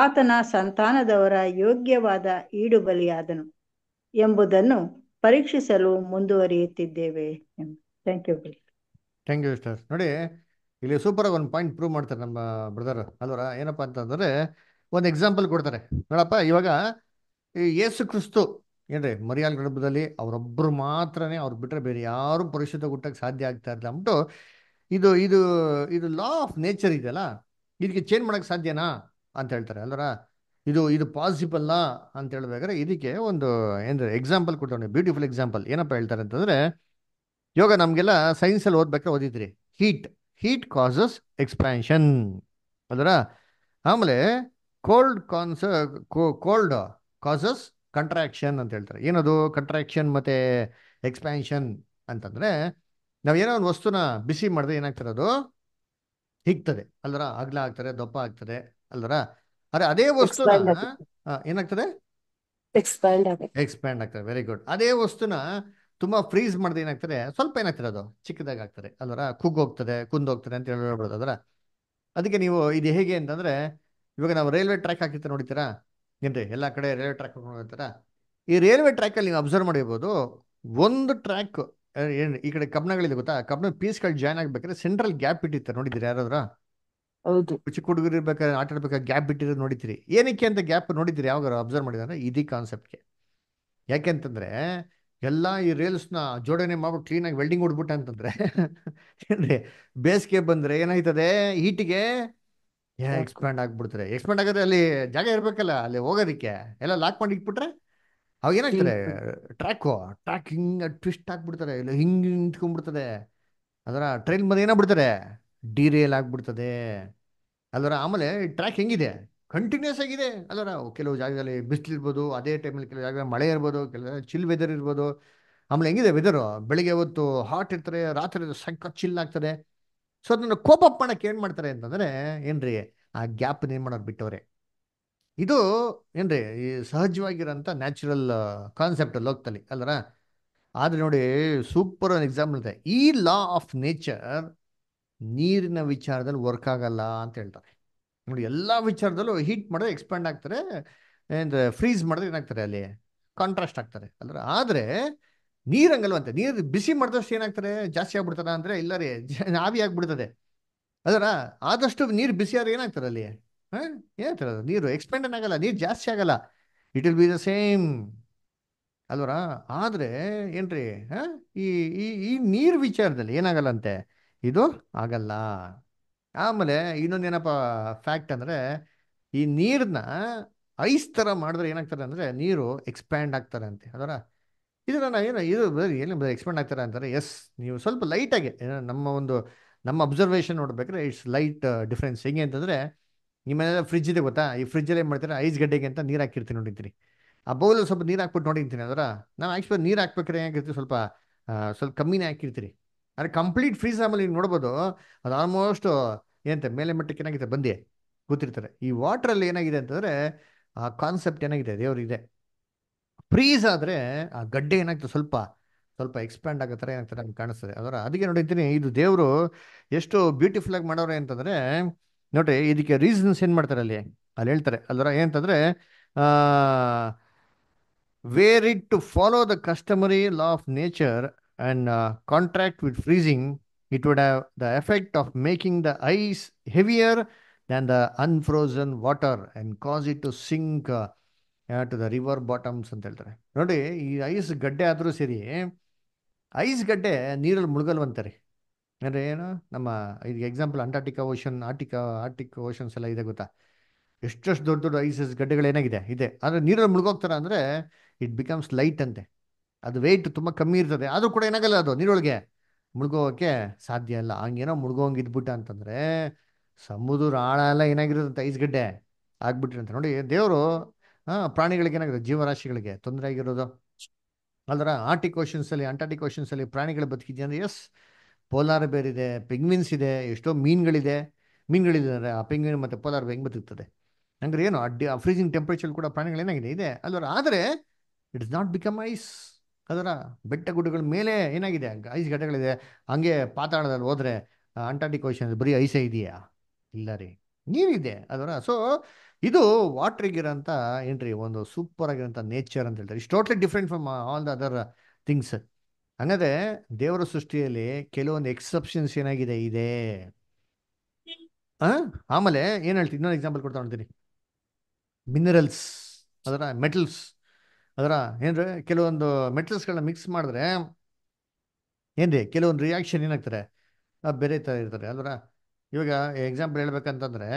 ಆತನ ಸಂತಾನದವರ ಯೋಗ್ಯವಾದ ಈಡುಬಲಿಯಾದನು ಎಂಬುದನ್ನು ಪರೀಕ್ಷಿಸಲು ಮುಂದುವರಿಯುತ್ತಿದ್ದೇವೆ ಥ್ಯಾಂಕ್ ಯು ಥ್ಯಾಂಕ್ ಯು ನೋಡಿ ಇಲ್ಲಿ ಸೂಪರಾಗಿ ಒಂದು ಪಾಯಿಂಟ್ ಪ್ರೂವ್ ಮಾಡ್ತಾರೆ ನಮ್ಮ ಬ್ರದರ್ ಅಲ್ವರ ಏನಪ್ಪ ಅಂತಂದರೆ ಒಂದು ಎಕ್ಸಾಂಪಲ್ ಕೊಡ್ತಾರೆ ನೋಡಪ್ಪ ಇವಾಗ ಈ ಯೇಸು ಕ್ರಿಸ್ತು ಏನ್ರಿ ಮರಿಯಾಲ್ ಗಡಬದಲ್ಲಿ ಅವರೊಬ್ಬರು ಮಾತ್ರನೇ ಅವ್ರು ಬಿಟ್ಟರೆ ಬೇರೆ ಯಾರು ಪರಿಶುದ್ಧ ಹುಟ್ಟಕ್ಕೆ ಸಾಧ್ಯ ಆಗ್ತಾ ಇಲ್ಲ ಅಂದ್ಬಿಟ್ಟು ಇದು ಇದು ಇದು ಲಾ ಆಫ್ ನೇಚರ್ ಇದೆಯಲ್ಲ ಇದಕ್ಕೆ ಚೇಂಜ್ ಮಾಡೋಕ್ಕೆ ಸಾಧ್ಯನಾ ಅಂತ ಹೇಳ್ತಾರೆ ಅಲ್ವರ ಇದು ಇದು ಪಾಸಿಬಲ್ಲ ಅಂತ ಹೇಳ್ಬೇಕಾದ್ರೆ ಇದಕ್ಕೆ ಒಂದು ಏನ್ರಿ ಎಕ್ಸಾಂಪಲ್ ಕೊಡ್ತಾವೆ ಬ್ಯೂಟಿಫುಲ್ ಎಕ್ಸಾಂಪಲ್ ಏನಪ್ಪ ಹೇಳ್ತಾರೆ ಅಂತಂದರೆ ಇವಾಗ ನಮಗೆಲ್ಲ ಸೈನ್ಸಲ್ಲಿ ಓದ್ಬೇಕಾದ್ರೆ ಓದಿದ್ರಿ ಹೀಟ್ ಹೀಟ್ ಕಾಸಸ್ ಎಕ್ಸ್ಪ್ಯಾನ್ಷನ್ ಅದರ ಆಮೇಲೆ ಕೋಲ್ಡ್ ಕಾನ್ಸ ಕೋಲ್ಡ್ ಕಾಸಸ್ ಕಂಟ್ರಾಕ್ಷನ್ ಅಂತ ಹೇಳ್ತಾರೆ ಏನದು ಕಂಟ್ರಾಕ್ಷನ್ ಮತ್ತೆ ಎಕ್ಸ್ಪ್ಯಾನ್ಷನ್ ಅಂತಂದ್ರೆ ನಾವು ಏನೋ ಒಂದು ವಸ್ತುನ ಬಿಸಿ ಮಾಡಿದ್ರೆ ಏನಾಗ್ತದೆ ಅದು ಹಿಗ್ತದೆ ಅಲ್ದರ ಅಗ್ಲ ಆಗ್ತದೆ ದಪ್ಪ ಆಗ್ತದೆ ಅಲ್ದರ ಅರೆ ಅದೇ ವಸ್ತುನ ಏನಾಗ್ತದೆ ಎಕ್ಸ್ಪ್ಯಾಂಡ್ ಆಗ್ತದೆ ವೆರಿ ಗುಡ್ ಅದೇ ವಸ್ತುನ ತುಂಬಾ ಫ್ರೀಸ್ ಮಾಡಿದ ಏನಾಗ್ತಾರೆ ಸ್ವಲ್ಪ ಏನಾಗ್ತಾರೆ ಅದು ಚಿಕ್ಕದಾಗ ಕುಗ್ ಅಲ್ವರ ಕುಗ್ಗೋಗ್ತದೆ ಕುಂದೋಗ್ತದೆ ಅಂತ ಹೇಳ್ಬೋದು ಅದರ ಅದಕ್ಕೆ ನೀವು ಇದು ಹೇಗೆ ಅಂತಂದ್ರೆ ಇವಾಗ ನಾವು ರೈಲ್ವೆ ಟ್ರ್ಯಾಕ್ ಹಾಕಿರ್ತಾರೆ ನೋಡಿತೀರಾ ಏನ್ರಿ ಎಲ್ಲ ಕಡೆ ರೈಲ್ವೆ ಟ್ರ್ಯಾಕ್ ನೋಡ್ತೀರಾ ಈ ರೈಲ್ವೆ ಅಲ್ಲಿ ನೀವು ಅಬ್ಸರ್ವ್ ಮಾಡಿರ್ಬೋದು ಒಂದು ಟ್ರ್ಯಾಕ್ ಏನು ಈ ಕಡೆ ಕಬ್ಣಗಳಿದೆ ಗೊತ್ತಾ ಪೀಸ್ ಪೀಸ್ಗಳು ಜಾಯ್ನ್ ಆಗ್ಬೇಕಾದ್ರೆ ಸೆಂಟ್ರಲ್ ಗ್ಯಾಪ್ ಇಟ್ಟಿರ್ತಾರೆ ನೋಡಿದಿರಿ ಯಾರಾದ್ರ ಚಿಕ್ಕ ಹುಡುಗರು ಇರ್ಬೇಕಾದ್ರೆ ಆಟ ಆಡ್ಬೇಕಾದ್ರೆ ಗ್ಯಾಪ್ ಬಿಟ್ಟಿರೋದು ನೋಡಿದಿರಿ ಏನಕ್ಕೆ ಅಂತ ಗ್ಯಾಪ್ ನೋಡಿದ್ದೀರಿ ಯಾವಾಗ ಅಬ್ಸರ್ವ್ ಮಾಡಿದ್ರೆ ಇದೇ ಕಾನ್ಸೆಪ್ಟ್ಗೆ ಯಾಕೆಂತಂದ್ರೆ ಎಲ್ಲ ಈ ರೇಲ್ಸ್ನ ಜೋಡಣೆ ಮಾಡ್ಬಿಟ್ಟು ಕ್ಲೀನಾಗಿ ವೆಲ್ಡಿಂಗ್ ಹೊಡ್ಬಿಟ್ಟ ಅಂತಂದ್ರೆ ಬೇಸಿಗೆ ಬಂದ್ರೆ ಏನಾಯ್ತದೆ ಹೀಟಿಗೆ ಎಕ್ಸ್ಪ್ಯಾಂಡ್ ಆಗ್ಬಿಡ್ತಾರೆ ಎಕ್ಸ್ಪ್ಯಾಂಡ್ ಆಗೋದ್ರೆ ಅಲ್ಲಿ ಜಾಗ ಇರಬೇಕಲ್ಲ ಅಲ್ಲಿ ಹೋಗೋದಿಕ್ಕೆ ಎಲ್ಲ ಲಾಕ್ ಮಾಡಿ ಇಟ್ಬಿಟ್ರೆ ಅವಾಗ ಏನಾಗ್ತದೆ ಟ್ರ್ಯಾಕು ಟ್ರ್ಯಾಕ್ ಹಿಂಗೆ ಟ್ವಿಸ್ಟ್ ಆಗ್ಬಿಡ್ತಾರೆ ಇಲ್ಲ ಹಿಂಗೆ ನಿಂತ್ಕೊಂಡ್ಬಿಡ್ತದೆ ಅದರ ಟ್ರೈನ್ ಬಂದು ಏನಾಗ್ಬಿಡ್ತಾರೆ ಡಿರೇಲ್ ಆಗ್ಬಿಡ್ತದೆ ಅದರ ಆಮೇಲೆ ಟ್ರ್ಯಾಕ್ ಹೆಂಗಿದೆ ಕಂಟಿನ್ಯೂಸ್ ಆಗಿದೆ ಅದರ ಕೆಲವು ಜಾಗದಲ್ಲಿ ಬಿಸಿಲಿರ್ಬೋದು ಅದೇ ಟೈಮಲ್ಲಿ ಕೆಲವು ಜಾಗದಲ್ಲಿ ಮಳೆ ಇರ್ಬೋದು ಕೆಲವು ಚಿಲ್ ವೆದರ್ ಇರ್ಬೋದು ಆಮೇಲೆ ಹೆಂಗಿದೆ ವೆದರು ಬೆಳಿಗ್ಗೆ ಹೊತ್ತು ಹಾಟ್ ಇರ್ತಾರೆ ರಾತ್ರಿ ಸಂಕ ಚಿಲ್ ಆಗ್ತದೆ ಸೊ ಅದನ್ನು ಕೋಪ ಮಾಡೋಕ್ಕೆ ಏನು ಮಾಡ್ತಾರೆ ಅಂತಂದರೆ ಏನ್ರಿ ಆ ಗ್ಯಾಪ್ ಏನು ಮಾಡೋರು ಬಿಟ್ಟವ್ರೆ ಇದು ಏನ್ರಿ ಈ ಸಹಜವಾಗಿರೋಂಥ ನ್ಯಾಚುರಲ್ ಕಾನ್ಸೆಪ್ಟ್ ಲೋಕದಲ್ಲಿ ಅಲ್ಲರ ಆದರೆ ನೋಡಿ ಸೂಪರ್ ಒಂದು ಎಕ್ಸಾಂಪಲ್ ಇದೆ ಈ ಲಾ ಆಫ್ ನೇಚರ್ ನೀರಿನ ವಿಚಾರದಲ್ಲಿ ವರ್ಕ್ ಆಗಲ್ಲ ಅಂತ ಹೇಳ್ತಾರೆ ನೋಡಿ ಎಲ್ಲ ವಿಚಾರದಲ್ಲೂ ಹೀಟ್ ಮಾಡಿದ್ರೆ ಎಕ್ಸ್ಪ್ಯಾಂಡ್ ಆಗ್ತಾರೆ ಅಂದರೆ ಫ್ರೀಸ್ ಮಾಡಿದ್ರೆ ಏನಾಗ್ತಾರೆ ಅಲ್ಲಿ ಕಾಂಟ್ರಾಸ್ಟ್ ಆಗ್ತಾರೆ ಅಲ್ರ ಆದರೆ ನೀರಂಗಲ್ವಂತೆ ನೀರು ಬಿಸಿ ಮಾಡಿದಷ್ಟು ಏನಾಗ್ತಾರೆ ಜಾಸ್ತಿ ಆಗ್ಬಿಡ್ತಾರ ಅಂದರೆ ಇಲ್ಲ ರೀ ಆವಿ ಆಗ್ಬಿಡ್ತದೆ ಅದರ ಆದಷ್ಟು ನೀರು ಬಿಸಿ ಆದ್ರೆ ಏನಾಗ್ತಾರೆ ಅಲ್ಲಿ ಹಾಂ ಏನಾಗ್ತಾರೆ ನೀರು ಎಕ್ಸ್ಪ್ಯಾಂಡ್ ಆಗಲ್ಲ ನೀರು ಜಾಸ್ತಿ ಆಗಲ್ಲ it will be the same ಅಲ್ವರ ಆದರೆ ಏನ್ರಿ ಹಾಂ ಈ ಈ ನೀರು ವಿಚಾರದಲ್ಲಿ ಏನಾಗಲ್ಲಂತೆ ಇದು ಆಗಲ್ಲ ಆಮೇಲೆ ಇನ್ನೊಂದೇನಪ್ಪ ಫ್ಯಾಕ್ಟ್ ಅಂದರೆ ಈ ನೀರನ್ನ ಐಸ್ ಥರ ಮಾಡಿದ್ರೆ ಏನಾಗ್ತಾರೆ ಅಂದರೆ ನೀರು ಎಕ್ಸ್ಪ್ಯಾಂಡ್ ಆಗ್ತಾರೆ ಅಂತೆ ಅದರ ಇದನ್ನು ಏನು ಇದು ಏನು ಎಕ್ಸ್ಪ್ಯಾಂಡ್ ಆಗ್ತಾರೆ ಅಂತಾರೆ ಎಸ್ ನೀವು ಸ್ವಲ್ಪ ಲೈಟಾಗಿ ನಮ್ಮ ಒಂದು ನಮ್ಮ ಅಬ್ಸರ್ವೇಷನ್ ನೋಡ್ಬೇಕಾದ್ರೆ ಇಟ್ಸ್ ಲೈಟ್ ಡಿಫ್ರೆನ್ಸ್ ಹೆಂಗೆ ಅಂತಂದರೆ ನಿಮ್ಮನೆಲ್ಲ ಫ್ರಿಜ್ ಇದೆ ಗೊತ್ತಾ ಈ ಫ್ರಿಜ್ಜಲ್ಲಿ ಏನು ಮಾಡ್ತಾರೆ ಐಸ್ ಗಡ್ಡೆಗೆ ಅಂತ ನೀರು ಹಾಕಿರ್ತೀನಿ ನೋಡಿರ್ತೀನಿ ಆ ಬೌಲ್ ಸ್ವಲ್ಪ ನೀರು ಹಾಕ್ಬಿಟ್ಟು ನೋಡಿರ್ತೀನಿ ಅದರ ನಾವು ಆ್ಯಕ್ಚುಲಿ ನೀರು ಹಾಕ್ಬೇಕಾದ್ರೆ ಹೇಗಿರ್ತೀವಿ ಸ್ವಲ್ಪ ಸ್ವಲ್ಪ ಕಮ್ಮಿನೇ ಹಾಕಿರ್ತೀರಿ ಆದರೆ ಕಂಪ್ಲೀಟ್ ಫ್ರೀಸ್ ಆಮೇಲೆ ನೀವು ನೋಡ್ಬೋದು ಅದು ಆಲ್ಮೋಸ್ಟ್ ಏನಂತೆ ಮೇಲೆ ಮಟ್ಟಕ್ಕೆ ಏನಾಗಿದೆ ಬಂದಿ ಕೂತಿರ್ತಾರೆ ಈ ವಾಟ್ರಲ್ಲಿ ಏನಾಗಿದೆ ಅಂತಂದರೆ ಆ ಕಾನ್ಸೆಪ್ಟ್ ಏನಾಗಿದೆ ದೇವರಿದೆ ಫ್ರೀಸ್ ಆದರೆ ಆ ಗಡ್ಡೆ ಏನಾಗ್ತದೆ ಸ್ವಲ್ಪ ಸ್ವಲ್ಪ ಎಕ್ಸ್ಪ್ಯಾಂಡ್ ಆಗೋ ಥರ ಏನಾಗ್ತದೆ ನಮ್ಗೆ ಕಾಣಿಸ್ತದೆ ಅದರ ಅದಕ್ಕೆ ನೋಡಿದ್ದೀನಿ ಇದು ದೇವರು ಎಷ್ಟು ಬ್ಯೂಟಿಫುಲ್ ಆಗಿ ಮಾಡೋರೆ ಅಂತಂದರೆ ನೋಡ್ರಿ ಇದಕ್ಕೆ ರೀಸನ್ಸ್ ಏನು ಮಾಡ್ತಾರೆ ಅಲ್ಲಿ ಅಲ್ಲಿ ಹೇಳ್ತಾರೆ ಅದರ ಆ where it to follow the customary law of nature and contract with freezing it would have the effect of making the ice heavier than the unfrozen water and cause it to sink to the river bottoms ಅಂತ ಹೇಳ್ತಾರೆ ನೋಡಿ ಈ ice ಗಡ್ಡೆ ಆದರೂ ಸರಿ ice ಗಡ್ಡೆ ನೀರಲ್ಲಿ ಮುಳುಗಲ್ವಂತಾರೆ ಅಂದರೆ ಏನು ನಮ್ಮ ಇದು ಎಕ್ಸಾಂಪಲ್ ಅಂಟಾರ್ಟಿಕಾ ಓಷನ್ ಆರ್ಟಿಕಾ ಆರ್ಟಿಕ್ ಓಷನ್ಸ್ ಎಲ್ಲ ಇದೆ ಗೊತ್ತಾ ಎಷ್ಟೆಷ್ಟು ದೊಡ್ಡ ದೊಡ್ಡ ಐಸಸ್ ಏನಾಗಿದೆ ಇದೆ ಆದರೆ ನೀರಲ್ಲಿ ಮುಳುಗೋಗ್ತಾರೆ ಅಂದರೆ ಇಟ್ ಬಿಕಮ್ಸ್ ಲೈಟ್ ಅಂತೆ ಅದು ವೆಯ್ಟ್ ತುಂಬ ಕಮ್ಮಿ ಇರ್ತದೆ ಆದರೂ ಕೂಡ ಏನಾಗಲ್ಲ ಅದು ನೀರೊಳಗೆ ಮುಳುಗೋಕೆ ಸಾಧ್ಯ ಇಲ್ಲ ಹಂಗೇನೋ ಮುಳುಗೋಂಗೆ ಇದ್ಬಿಟ್ಟ ಅಂತಂದರೆ ಸಮುದ್ರ ಆಳ ಎಲ್ಲ ಏನಾಗಿರೋದಂತ ಐಸ್ಗಡ್ಡೆ ಅಂತ ನೋಡಿ ದೇವರು ಹಾಂ ಪ್ರಾಣಿಗಳಿಗೆ ಏನಾಗಿದೆ ಜೀವರಾಶಿಗಳಿಗೆ ತೊಂದರೆ ಆಗಿರೋದು ಅದರ ಆರ್ಟಿಕ್ ಅಲ್ಲಿ ಅಂಟಾರ್ಟಿಕ್ ಅಲ್ಲಿ ಪ್ರಾಣಿಗಳು ಬದುಕಿದ್ಯ ಅಂದ್ರೆ ಎಸ್ ಪೋಲಾರ್ ಬೇರ್ ಇದೆ ಪೆಂಗ್ವಿನ್ಸ್ ಇದೆ ಎಷ್ಟೋ ಮೀನುಗಳಿದೆ ಮೀನುಗಳಿದ್ದಾರೆ ಆ ಪೆಂಗ್ವಿನ್ ಮತ್ತು ಪೋಲಾರ್ ಹೆಂಗೆ ಬದುಕ್ತದೆ ಹಂಗ್ರೆ ಏನು ಅಡ್ಡಿ ಫ್ರೀಸಿಂಗ್ ಟೆಂಪ್ರೇಚರ್ ಕೂಡ ಪ್ರಾಣಿಗಳೇನಾಗಿದೆ ಇದೆ ಅಲ್ವರ ಆದರೆ ಇಟ್ಸ್ ನಾಟ್ ಬಿಕಮ್ ಐಸ್ ಅದರ ಬೆಟ್ಟ ಗುಡ್ಡಗಳ ಮೇಲೆ ಏನಾಗಿದೆ ಐಸ್ ಘಟಗಳಿದೆ ಹಂಗೆ ಪಾತಾಳದಲ್ಲಿ ಹೋದ್ರೆ ಅಂಟಾರ್ಟಿಕ್ ಓಷನ್ ಬರೀ ಐಸೇ ಇದೆಯಾ ಇಲ್ಲ ರೀ ನೀರಿದೆ ಅದರ ಸೊ ಇದು ವಾಟ್ರಿಗಿರೋಂಥ ಏನ್ರಿ ಒಂದು ಸೂಪರ್ ಆಗಿರೋಂಥ ನೇಚರ್ ಅಂತ ಹೇಳ್ತಾರೆ it's totally different from all the other things ಹಂಗಾದ್ರೆ ದೇವರ ಸೃಷ್ಟಿಯಲ್ಲಿ ಕೆಲವೊಂದು ಎಕ್ಸೆಪ್ಷನ್ಸ್ ಏನಾಗಿದೆ ಇದೆ ಆಮೇಲೆ ಏನ್ ಹೇಳ್ತೀನಿ ಇನ್ನೊಂದು ಎಕ್ಸಾಂಪಲ್ ಕೊಡ್ತಾ ನೋಡ್ತೀನಿ ಮಿನರಲ್ಸ್ ಅದರ ಮೆಟಲ್ಸ್ ಅದರ ಏನ್ರಿ ಕೆಲವೊಂದು ಮೆಟಲ್ಸ್ಗಳನ್ನ ಮಿಕ್ಸ್ ಮಾಡಿದ್ರೆ ಏನ್ರಿ ಕೆಲವೊಂದು ರಿಯಾಕ್ಷನ್ ಏನಾಗ್ತಾರೆ ಬೇರೆ ಥರ ಇರ್ತಾರೆ ಅದರ ಇವಾಗ ಎಕ್ಸಾಂಪಲ್ ಹೇಳ್ಬೇಕಂತಂದ್ರೆ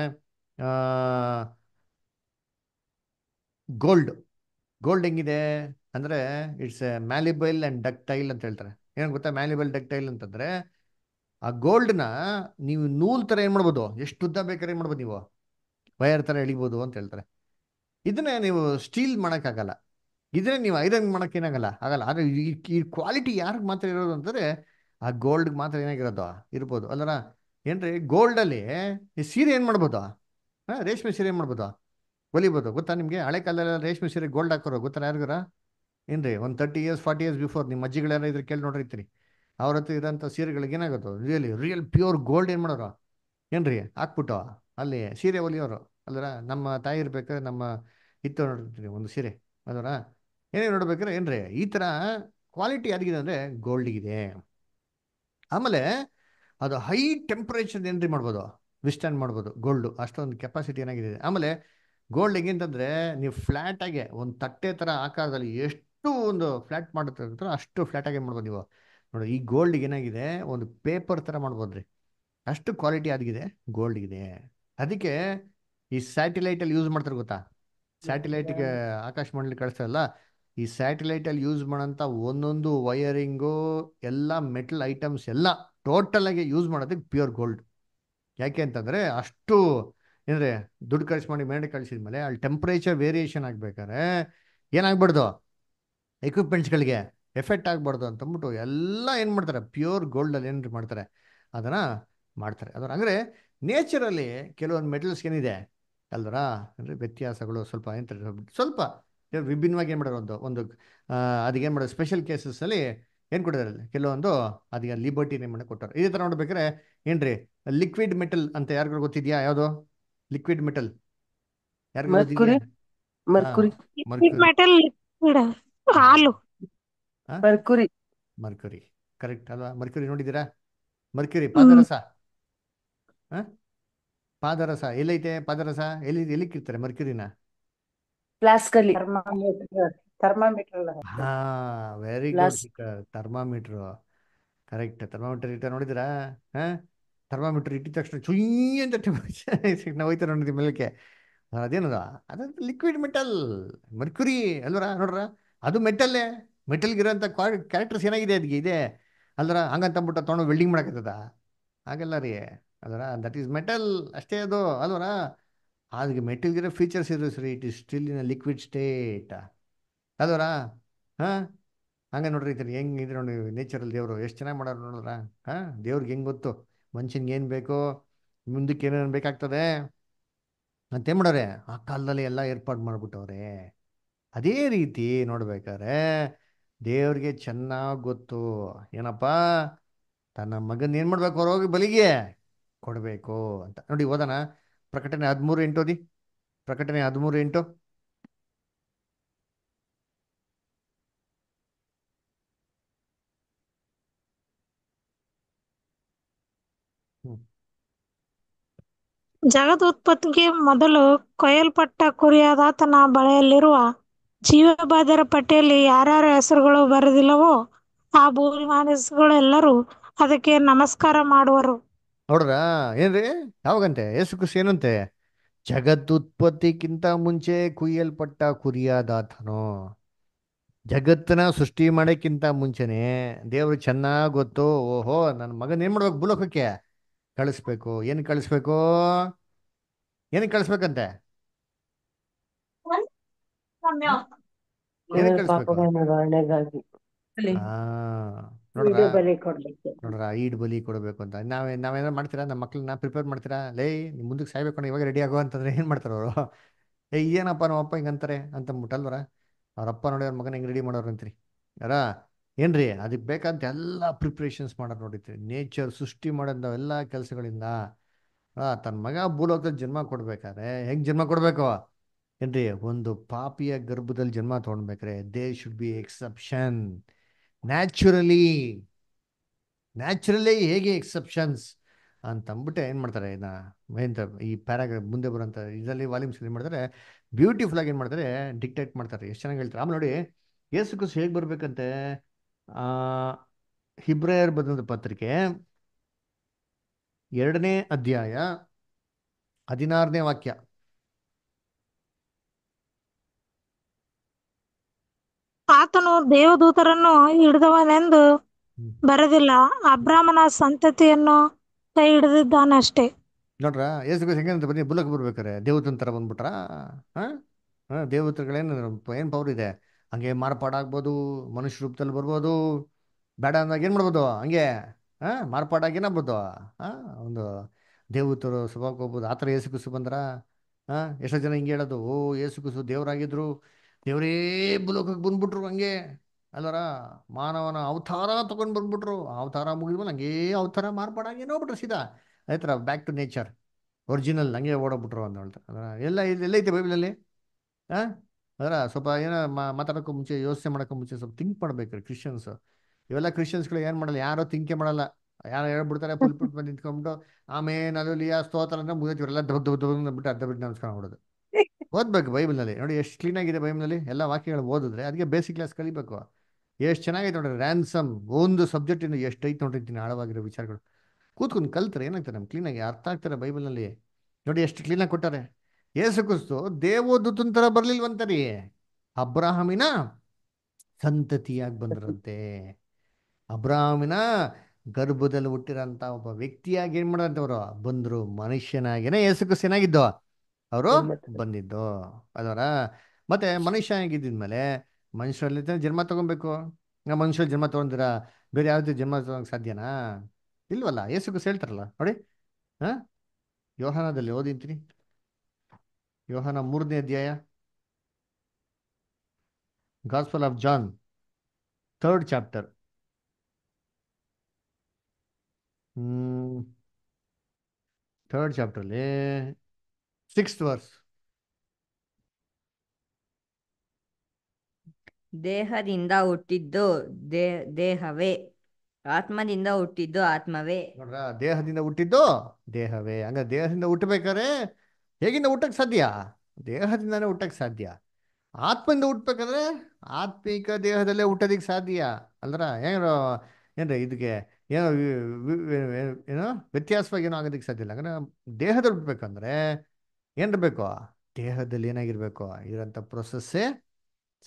ಗೋಲ್ಡ್ ಗೋಲ್ಡ್ ಹೆಂಗಿದೆ ಅಂದರೆ it's a malleable and ductile ಅಂತ ಹೇಳ್ತಾರೆ ಏನಕ್ಕೆ ಗೊತ್ತಾ ಮ್ಯಾಲಿಬಲ್ ಡಕ್ಟೈಲ್ ಅಂತಂದರೆ ಆ ಗೋಲ್ಡ್ನ ನೀವು ನೂಲ್ ಥರ ಏನು ಮಾಡ್ಬೋದು ಎಷ್ಟು ಉದ್ದ ಬೇಕಾದ್ರೆ ಏನು ಮಾಡ್ಬೋದು ನೀವು ವೈರ್ ಥರ ಎಳಿಬೋದು ಅಂತ ಹೇಳ್ತಾರೆ ಇದನ್ನೇ ನೀವು ಸ್ಟೀಲ್ ಮಾಡೋಕ್ಕಾಗಲ್ಲ ಇದ್ರೆ ನೀವು ಐರನ್ ಮಾಡೋಕ್ಕೇನಾಗಲ್ಲ ಆಗಲ್ಲ ಆದರೆ ಈ ಕ್ವಾಲಿಟಿ ಯಾರಿಗೆ ಮಾತ್ರ ಇರೋದು ಅಂತಂದರೆ ಆ ಗೋಲ್ಡ್ಗೆ ಮಾತ್ರ ಏನಾಗಿರೋದು ಇರ್ಬೋದು ಅಲ್ಲರ ಏನ್ರಿ ಗೋಲ್ಡಲ್ಲಿ ಸೀರೆ ಏನು ಮಾಡ್ಬೋದು ಹಾಂ ರೇಷ್ಮೆ ಸೀರೆ ಏನು ಮಾಡ್ಬೋದು ಒಲಿಬೋದು ಗೊತ್ತಾ ನಿಮಗೆ ಹಳೆ ಕಾಲದಲ್ಲಿ ರೇಷ್ಮೆ ಸೀರೆ ಗೋಲ್ಡ್ ಹಾಕೋರು ಗೊತ್ತಾ ಯಾರಿಗಾರ ಏನು ರೀ ಒಂದು thirty years forty years before ನಿಮ್ಮ ಅಜ್ಜಿಗಳೆಲ್ಲ ಇದ್ರೆ ಕೇಳಿ ನೋಡಿರ್ತೀರಿ ಅವ್ರ ಹತ್ರ ಇರೋಂಥ ಸೀರೆಗಳಿಗೆ ಏನಾಗುತ್ತೋ ರಿಯಲಿ ರಿಯಲ್ ಪ್ಯೂರ್ ಗೋಲ್ಡ್ ಏನು ಮಾಡೋರು ಏನು ರೀ ಹಾಕ್ಬಿಟ್ಟು ಅಲ್ಲಿ ಸೀರೆ ಒಲಿಯೋರು ಅಲ್ಲರ ನಮ್ಮ ತಾಯಿ ಇರ್ಬೇಕಾದ್ರೆ ನಮ್ಮ ಇತ್ತು ನೋಡಿರ್ತೀರಿ ಒಂದು ಸೀರೆ ಅದರ ಏನೇ ನೋಡ್ಬೇಕಾದ್ರೆ ಏನ್ರಿ ಈ ತರ ಕ್ವಾಲಿಟಿ ಯಾರಿಗಿದೆ ಗೋಲ್ಡ್ ಇದೆ ಆಮೇಲೆ ಅದು ಹೈ ಟೆಂಪರೇಚರ್ ಏನ್ರಿ ಮಾಡ್ಬೋದು ವಿಸ್ಟ್ಯಾಂಡ್ ಮಾಡ್ಬೋದು ಗೋಲ್ಡ್ ಅಷ್ಟೊಂದು ಕೆಪಾಸಿಟಿ ಏನಾಗಿದೆ ಆಮೇಲೆ ಗೋಲ್ಡ್ ಅಂತಂದ್ರೆ ನೀವು ಫ್ಲಾಟ್ ಆಗಿ ಒಂದು ತಟ್ಟೆ ತರ ಆಕಾರದಲ್ಲಿ ಎಷ್ಟು ಒಂದು ಫ್ಲಾಟ್ ಮಾಡುತ್ತೆ ಅಷ್ಟು ಫ್ಲಾಟ್ ಆಗಿ ಮಾಡ್ಬೋದು ನೀವು ನೋಡಿ ಈ ಗೋಲ್ಡ್ ಏನಾಗಿದೆ ಒಂದು ಪೇಪರ್ ತರ ಮಾಡ್ಬೋದ್ರಿ ಅಷ್ಟು ಕ್ವಾಲಿಟಿ ಗೋಲ್ಡ್ ಇದೆ ಅದಕ್ಕೆ ಈ ಅಲ್ಲಿ ಯೂಸ್ ಮಾಡ್ತಾರೆ ಗೊತ್ತಾ ಸ್ಯಾಟಿಲೈಟಿಗೆ ಆಕಾಶ ಮಂಡಲಿ ಕಳಿಸ್ತಾರಲ್ಲ ಈ ಸ್ಯಾಟಲೈಟಲ್ಲಿ ಯೂಸ್ ಮಾಡೋಂಥ ಒಂದೊಂದು ವಯರಿಂಗು ಎಲ್ಲ ಮೆಟಲ್ ಐಟಮ್ಸ್ ಎಲ್ಲ ಟೋಟಲಾಗಿ ಯೂಸ್ ಮಾಡೋದಕ್ಕೆ ಪ್ಯೂರ್ ಗೋಲ್ಡ್ ಯಾಕೆ ಅಂತಂದರೆ ಅಷ್ಟು ಏನಂದರೆ ದುಡ್ಡು ಖರ್ಚು ಮಾಡಿ ಮೇಲೆ ಕಳಿಸಿದ ಮೇಲೆ ಅಲ್ಲಿ ಟೆಂಪ್ರೇಚರ್ ವೇರಿಯೇಷನ್ ಆಗಬೇಕಾದ್ರೆ ಏನಾಗ್ಬಾರ್ದು ಎಕ್ವಿಪ್ಮೆಂಟ್ಸ್ಗಳಿಗೆ ಎಫೆಕ್ಟ್ ಆಗಬಾರ್ದು ಅಂತಂದ್ಬಿಟ್ಟು ಎಲ್ಲ ಏನು ಮಾಡ್ತಾರೆ ಪ್ಯೂರ್ ಗೋಲ್ಡಲ್ಲಿ ಏನು ಮಾಡ್ತಾರೆ ಅದನ್ನು ಮಾಡ್ತಾರೆ ಅದರ ಅಂದರೆ ನೇಚರಲ್ಲಿ ಕೆಲವೊಂದು ಮೆಟಲ್ಸ್ ಏನಿದೆ ಅಲ್ದರ ಅಂದರೆ ವ್ಯತ್ಯಾಸಗಳು ಸ್ವಲ್ಪ ಎಂತ ಸ್ವಲ್ಪ ವಿಭಿನ್ನವಾಗಿ ಏನ್ ಮಾಡೋರು ಒಂದು ಒಂದು ಏನ್ ಮಾಡೋದು ಸ್ಪೆಷಲ್ ಕೇಸಸ್ ಅಲ್ಲಿ ಏನ್ ಕೊಟ್ಟಿದ್ದಾರೆ ಕೆಲವೊಂದು ಅದಕ್ಕೆ ಲಿಬರ್ಟಿ ನೇಮನ್ನು ಕೊಟ್ಟರು ಇದೇ ತರ ನೋಡ್ಬೇಕಾರೆ ಏನ್ರಿ ಲಿಕ್ವಿಡ್ ಮೆಟಲ್ ಅಂತ ಯಾರಿಗೂ ಗೊತ್ತಿದ್ಯಾ ಯಾವುದು liquid metal mercury mercury correct ಅಲ್ವಾ ಮರ್ಕುರಿ ನೋಡಿದ್ದೀರಾ ಮರ್ಕ್ಯೂರಿ ಪಾದರಸ ಪಾದರಸ ಎಲ್ಲೈತೆ ಪಾದರಸ ಎಲ್ಲಿ ಎಲ್ಲಿ ಕಿರ್ತಾರೆ ಮರ್ಕ್ಯೂರಿನ ಫ್ಲಾಸ್ಕಲ್ಲಿ ಥರ್ಮಾಮೀಟರ್ ಹಾ very good thermometer correct thermometer ಇಟ್ಟ ನೋಡಿದ್ರಾ ಹಾ ಥರ್ಮಾಮೀಟರ್ ಇಟ್ಟಿದ ತಕ್ಷಣ ಚುಯ್ ಅಂತ ನಾವು ಮೇಲಕ್ಕೆ ಅದೇನದ ಅದ ಲಿಕ್ವಿಡ್ ಮೆಟಲ್ ಮರ್ಕ್ಯುರಿ ಅಲ್ವರ ನೋಡ್ರ ಅದು ಮೆಟಲ್ಲೇ ಮೆಟಲ್ಗಿರೋಂಥ ಕ್ಯಾರೆಕ್ಟರ್ಸ್ ಏನಾಗಿದೆ ಅದಕ್ಕೆ ಇದೆ ಅಲ್ವರ ಹಂಗಂತಂದ್ಬಿಟ್ಟು ತೊಗೊಂಡು ವೆಲ್ಡಿಂಗ್ ಮಾಡೋಕ್ಕದ ಹಾಗೆಲ್ಲ ರೀ ಅಲ್ವರ ದಟ್ ಈಸ್ ಮೆಟಲ್ ಅಷ್ಟೇ ಅದು ಅಲ್ವರ ಅದಕ್ಕೆ மெட்டீரியல் ಫೀಚರ್ಸ್ ಇರೋ ಸರಿ it is still in a liquid state ಅದವರಾ ಹಾಂ ಹಂಗೆ ನೋಡ್ರಿ ಥರ ಹೆಂಗೆ ಇದ್ರೆ ನೋಡಿ ನೇಚರಲ್ಲಿ ದೇವರು ಎಷ್ಟು ಚೆನ್ನಾಗಿ ಮಾಡೋರು ನೋಡಿದ್ರ ಹಾಂ ದೇವ್ರಿಗೆ ಹೆಂಗೆ ಗೊತ್ತು ಮನುಷ್ಯನಿಗೆ ಏನು ಬೇಕು ಮುಂದಕ್ಕೆ ಏನೇನು ಬೇಕಾಗ್ತದೆ ಅಂತೇನು ಮಾಡೋರೆ ಆ ಕಾಲದಲ್ಲಿ ಎಲ್ಲ ಏರ್ಪಾಡು ಮಾಡಿಬಿಟ್ಟವ್ರೆ ಅದೇ ರೀತಿ ನೋಡ್ಬೇಕಾದ್ರೆ ದೇವ್ರಿಗೆ ಚೆನ್ನಾಗಿ ಗೊತ್ತು ಏನಪ್ಪ ತನ್ನ ಮಗನ ಏನು ಮಾಡ್ಬೇಕು ಅವ್ರು ಹೋಗಿ ಬಲಿಗೆ ಕೊಡಬೇಕು ಅಂತ ನೋಡಿ ಹೋದನಾ ಪ್ರಕಟಣೆ ಹದಿಮೂರು ಅದಿ ಪ್ರಕಟಣೆ ಹದಿಮೂರು ಎಂಟು ಉತ್ಪತ್ತಿಗೆ ಮೊದಲು ಕೊಯ್ಯಲ್ಪಟ್ಟ ಕುರಿಯಾದಾತನ ಬಳೆಯಲ್ಲಿರುವ ಜೀವಬಾಧರ ಪಟ್ಟಿಯಲ್ಲಿ ಯಾರ್ಯಾರ ಹೆಸರುಗಳು ಬರೆದಿಲ್ಲವೋ ಆ ಭೂಮಿ ಮಾನಸಗಳೆಲ್ಲರೂ ಅದಕ್ಕೆ ನಮಸ್ಕಾರ ಮಾಡುವರು ನೋಡ್ರ ಏನ್ರಿ ಯಾವಾಗಂತೆ ಏಸು ಖುಷಿ ಏನಂತೆ ಉತ್ಪತ್ತಿಗಿಂತ ಮುಂಚೆ ಕುಯ್ಯಲ್ಪಟ್ಟ ಕುರಿಯಾದಾತನೋ ಜಗತ್ತನ್ನ ಸೃಷ್ಟಿ ಮಾಡೋಕ್ಕಿಂತ ಮುಂಚೆನೆ ದೇವ್ರು ಚೆನ್ನಾಗಿ ಗೊತ್ತು ಓಹೋ ನನ್ನ ಮಗನ್ ಏನ್ ಮಾಡ್ಬೇಕು ಬುಲೋಕಕ್ಕೆ ಕಳಿಸ್ಬೇಕು ಏನ್ ಕಳಿಸ್ಬೇಕು ಏನ್ ಕಳಿಸ್ಬೇಕಂತೆ ಏನ್ ಬಲಿ ನೋಡ್ರ ಈಡ್ ಬಲಿ ಕೊಡಬೇಕು ಅಂತ ನಾವೇ ನಾವೇನಾದ್ರು ಮಾಡ್ತೀರಾ ನಮ್ಮ ಮಕ್ಳನ್ನ ಪ್ರಿಪೇರ್ ಮಾಡ್ತೀರಾ ಲೇ ಮುಂದಕ್ಕೆ ಸಾಯ್ಬೇಕು ಇವಾಗ ರೆಡಿ ಆಗೋ ಅಂತಂದ್ರೆ ಏನ್ ಮಾಡ್ತಾರ ಅವರು ಏ ಏನಪ್ಪ ನಮ್ಮಪ್ಪ ಅಂತಾರೆ ಅಂತ ಮುಟ್ಟಲ್ವರ ಅವ್ರಪ್ಪ ನೋಡಿ ಅವ್ರ ಮಗನ ಹೆಂಗೆ ರೆಡಿ ಮಾಡೋರು ಅಂತ್ರಿ ಯಾರ ಏನ್ರಿ ಅದಕ್ಕೆ ಬೇಕಂತ ಎಲ್ಲಾ ಪ್ರಿಪ್ರೇಷನ್ಸ್ ಮಾಡೋರ್ ನೋಡಿತ್ರಿ ನೇಚರ್ ಸೃಷ್ಟಿ ಮಾಡೋದು ಎಲ್ಲ ಕೆಲಸಗಳಿಂದ ತನ್ನ ಮಗ ಭೂಲೋಕದಲ್ಲಿ ಜನ್ಮ ಕೊಡ್ಬೇಕಾದ್ರೆ ಹೆಂಗ್ ಜನ್ಮ ಕೊಡ್ಬೇಕು ಏನ್ರಿ ಒಂದು ಪಾಪಿಯ ಗರ್ಭದಲ್ಲಿ ಜನ್ಮ ತೊಗೊಂಡ್ಬೇಕ್ರೆ they should be exception naturally naturally ಹೇಗೆ ಎಕ್ಸೆಪ್ಷನ್ಸ್ ಅಂತ ಅಂದ್ಬಿಟ್ಟು ಏನು ಮಾಡ್ತಾರೆ ಇಂಥ ಈ ಪ್ಯಾರಾಗ್ರಾಫ್ ಮುಂದೆ ಬರುವಂಥ ಇದರಲ್ಲಿ ವಾಲ್ಯೂಮ್ಸ್ ಏನು ಮಾಡ್ತಾರೆ ಬ್ಯೂಟಿಫುಲ್ ಆಗಿ ಏನು ಮಾಡ್ತಾರೆ ಡಿಕ್ಟೇಟ್ ಮಾಡ್ತಾರೆ ಎಷ್ಟು ಚೆನ್ನಾಗಿ ಹೇಳ್ತಾರೆ ಆಮೇಲೆ ನೋಡಿ ಯೇಸು ಕ್ರಿಸ್ ಹೇಗೆ ಬರಬೇಕಂತೆ ಹಿಬ್ರಾಯರ್ ಬಂದಂಥ ಪತ್ರಿಕೆ ಎರಡನೇ ಅಧ್ಯಾಯ ಹದಿನಾರನೇ ವಾಕ್ಯ ಆತನು ದೇವದೂತರನ್ನು ಹಿಡಿದವನೆಂದು ಬರೆದಿಲ್ಲ ಅಬ್ರಾಹ್ಮನ ಸಂತತಿಯನ್ನು ಕೈ ಹಿಡಿದಿದ್ದಾನಷ್ಟೇ ನೋಡ್ರ ಯೇಸು ಹೆಂಗಂತ ಬನ್ನಿ ಬುಲಕ್ ಬರ್ಬೇಕಾರೆ ದೇವತನ ತರ ಬಂದ್ಬಿಟ್ರಾ ಹಾ ದೇವತೆಗಳೇನು ಏನು ಪವರ್ ಇದೆ ಹಂಗೆ ಮಾರ್ಪಾಡಾಗ್ಬೋದು ಮನುಷ್ಯ ರೂಪದಲ್ಲಿ ಬರ್ಬೋದು ಬೇಡ ಅಂದಾಗ ಏನು ಮಾಡ್ಬೋದು ಹಂಗೆ ಹಾಂ ಮಾರ್ಪಾಡಾಗಿ ಏನಾಗ್ಬೋದು ಹಾಂ ಒಂದು ದೇವತರು ಸ್ವಭಾವಕ್ಕೆ ಹೋಗ್ಬೋದು ಆ ಥರ ಯೇಸು ಕುಸು ಬಂದ್ರ ಹಾಂ ಎಷ್ಟೋ ಜನ ಹಿಂಗೆ ಹೇಳೋದು ಓ ಯೇಸು ಕುಸು ದೇವರಾಗಿದ್ರು ದೇವರೇ ಬುಲೋಕಕ್ಕೆ ಬಂದ್ಬಿಟ್ರು ಹಂಗೆ ಅಲ್ಲರ ಮಾನವನ ಅವತಾರ ತಗೊಂಡು ಬಂದ್ಬಿಟ್ರು ಅವತಾರ ಮುಗಿದ್ಮೇಲೆ ಹಂಗೇ ಅವತಾರ ಮಾರ್ಪಾಡಾಗೇನೋ ಬಿಟ್ರು ಸೀದಾ ಆಯ್ತರ ಬ್ಯಾಕ್ ಟು ನೇಚರ್ ಒರಿಜಿನಲ್ ಹಂಗೆ ಓಡೋಗ್ಬಿಟ್ರು ಅಂತ ಹೇಳ್ತಾರೆ ಅದರ ಎಲ್ಲ ಎಲ್ಲ ಐತೆ ಬೈಬಲಲ್ಲಿ ಆ ಅದರ ಸ್ವಲ್ಪ ಏನೋ ಮಾತಾಡೋಕ್ಕೂ ಮುಂಚೆ ಯೋಚನೆ ಮಾಡೋಕ್ಕೂ ಮುಂಚೆ ಸ್ವಲ್ಪ ಥಿಂಕ್ ಮಾಡ್ಬೇಕು ಕ್ರಿಶ್ಚಿಯನ್ಸ್ ಇವೆಲ್ಲ ಕ್ರಿಶ್ಚಿಯನ್ಸ್ಗಳು ಏನು ಮಾಡಲ್ಲ ಯಾರೋ ತಿಂಕೆ ಮಾಡಲ್ಲ ಯಾರು ಹೇಳ್ಬಿಡ್ತಾರೆ ಪುಲ್ಪಿಟ್ ಬಂದು ನಿಂತ್ಕೊಂಡ್ಬಿಟ್ಟು ಆಮೇಲೆ ಅದು ಲಿಯಾ ಸ್ತೋತ್ರ ಅಂದ್ರೆ ಮುಗಿದ್ರು ಎಲ್ಲ ದೊಡ್ಡ ಬಿಟ್ಟು ಅರ್ಧ ಬಿಟ್ಟು ನಮಸ್ಕಾರ ಮಾಡೋದು ಓದ್ಬೇಕು ಬೈಬಲ್ನಲ್ಲಿ ನೋಡಿ ಎಷ್ಟು ಕ್ಲೀನಾಗಿದೆ ಬೈಬಲ್ನಲ್ಲಿ ಎಲ್ಲ ವಾಕ್ಯಗಳು ಓದಿದ್ರೆ ಅದಕ್ಕೆ ಬೇಸಿಕ್ ಕ್ಲಾಸ್ ಕಲಿಬೇಕು ಎಷ್ಟು ಚೆನ್ನಾಗೈತೆ ನೋಡ್ರಿ ರ್ಯಾನ್ಸಮ್ ಒಂದು ಸಬ್ಜೆಕ್ಟ್ ಇನ್ನು ಎಷ್ಟು ಐತೆ ನೋಡ್ರಿ ಆಳವಾಗಿರೋ ವಿಚಾರಗಳು ಕೂತ್ಕೊಂಡು ಕಲ್ತಾರೆ ಏನಾಗ್ತಾರೆ ನಮ್ಗೆ ಕ್ಲೀನಾಗಿ ಅರ್ಥ ಆಗ್ತಾರೆ ಬೈಬಲ್ನಲ್ಲಿ ನೋಡಿ ಎಷ್ಟು ಕ್ಲೀನಾಗಿ ಕೊಟ್ಟಾರೆ ಏಸು ಕ್ರಿಸ್ತು ದೇವೋದೂತನ ಥರ ಬರಲಿಲ್ವಂತ ಅಬ್ರಾಹಮಿನ ಸಂತತಿಯಾಗಿ ಬಂದ್ರಂತೆ ಅಬ್ರಾಹಮಿನ ಗರ್ಭದಲ್ಲಿ ಹುಟ್ಟಿರೋಂಥ ಒಬ್ಬ ವ್ಯಕ್ತಿಯಾಗಿ ಏನು ಮಾಡೋಂಥವ್ರು ಬಂದರು ಮನುಷ್ಯನಾಗೇನೆ ಏಸು ಕ್ರಿಸ್ತು ಏನಾಗಿದ್ದೋ ಅವರು ಬಂದಿದ್ದು ಅದರ ಮತ್ತೆ ಮನುಷ್ಯ ಆಗಿದ್ದಿದ್ಮೇಲೆ ಮನುಷ್ಯರಲ್ಲಿ ಜನ್ಮ ತಗೊಬೇಕು ಮನುಷ್ಯರು ಮನುಷ್ಯ ಜನ್ಮ ತಗೊಂಡಿರ ಬೇರೆ ಯಾವ ಜನ್ಮ ತಗೊಳಕ್ ಸಾಧ್ಯನಾ ಇಲ್ವಲ್ಲ ಯೇಸುಕ್ರಿಸ್ ಹೇಳ್ತಾರಲ್ಲ ನೋಡಿ ಹಾ ಯೋಹಾನದಲ್ಲಿ ಓದಿಂತೀನಿ ಯೋಹಾನ ಮೂರನೇ ಅಧ್ಯಾಯ gospel of John third chapter hmm third ಅಲ್ಲಿ Sixth verse. ದೇಹದಿಂದ ಹುಟ್ಟಿದ್ದು ದೇಹವೇ ಆತ್ಮದಿಂದ ಹುಟ್ಟಿದ್ದು ಆತ್ಮವೇ ನೋಡ್ರ ದೇಹದಿಂದ ಹುಟ್ಟಿದ್ದು ದೇಹವೇ ಹಂಗ ದೇಹದಿಂದ ಹುಟ್ಟಬೇಕಾದ್ರೆ ಹೇಗಿಂದ ಹುಟ್ಟಕ್ ಸಾಧ್ಯ ದೇಹದಿಂದಾನೇ ಹುಟ್ಟಕ್ ಸಾಧ್ಯ ಆತ್ಮದಿಂದ ಹುಟ್ಟಬೇಕಾದ್ರೆ ಆತ್ಮಿಕ ದೇಹದಲ್ಲೇ ಹುಟ್ಟೋದಿಕ್ ಸಾಧ್ಯ ಅಲ್ರ ಏನೋ ಏನ್ರ ಇದಕ್ಕೆ ಏನೋ ಏನೋ ವ್ಯತ್ಯಾಸವಾಗಿ ಏನೋ ಆಗೋದಿಕ್ ಸಾಧ್ಯ ಇಲ್ಲ ಅಂದ್ರೆ ದೇಹದಲ್ಲಿ ಹುಟ್ಟಬೇಕಂದ್ರೆ ಏನಿರಬೇಕು ದೇಹದಲ್ಲಿ ಏನಾಗಿರ್ಬೇಕು ಇರೋಂಥ ಪ್ರೊಸೆಸ್ಸೇ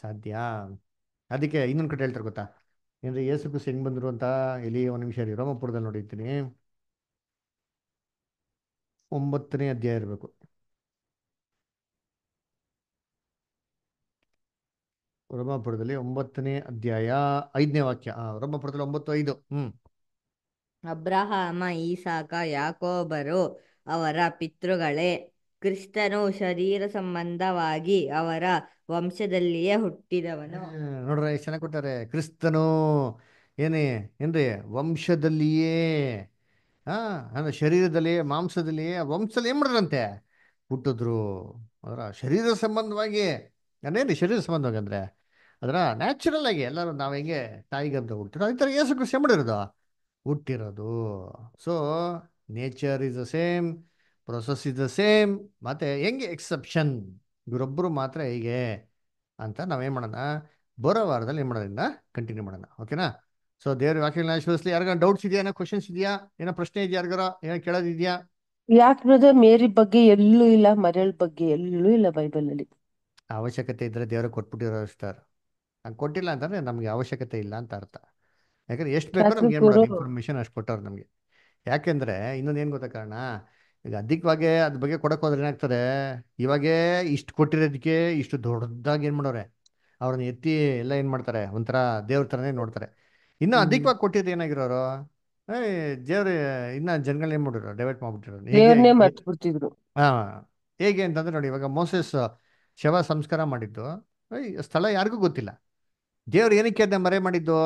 ಸಾಧ್ಯ ಅದಕ್ಕೆ ಇನ್ನೊಂದು ಕಡೆ ಹೇಳ್ತಾರೆ ಗೊತ್ತಾ ಏನಂದ್ರೆ ಯೇಸು ಹೆಂಗ್ ಬಂದ್ರು ಅಂತ ಇಲ್ಲಿ ಒಂದು ನಿಮಿಷ ರೋಮಪುರದಲ್ಲಿ ನೋಡಿರ್ತೀನಿ ಒಂಬತ್ತನೇ ಅಧ್ಯಾಯ ಇರಬೇಕು ರೋಮಾಪುರದಲ್ಲಿ ಒಂಬತ್ತನೇ ಅಧ್ಯಾಯ ಐದನೇ ವಾಕ್ಯ ರೋಮಾಪುರದಲ್ಲಿ ಒಂಬತ್ತು ಐದು ಹ್ಮ್ ಅಬ್ರಹಾಮ ಸಾಕ ಯಾಕೋಬರು ಅವರ ಪಿತೃಗಳೇ ಕ್ರಿಸ್ತನು ಶರೀರ ಸಂಬಂಧವಾಗಿ ಅವರ ವಂಶದಲ್ಲಿಯೇ ಹುಟ್ಟಿದವನು ನೋಡ್ರ ಎಷ್ಟು ಚೆನ್ನಾಗಿ ಕೊಟ್ಟಾರೆ ಕ್ರಿಸ್ತನು ಏನೇ ಏನ್ರಿ ವಂಶದಲ್ಲಿಯೇ ಹಾ ಅಂದ್ರೆ ಶರೀರದಲ್ಲಿ ಮಾಂಸದಲ್ಲಿ ವಂಶದಲ್ಲಿ ಏನ್ ಮಾಡ್ರಂತೆ ಹುಟ್ಟಿದ್ರು ಅದರ ಶರೀರ ಸಂಬಂಧವಾಗಿ ಅದೇನ್ರಿ ಶರೀರ ಸಂಬಂಧವಾಗಿ ಅಂದ್ರೆ ಅದರ ನ್ಯಾಚುರಲ್ ಆಗಿ ಎಲ್ಲರೂ ನಾವು ಹೆಂಗೆ ತಾಯಿಗೆ ಅಂತ ಹುಟ್ಟಿರೋ ಈ ಥರ ಏಸು ಕೃಷಿ ಮಾಡಿರೋದು ಹುಟ್ಟಿರೋದು so nature is the same process is the same ಮತ್ತೆ ಹೆಂಗೆ ಎಕ್ಸೆಪ್ಷನ್ ಇವರೊಬ್ಬರು ಮಾತ್ರ ಹೀಗೆ ಅಂತ ನಾವೇನ್ ಮಾಡೋಣ ಬರೋ ವಾರದಲ್ಲಿ ಏನು ಮಾಡೋದ್ರಿಂದ ಕಂಟಿನ್ಯೂ ಮಾಡೋಣ ಓಕೆನಾ ಸೊ ದೇವ್ರ ವಾಕ್ಯಗಳನ್ನ ಯಾರಿಗಾರ ಡೌಟ್ಸ್ ಇದೆಯಾ ಏನೋ ಕ್ವಶನ್ಸ್ ಇದೆಯಾ ಏನೋ ಪ್ರಶ್ನೆ ಇದೆಯಾ ಯಾರಿಗಾರ ಏನೋ ಕೇಳೋದಿದೆಯಾ ಯಾಕೆ ಬ್ರದರ್ ಮೇರಿ ಬಗ್ಗೆ ಎಲ್ಲೂ ಇಲ್ಲ ಮರಳ್ ಬಗ್ಗೆ ಎಲ್ಲೂ ಇಲ್ಲ ಬೈಬಲ್ ಅಲ್ಲಿ ಅವಶ್ಯಕತೆ ಇದ್ರೆ ದೇವರು ಕೊಟ್ಬಿಟ್ಟಿರೋ ಸ್ಟಾರ್ ಹಂಗೆ ಕೊಟ್ಟಿಲ್ಲ ಅಂತಂದ್ರೆ ನಮಗೆ ಅವಶ್ಯಕತೆ ಇಲ್ಲ ಅಂತ ಅರ್ಥ ಯಾಕಂದ್ರೆ ಎಷ್ಟು ಬೇಕೋ ನಮ್ಗೆ ಇನ್ಫಾರ್ಮೇಶನ್ ಅಷ್ಟು ಕೊಟ್ಟವ್ರು ನಮಗೆ ಯಾಕೆಂದ್ರೆ ಇನ್ನೊಂದು ಏನು ಗೊತ್ತಾ ಕಾರಣ ಈಗ ಅದಕ್ಕೆ ಅದ್ರ ಬಗ್ಗೆ ಕೊಡಕ್ಕೆ ಹೋದ್ರೆ ಏನಾಗ್ತದೆ ಇವಾಗೇ ಇಷ್ಟು ಕೊಟ್ಟಿರೋದಕ್ಕೆ ಇಷ್ಟು ದೊಡ್ಡದಾಗಿ ಏನು ಮಾಡೋರೆ ಅವ್ರನ್ನ ಎತ್ತಿ ಎಲ್ಲ ಏನು ಮಾಡ್ತಾರೆ ಒಂಥರ ದೇವ್ರ ಥರನೇ ನೋಡ್ತಾರೆ ಇನ್ನು ಅಧಿಕವಾಗಿ ಕೊಟ್ಟಿದ್ದು ಏನಾಗಿರೋರು ಏಯ್ ದೇವ್ರ ಇನ್ನ ಜನಗಳನ್ನ ಏನು ಮಾಡಿರೋ ಡೈವರ್ಟ್ ಮಾಡ್ಬಿಟ್ಟಿರೋ ಹಾ ಹೇಗೆ ಅಂತಂದ್ರೆ ನೋಡಿ ಇವಾಗ ಮೋಸಸ್ ಶವ ಸಂಸ್ಕಾರ ಮಾಡಿದ್ದು ಸ್ಥಳ ಯಾರಿಗೂ ಗೊತ್ತಿಲ್ಲ ದೇವ್ರು ಏನಕ್ಕೆ ಅದನ್ನ ಮರೆ ಮಾಡಿದ್ದು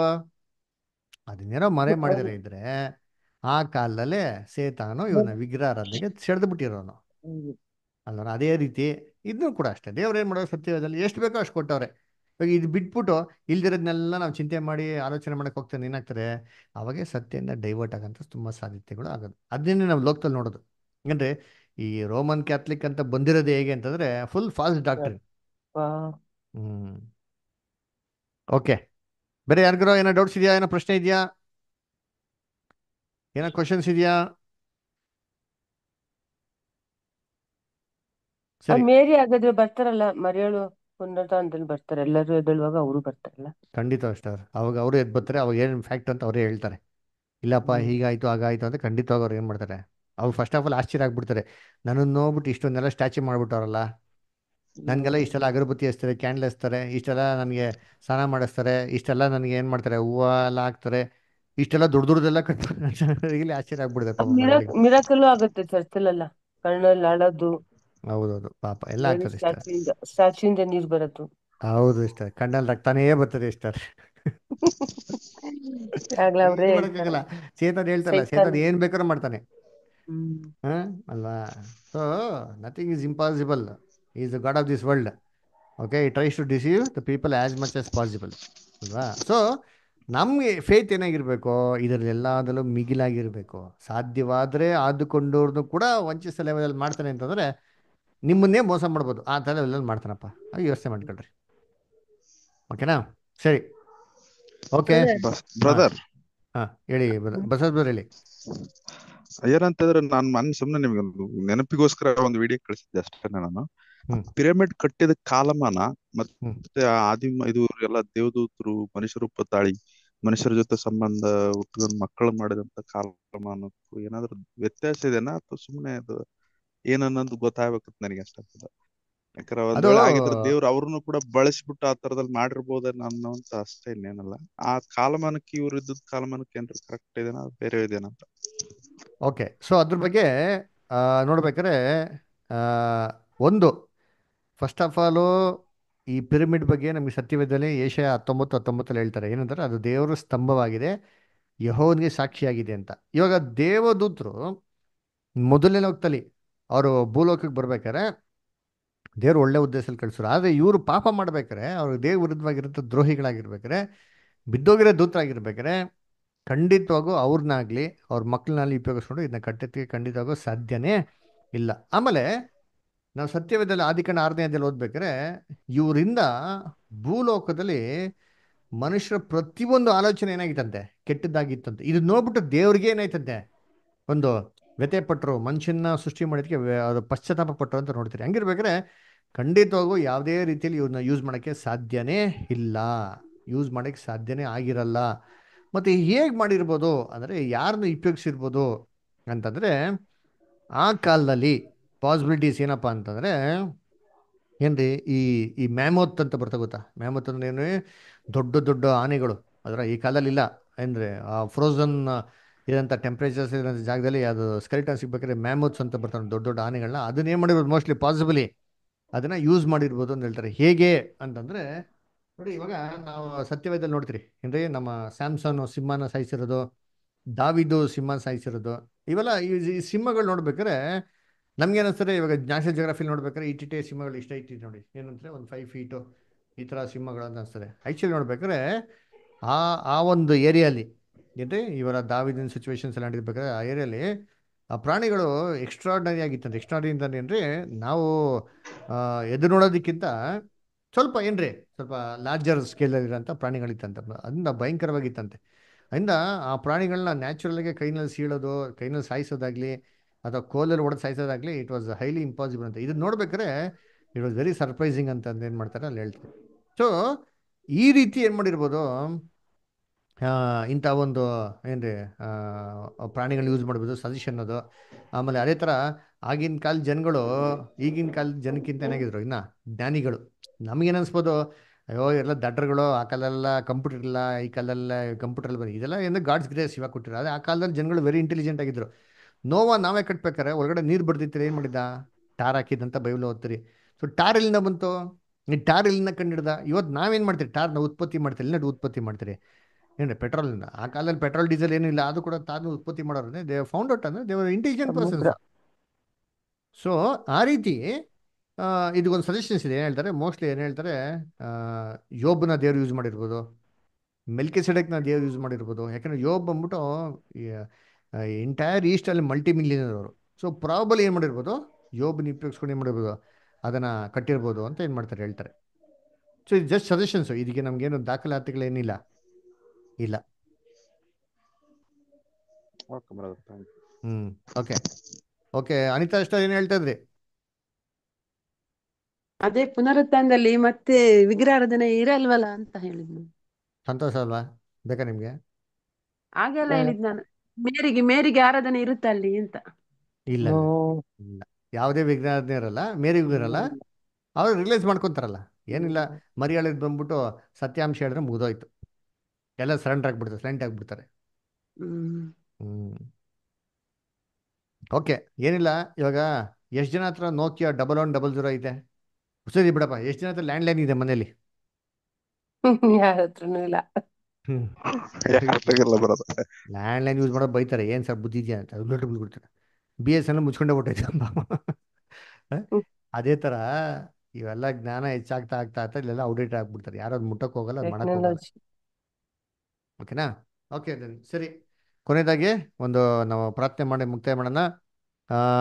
ಅದನ್ನೇನೋ ಮರೆ ಮಾಡಿದರೆ ಇದ್ರೆ ಆ ಕಾಲದಲ್ಲೇ ಸೇತಾನು ಇವನ ವಿಗ್ರಹಾರಾಧನೆಗೆ ಸೆಳೆದು ಬಿಟ್ಟಿರೋನು ಅಲ್ಲ ಅದೇ ರೀತಿ ಇದನ್ನು ಕೂಡ ಅಷ್ಟೇ ದೇವ್ರು ಏನ್ ಮಾಡೋ ಸತ್ಯವಾದಲ್ಲಿ ಎಷ್ಟು ಬೇಕೋ ಅಷ್ಟು ಕೊಟ್ಟವ್ರೆ ಇವಾಗ ಇದು ಬಿಟ್ಬಿಟ್ಟು ಇಲ್ದಿರೋದನ್ನೆಲ್ಲ ನಾವು ಚಿಂತೆ ಮಾಡಿ ಆಲೋಚನೆ ಮಾಡಕ್ಕೆ ಹೋಗ್ತಾನೆ ಏನಾಗ್ತಾರೆ ಅವಾಗೆ ಸತ್ಯದಿಂದ ಡೈವರ್ಟ್ ಆಗಂತ ತುಂಬಾ ಸಾಧ್ಯತೆಗಳು ಆಗೋದು ಅದನ್ನೇ ನಾವು ಲೋಕದಲ್ಲಿ ನೋಡೋದು ಯಾಕಂದ್ರೆ ಈ ರೋಮನ್ ಕ್ಯಾಥಲಿಕ್ ಅಂತ ಬಂದಿರೋದು ಹೇಗೆ ಅಂತಂದ್ರೆ full false doctrine hmm okay ಬೇರೆ ಯಾರಿಗಾರೋ ಏನೋ ಡೌಟ್ಸ್ ಇದೆಯಾ ಏನೋ ಪ್ರಶ್ನೆ ಇದೆಯಾ ಏನೋ ಕ್ವಶನ್ಸ್ ಇದೆಯಾ ಸರಿ ಮೇರಿ ಹಾಗಾದ್ರೆ ಬರ್ತಾರಲ್ಲ ಮರಿಯಳು ಬರ್ತಾರೆ ಎಲ್ಲರೂ ಎದ್ದೇಳುವಾಗ ಅವರು ಬರ್ತಾರಲ್ಲ ಖಂಡಿತ ಅಷ್ಟೇ ಅವಾಗ ಅವರು ಎದ್ದು ಬರ್ತಾರೆ ಅವಾಗ ಏನು ಫ್ಯಾಕ್ಟ್ ಅಂತ ಅವರೇ ಹೇಳ್ತಾರೆ ಇಲ್ಲಪ್ಪ ಹೀಗಾಯ್ತು ಹಾಗಾಯ್ತು ಅಂತ ಖಂಡಿತವಾಗ ಅವ್ರು ಏನು ಮಾಡ್ತಾರೆ ಅವ್ರು ಫಸ್ಟ್ ಆಫ್ ಆಲ್ ಆಶ್ಚರ್ಯ ಆಗ್ಬಿಡ್ತಾರೆ ನನ್ನನ್ನು ನೋಡ್ಬಿಟ್ಟು ಇಷ್ಟೊಂದೆಲ್ಲ ಸ್ಟ್ಯಾಚು ಮಾಡ್ಬಿಟ್ಟವ್ರಲ್ಲ ನನ್ಗೆಲ್ಲ ಇಷ್ಟೆಲ್ಲ ಅಗರಬತ್ತಿ ಹಚ್ತಾರೆ ಕ್ಯಾಂಡಲ್ ಹಚ್ತಾರೆ ಇಷ್ಟೆಲ್ಲ ನನಗೆ ಸ್ನಾನ ಮಾಡಿಸ್ತಾರೆ ಇಷ್ಟೆಲ್ಲ ನನಗೆ ಏನು ಮಾಡ್ತಾರೆ ಹೂವು ಎಲ್ಲ ಹಾಕ್ತಾರೆ ಇಷ್ಟೆಲ್ಲ ದೊಡ್ಡ ದೊಡ್ಡದೆಲ್ಲ ಇಲ್ಲಿ ಆಶ್ಚರ್ಯ ಆಗ್ಬಿಡಿದೆ ಮಿರಾಕಲ್ ಆಗುತ್ತೆ ಚರ್ಚಲೆಲ್ಲ ಕಣ್ಣಲ್ಲಿ ಅಳೋದು ಹೌದೌದು ಪಾಪ ಎಲ್ಲ ಆಗ್ತದೆ ಸ್ಟ್ಯಾಚ್ಯೂಯಿಂದ ನೀರು ಬರುತ್ತೆ ಹೌದು ಇಷ್ಟ ಕಣ್ಣಲ್ಲಿ ರಕ್ತಾನೇ ಬರ್ತದೆ ಇಷ್ಟ ಚೇತನ್ ಹೇಳ್ತಾರಲ್ಲ ಚೇತನ್ ಏನ್ ಬೇಕಾದ್ರೆ ಮಾಡ್ತಾನೆ ಹಾ ಅಲ್ವಾ so nothing is impossible is the God of this world okay tries to deceive the people as much as possible ಅಲ್ವಾ ಸೊ ನಮಗೆ ಫೇತ್ ಏನಾಗಿರಬೇಕು ಇದರಲ್ಲೆಲ್ಲದಲ್ಲೂ ಮಿಗಿಲಾಗಿರಬೇಕು ಸಾಧ್ಯವಾದರೆ ಆದುಕೊಂಡವ್ರನ್ನು ಕೂಡ ವಂಚಿಸ ಲೆವೆಲಲ್ಲಿ ಮಾಡ್ತಾನೆ ಅಂತಂದರೆ ನಿಮ್ಮನ್ನೇ ಮೋಸ ಮಾಡ್ಬೋದು ಆ ಥರ ಲೆವೆಲಲ್ಲಿ ಮಾಡ್ತಾನಪ್ಪ ಅದು ಯೋಚನೆ ಮಾಡ್ಕೊಳ್ರಿ ಓಕೆನಾ ಸರಿ ಓಕೆ ಬ್ರದರ್ ಹಾಂ ಹೇಳಿ ಬಸದ್ ಬ್ರದರ್ ಹೇಳಿ ಏನಂತಂದ್ರೆ ನಾನು ಮನ್ ಸುಮ್ಮನೆ ನಿಮ್ಗೆ ನೆನಪಿಗೋಸ್ಕರ ಒಂದು ವಿಡಿಯೋ ಕಳಿಸಿದ್ದೆ ಅಷ್ಟೇ ನಾನು ಪಿರಮಿಡ್ ಕಟ್ಟಿದ ಕಾಲಮಾನ ಮತ್ತೆ ಆದಿಮ ಇದು ಎಲ್ಲ ದೇವದೂತರು ಮನುಷ್ಯ ರೂಪ ತಾಳಿ ಮನುಷ್ಯರ ಜೊತೆ ಸಂಬಂಧ ಹುಟ್ಟಿದ ಮಕ್ಕಳು ಮಾಡಿದಂತ ಕಾಲಮಾನಕ್ಕೂ ಏನಾದ್ರೂ ವ್ಯತ್ಯಾಸ ಇದೆನಾ ಅಥವಾ ಸುಮ್ನೆ ಅದು ಏನನ್ನೋದು ಗೊತ್ತಾಗ್ಬೇಕಂತ ನನಗೆ ಅಷ್ಟ ಯಾಕಂದ್ರೆ ದೇವ್ರ ಅವ್ರನ್ನು ಕೂಡ ಬಳಸ್ಬಿಟ್ಟು ಆ ತರದಲ್ಲಿ ಮಾಡಿರ್ಬೋದೇನೋ ಅನ್ನೋಂತ ಅಷ್ಟೇ ಇನ್ನೇನಲ್ಲ ಆ ಕಾಲಮಾನಕ್ಕೆ ಇವ್ರು ಇದ್ದ ಕಾಲಮಾನಕ್ಕೆ ಏನ್ರ ಕರೆಕ್ಟ್ ಇದೇನಾ ಬೇರೆ ಇದೇನಾ ಅಂತ ಓಕೆ ಸೊ ಅದ್ರ ಬಗ್ಗೆ ನೋಡ್ಬೇಕಾರೆ ಒಂದು ಫಸ್ಟ್ ಆಫ್ ಆಲ್ ಈ ಪಿರಮಿಡ್ ಬಗ್ಗೆ ನಮಗೆ ಸತ್ಯವೇದದಲ್ಲಿ ಏಷ್ಯಾ ಹತ್ತೊಂಬತ್ತು ಹತ್ತೊಂಬತ್ತಲ್ಲಿ ಹೇಳ್ತಾರೆ ಏನಂದರೆ ಅದು ದೇವರ ಸ್ತಂಭವಾಗಿದೆ ಯಹೋನ್ಗೆ ಸಾಕ್ಷಿಯಾಗಿದೆ ಅಂತ ಇವಾಗ ದೇವದೂತರು ಮೊದಲನೇ ಹೋಗ್ತಲಿ ಅವರು ಭೂಲೋಕಕ್ಕೆ ಬರ್ಬೇಕಾರೆ ದೇವ್ರು ಒಳ್ಳೆ ಉದ್ದೇಶದಲ್ಲಿ ಕಳಿಸ್ರು ಆದರೆ ಇವರು ಪಾಪ ಮಾಡ್ಬೇಕಾರೆ ಅವರು ದೇವ್ರ ವಿರುದ್ಧವಾಗಿರೋಂಥ ದ್ರೋಹಿಗಳಾಗಿರ್ಬೇಕಾರೆ ಬಿದ್ದೋಗಿರೋ ದೂತರಾಗಿರ್ಬೇಕಾರೆ ಖಂಡಿತವಾಗೂ ಅವ್ರನ್ನಾಗಲಿ ಅವ್ರ ಮಕ್ಕಳನ್ನಾಗಲಿ ಉಪಯೋಗಿಸ್ಕೊಂಡು ಇದನ್ನ ಕಟ್ಟೆತ್ತಿಗೆ ಖಂಡಿತವಾಗೂ ಸಾಧ್ಯನೇ ಇಲ್ಲ ಆಮೇಲೆ ನಾವು ಸತ್ಯವೇದಲ್ಲಿ ಆದಿಕಣ ಆರನೇ ಅಧ್ಯಾಯದಲ್ಲಿ ಓದ್ಬೇಕಾರೆ ಇವರಿಂದ ಭೂಲೋಕದಲ್ಲಿ ಮನುಷ್ಯರ ಪ್ರತಿಯೊಂದು ಆಲೋಚನೆ ಏನಾಗಿತ್ತಂತೆ ಕೆಟ್ಟದ್ದಾಗಿತ್ತಂತೆ ಇದು ನೋಡ್ಬಿಟ್ಟು ದೇವ್ರಿಗೆ ಏನಾಯ್ತಂತೆ ಒಂದು ವ್ಯತೆ ಪಟ್ಟರು ಮನುಷ್ಯನ ಸೃಷ್ಟಿ ಮಾಡೋದಕ್ಕೆ ಅದು ಪಶ್ಚಾತ್ತಾಪ ಪಟ್ಟರು ಅಂತ ನೋಡ್ತೀರಿ ಹಂಗಿರ್ಬೇಕ್ರೆ ಖಂಡಿತವಾಗೂ ಯಾವುದೇ ರೀತಿಯಲ್ಲಿ ಇವ್ರನ್ನ ಯೂಸ್ ಮಾಡೋಕ್ಕೆ ಸಾಧ್ಯನೇ ಇಲ್ಲ ಯೂಸ್ ಮಾಡೋಕ್ಕೆ ಸಾಧ್ಯನೇ ಆಗಿರಲ್ಲ ಮತ್ತು ಹೇಗೆ ಮಾಡಿರ್ಬೋದು ಅಂದರೆ ಯಾರನ್ನು ಉಪಯೋಗಿಸಿರ್ಬೋದು ಅಂತಂದರೆ ಆ ಕಾಲದಲ್ಲಿ ಪಾಸಿಬಿಲಿಟೀಸ್ ಏನಪ್ಪ ಅಂತಂದರೆ ಏನ್ರಿ ಈ ಈ ಮ್ಯಾಮೋತ್ ಅಂತ ಬರ್ತಾ ಗೊತ್ತಾ ಮ್ಯಾಮೋತ್ ಅಂದ್ರೆ ಏನು ದೊಡ್ಡ ದೊಡ್ಡ ಆನೆಗಳು ಅದರ ಈ ಕಾಲದಲ್ಲಿ ಇಲ್ಲ ಏನ್ರಿ ಆ ಫ್ರೋಝನ್ ಇರೋಂಥ ಟೆಂಪ್ರೇಚರ್ಸ್ ಇರೋ ಜಾಗದಲ್ಲಿ ಅದು ಸ್ಕೆಲ್ಟನ್ ಸಿಗ್ಬೇಕಾದ್ರೆ ಮ್ಯಾಮೋತ್ಸ್ ಅಂತ ಬರ್ತಾರೆ ದೊಡ್ಡ ದೊಡ್ಡ ಆನೆಗಳನ್ನ ಏನು ಮಾಡಿರ್ಬೋದು ಮೋಸ್ಟ್ಲಿ ಪಾಸಿಬಲಿ ಅದನ್ನ ಯೂಸ್ ಮಾಡಿರ್ಬೋದು ಅಂತ ಹೇಳ್ತಾರೆ ಹೇಗೆ ಅಂತಂದರೆ ನೋಡಿ ಇವಾಗ ನಾವು ಸತ್ಯವೇದಲ್ಲಿ ನೋಡ್ತೀರಿ ಏನ್ರಿ ನಮ್ಮ ಸ್ಯಾಮ್ಸನ್ ಸಿಂಹನ ಸಾಯಿಸಿರೋದು ದಾವಿದು ಸಿಂಹನ ಸಾಯಿಸಿರೋದು ಇವೆಲ್ಲ ಈ ಸಿಂಹಗಳು ನೋಡ್ಬೇಕಾದ್ರೆ ಅನಿಸ್ತದೆ ಇವಾಗ ನ್ಯಾಷನಲ್ ಜೋಗ್ರಫಿ ನೋಡ್ಬೇಕಾದ್ರೆ ಇಟ್ಟಿಟೆ ಸಿಂಹಗಳು ಇಷ್ಟ ಇಟ್ಟಿತ್ತು ನೋಡಿ ಏನಂದರೆ ಒಂದು ಫೈವ್ ಫೀಟು ಈ ಥರ ಸಿಂಹಗಳು ಅಂತ ಅನಿಸ್ತದೆ ಆ್ಯಕ್ಚುಲಿ ನೋಡ್ಬೇಕಾದ್ರೆ ಆ ಆ ಒಂದು ಏರಿಯಲ್ಲಿ ಅಂದರೆ ಇವರ ದಾವಿದಿನ ಸಿಚುವೇಶನ್ಸ್ ಎಲ್ಲ ನಡೀಬೇಕಾದ್ರೆ ಆ ಏರಿಯಲ್ಲಿ ಆ ಪ್ರಾಣಿಗಳು ಎಕ್ಸ್ಟ್ರಾಡ್ನರಿ ಆಗಿತ್ತಂತೆ ಎಕ್ಸ್ಟ್ರಾಡ್ನರಿ ಅಂತಂದ್ರೆ ಏನ್ರಿ ನಾವು ಎದುರು ನೋಡೋದಕ್ಕಿಂತ ಸ್ವಲ್ಪ ಏನ್ರಿ ಸ್ವಲ್ಪ ಲಾರ್ಜರ್ ಸ್ಕೇಲಲ್ಲಿರೋಂಥ ಪ್ರಾಣಿಗಳಿತ್ತಂತೆ ಅದರಿಂದ ಭಯಂಕರವಾಗಿತ್ತಂತೆ ಅದರಿಂದ ಆ ಪ್ರಾಣಿಗಳನ್ನ ನ್ಯಾಚುರಲಾಗಿ ಕೈನಲ್ಲಿ ಸೀಳೋದು ಕೈನಲ್ಲಿ ಸಾಯಿಸೋದಾಗಲಿ ಅಥವಾ ಕೋಲಲ್ಲಿ ಒಡೆದು ಸಾಯಿಸೋದಾಗ್ಲಿ ಇಟ್ ವಾಸ್ ಹೈಲಿ ಇಂಪಾಸಿಬಲ್ ಅಂತ ಇದನ್ನ ನೋಡ್ಬೇಕ್ರೆ ಇಟ್ ವಾಸ್ ವೆರಿ ಸರ್ಪ್ರೈಸಿಂಗ್ ಅಂತ ಏನು ಮಾಡ್ತಾರೆ ಅಲ್ಲಿ ಹೇಳ್ತಾರೆ ಸೊ ಈ ರೀತಿ ಏನು ಮಾಡಿರ್ಬೋದು ಇಂಥ ಒಂದು ಏನ್ರಿ ಪ್ರಾಣಿಗಳು ಯೂಸ್ ಮಾಡ್ಬೋದು ಸಜೆಷನ್ ಅನ್ನೋದು ಆಮೇಲೆ ಅದೇ ಥರ ಆಗಿನ ಕಾಲದ ಜನಗಳು ಈಗಿನ ಕಾಲದ ಜನಕ್ಕಿಂತ ಏನಾಗಿದ್ರು ಇನ್ನ ಜ್ಞಾನಿಗಳು ನಮಗೇನು ಅನ್ಸ್ಬೋದು ಅಯ್ಯೋ ಎಲ್ಲ ದಡ್ರಗಳು ಆ ಕಾಲೆಲ್ಲ ಕಂಪ್ಯೂಟರ್ ಇಲ್ಲ ಈ ಕಾಲೆಲ್ಲ ಕಂಪ್ಯೂಟರ್ ಬಂದು ಇದೆಲ್ಲ ಏನು ಗಾಡ್ಸ್ ಗ್ರೇಸ್ ಇವಾಗ ಕೊಟ್ಟಿರೋ ಅದೇ ಆ ಕಾಲದಲ್ಲಿ ಜನಗಳು ವೆರಿ ಇಂಟೆಲಿಜೆಂಟ್ ಆಗಿದ್ರು ನೋವಾ ನಾವೇ ಕಟ್ಬೇಕಾರೆ ಒಳಗಡೆ ನೀರು ಬರ್ದಿತ್ತೀರಿ ಏನು ಮಾಡಿದ ಟಾರ್ ಹಾಕಿದಂತ ಬೈಬಲ್ ಓದ್ತೀರಿ ಸೊ ಟಾರ್ ಇಲ್ಲಿಂದ ಬಂತು ನೀ ಟಾರ್ ಇಲ್ಲಿಂದ ಕಂಡಿಡ್ದ ಇವತ್ತು ನಾವೇನು ಮಾಡ್ತೀರಿ ಟಾರ್ನ ಉತ್ಪತ್ತಿ ಮಾಡ್ತೀರಿ ಇಲ್ಲಿ ಉತ್ಪತ್ತಿ ಮಾಡ್ತೀರಿ ಏನು ಪೆಟ್ರೋಲ್ ಆ ಕಾಲದಲ್ಲಿ ಪೆಟ್ರೋಲ್ ಡೀಸೆಲ್ ಏನೂ ಇಲ್ಲ ಅದು ಕೂಡ ತಾನು ಉತ್ಪತ್ತಿ ಮಾಡೋರು ದೇ ಫೌಂಡ್ ಔಟ್ ಅಂದರೆ ದೇವರ್ ಇಂಟೆಲಿಜೆಂಟ್ ಪರ್ಸನ್ ಸೊ ಆ ರೀತಿ ಇದಕ್ಕೊಂದು ಸಜೆಷನ್ಸ್ ಇದೆ ಏನು ಹೇಳ್ತಾರೆ ಮೋಸ್ಟ್ಲಿ ಏನು ಹೇಳ್ತಾರೆ ಯೋಬ್ನ ದೇವ್ರು ಯೂಸ್ ಮಾಡಿರ್ಬೋದು ಮೆಲ್ಕೆ ಸೆಡಕ್ನ ದೇವ್ರು ಯೂಸ್ ಮಾಡಿರ್ಬೋದು ಯಾಕಂದ್ರೆ ಯೋಬ್ ಬಂದ್ಬಿಟ್ಟು ಎಂಟೈರ್ ಈಸ್ಟಲ್ಲಿ ಮಲ್ಟಿ ಮಿಲಿಯನರ್ ಅವರು ಸೊ ಪ್ರಾಬಲ್ ಏನು ಮಾಡಿರ್ಬೋದು ಯೋಬನ್ ಉಪಯೋಗಿಸ್ಕೊಂಡು ಏನು ಮಾಡಿರ್ಬೋದು ಅದನ್ನು ಕಟ್ಟಿರ್ಬೋದು ಅಂತ ಏನು ಮಾಡ್ತಾರೆ ಹೇಳ್ತಾರೆ ಸೊ ಇದು ಜಸ್ಟ್ ಸಜೆಷನ್ಸು ಇದಕ್ಕೆ ನಮಗೇನು ದಾಖಲಾತಿಗಳೇನಿಲ್ಲ ಇಲ್ಲ ಹ್ಞೂ ಓಕೆ ಓಕೆ ಅನಿತಾ ಅಷ್ಟ ಏನು ಹೇಳ್ತಾ ಇದ್ರಿ ಅದೇ ಪುನರುತ್ಥಾನದಲ್ಲಿ ಮತ್ತೆ ವಿಗ್ರಹಾರಾಧನೆ ಇರಲ್ವಲ್ಲ ಅಂತ ಹೇಳಿದ್ನು ಸಂತೋಷ ಅಲ್ವಾ ಬೇಕಾ ನಿಮ್ಗೆ ಹಾಗೆಲ್ಲ ಹೇಳಿದ್ ನಾನು ಮೇರಿಗೆ ಮೇರಿಗೆ ಆರಾಧನೆ ಇರುತ್ತೆ ಅಲ್ಲಿ ಅಂತ ಇಲ್ಲ ಇಲ್ಲ ಯಾವುದೇ ವಿಘ್ನ ಇರಲ್ಲ ಮೇರಿಗೂ ಇರಲ್ಲ ಅವ್ರು ರಿಲೈಸ್ ಮಾಡ್ಕೊಂತಾರಲ್ಲ ಏನಿಲ್ಲ ಮರಿಯಾಳಿದ್ ಬಂದ್ಬಿಟ್ಟು ಸತ್ಯಾಂಶ ಹೇಳಿದ್ರೆ ಮುಗಿದೋಯ್ತು ಎಲ್ಲ ಸರೆಂಡರ್ ಆಗ್ಬಿಡ್ತಾರೆ ಸೈಲೆಂಟ್ ಆಗ್ಬಿಡ್ತಾರೆ ಹ್ಮ್ ಓಕೆ ಏನಿಲ್ಲ ಇವಾಗ ಎಷ್ಟು ಜನ ಹತ್ರ Nokia double one double zero ಇದೆ ಸರಿ ಬಿಡಪ್ಪ ಎಷ್ಟು ಜನ ಹತ್ರ ಲ್ಯಾಂಡ್ ಲೈನ್ ಇದೆ ಮನೇಲಿ ಯಾರ ಹತ್ರನೂ ಇಲ್ಲ ಲ್ಯಾಂಡ್ ಲೈನ್ ಯೂಸ್ ಮಾಡೋ ಬೈತಾರೆ ಏನ್ ಸರ್ ಬುದ್ಧಿ ಇದೆಯಾ ಅಂತ ರೆಗ್ಯುಲೇಟರ್ ಬಿಡ್ತಾರೆ ಬಿ ಎಸ್ ಎನ್ ಮುಚ್ಕೊಂಡೇ ಬಿಟ್ಟೈತೆ ಅದೇ ತರ ಇವೆಲ್ಲ ಜ್ಞಾನ ಹೆಚ್ಚಾಗ್ತಾ ಆಗ್ತಾ ಆಗ್ತಾ ಇಲ್ಲೆಲ್ಲ ಔಡೇಟ್ ಆಗ್ಬಿಡ್ತಾರೆ ಯಾರು ಅದು ಮುಟ್ಟಕ್ಕೆ ಹೋಗಲ್ಲ ಅದು ಮಾಡಕ್ಕೆ ಓಕೆನಾ ಓಕೆ ಸರಿ ಕೊನೆಯದಾಗಿ ಒಂದು ನಾವು ಪ್ರಾರ್ಥನೆ ಮಾಡಿ ಮುಕ್ತಾಯ ಮಾಡೋಣ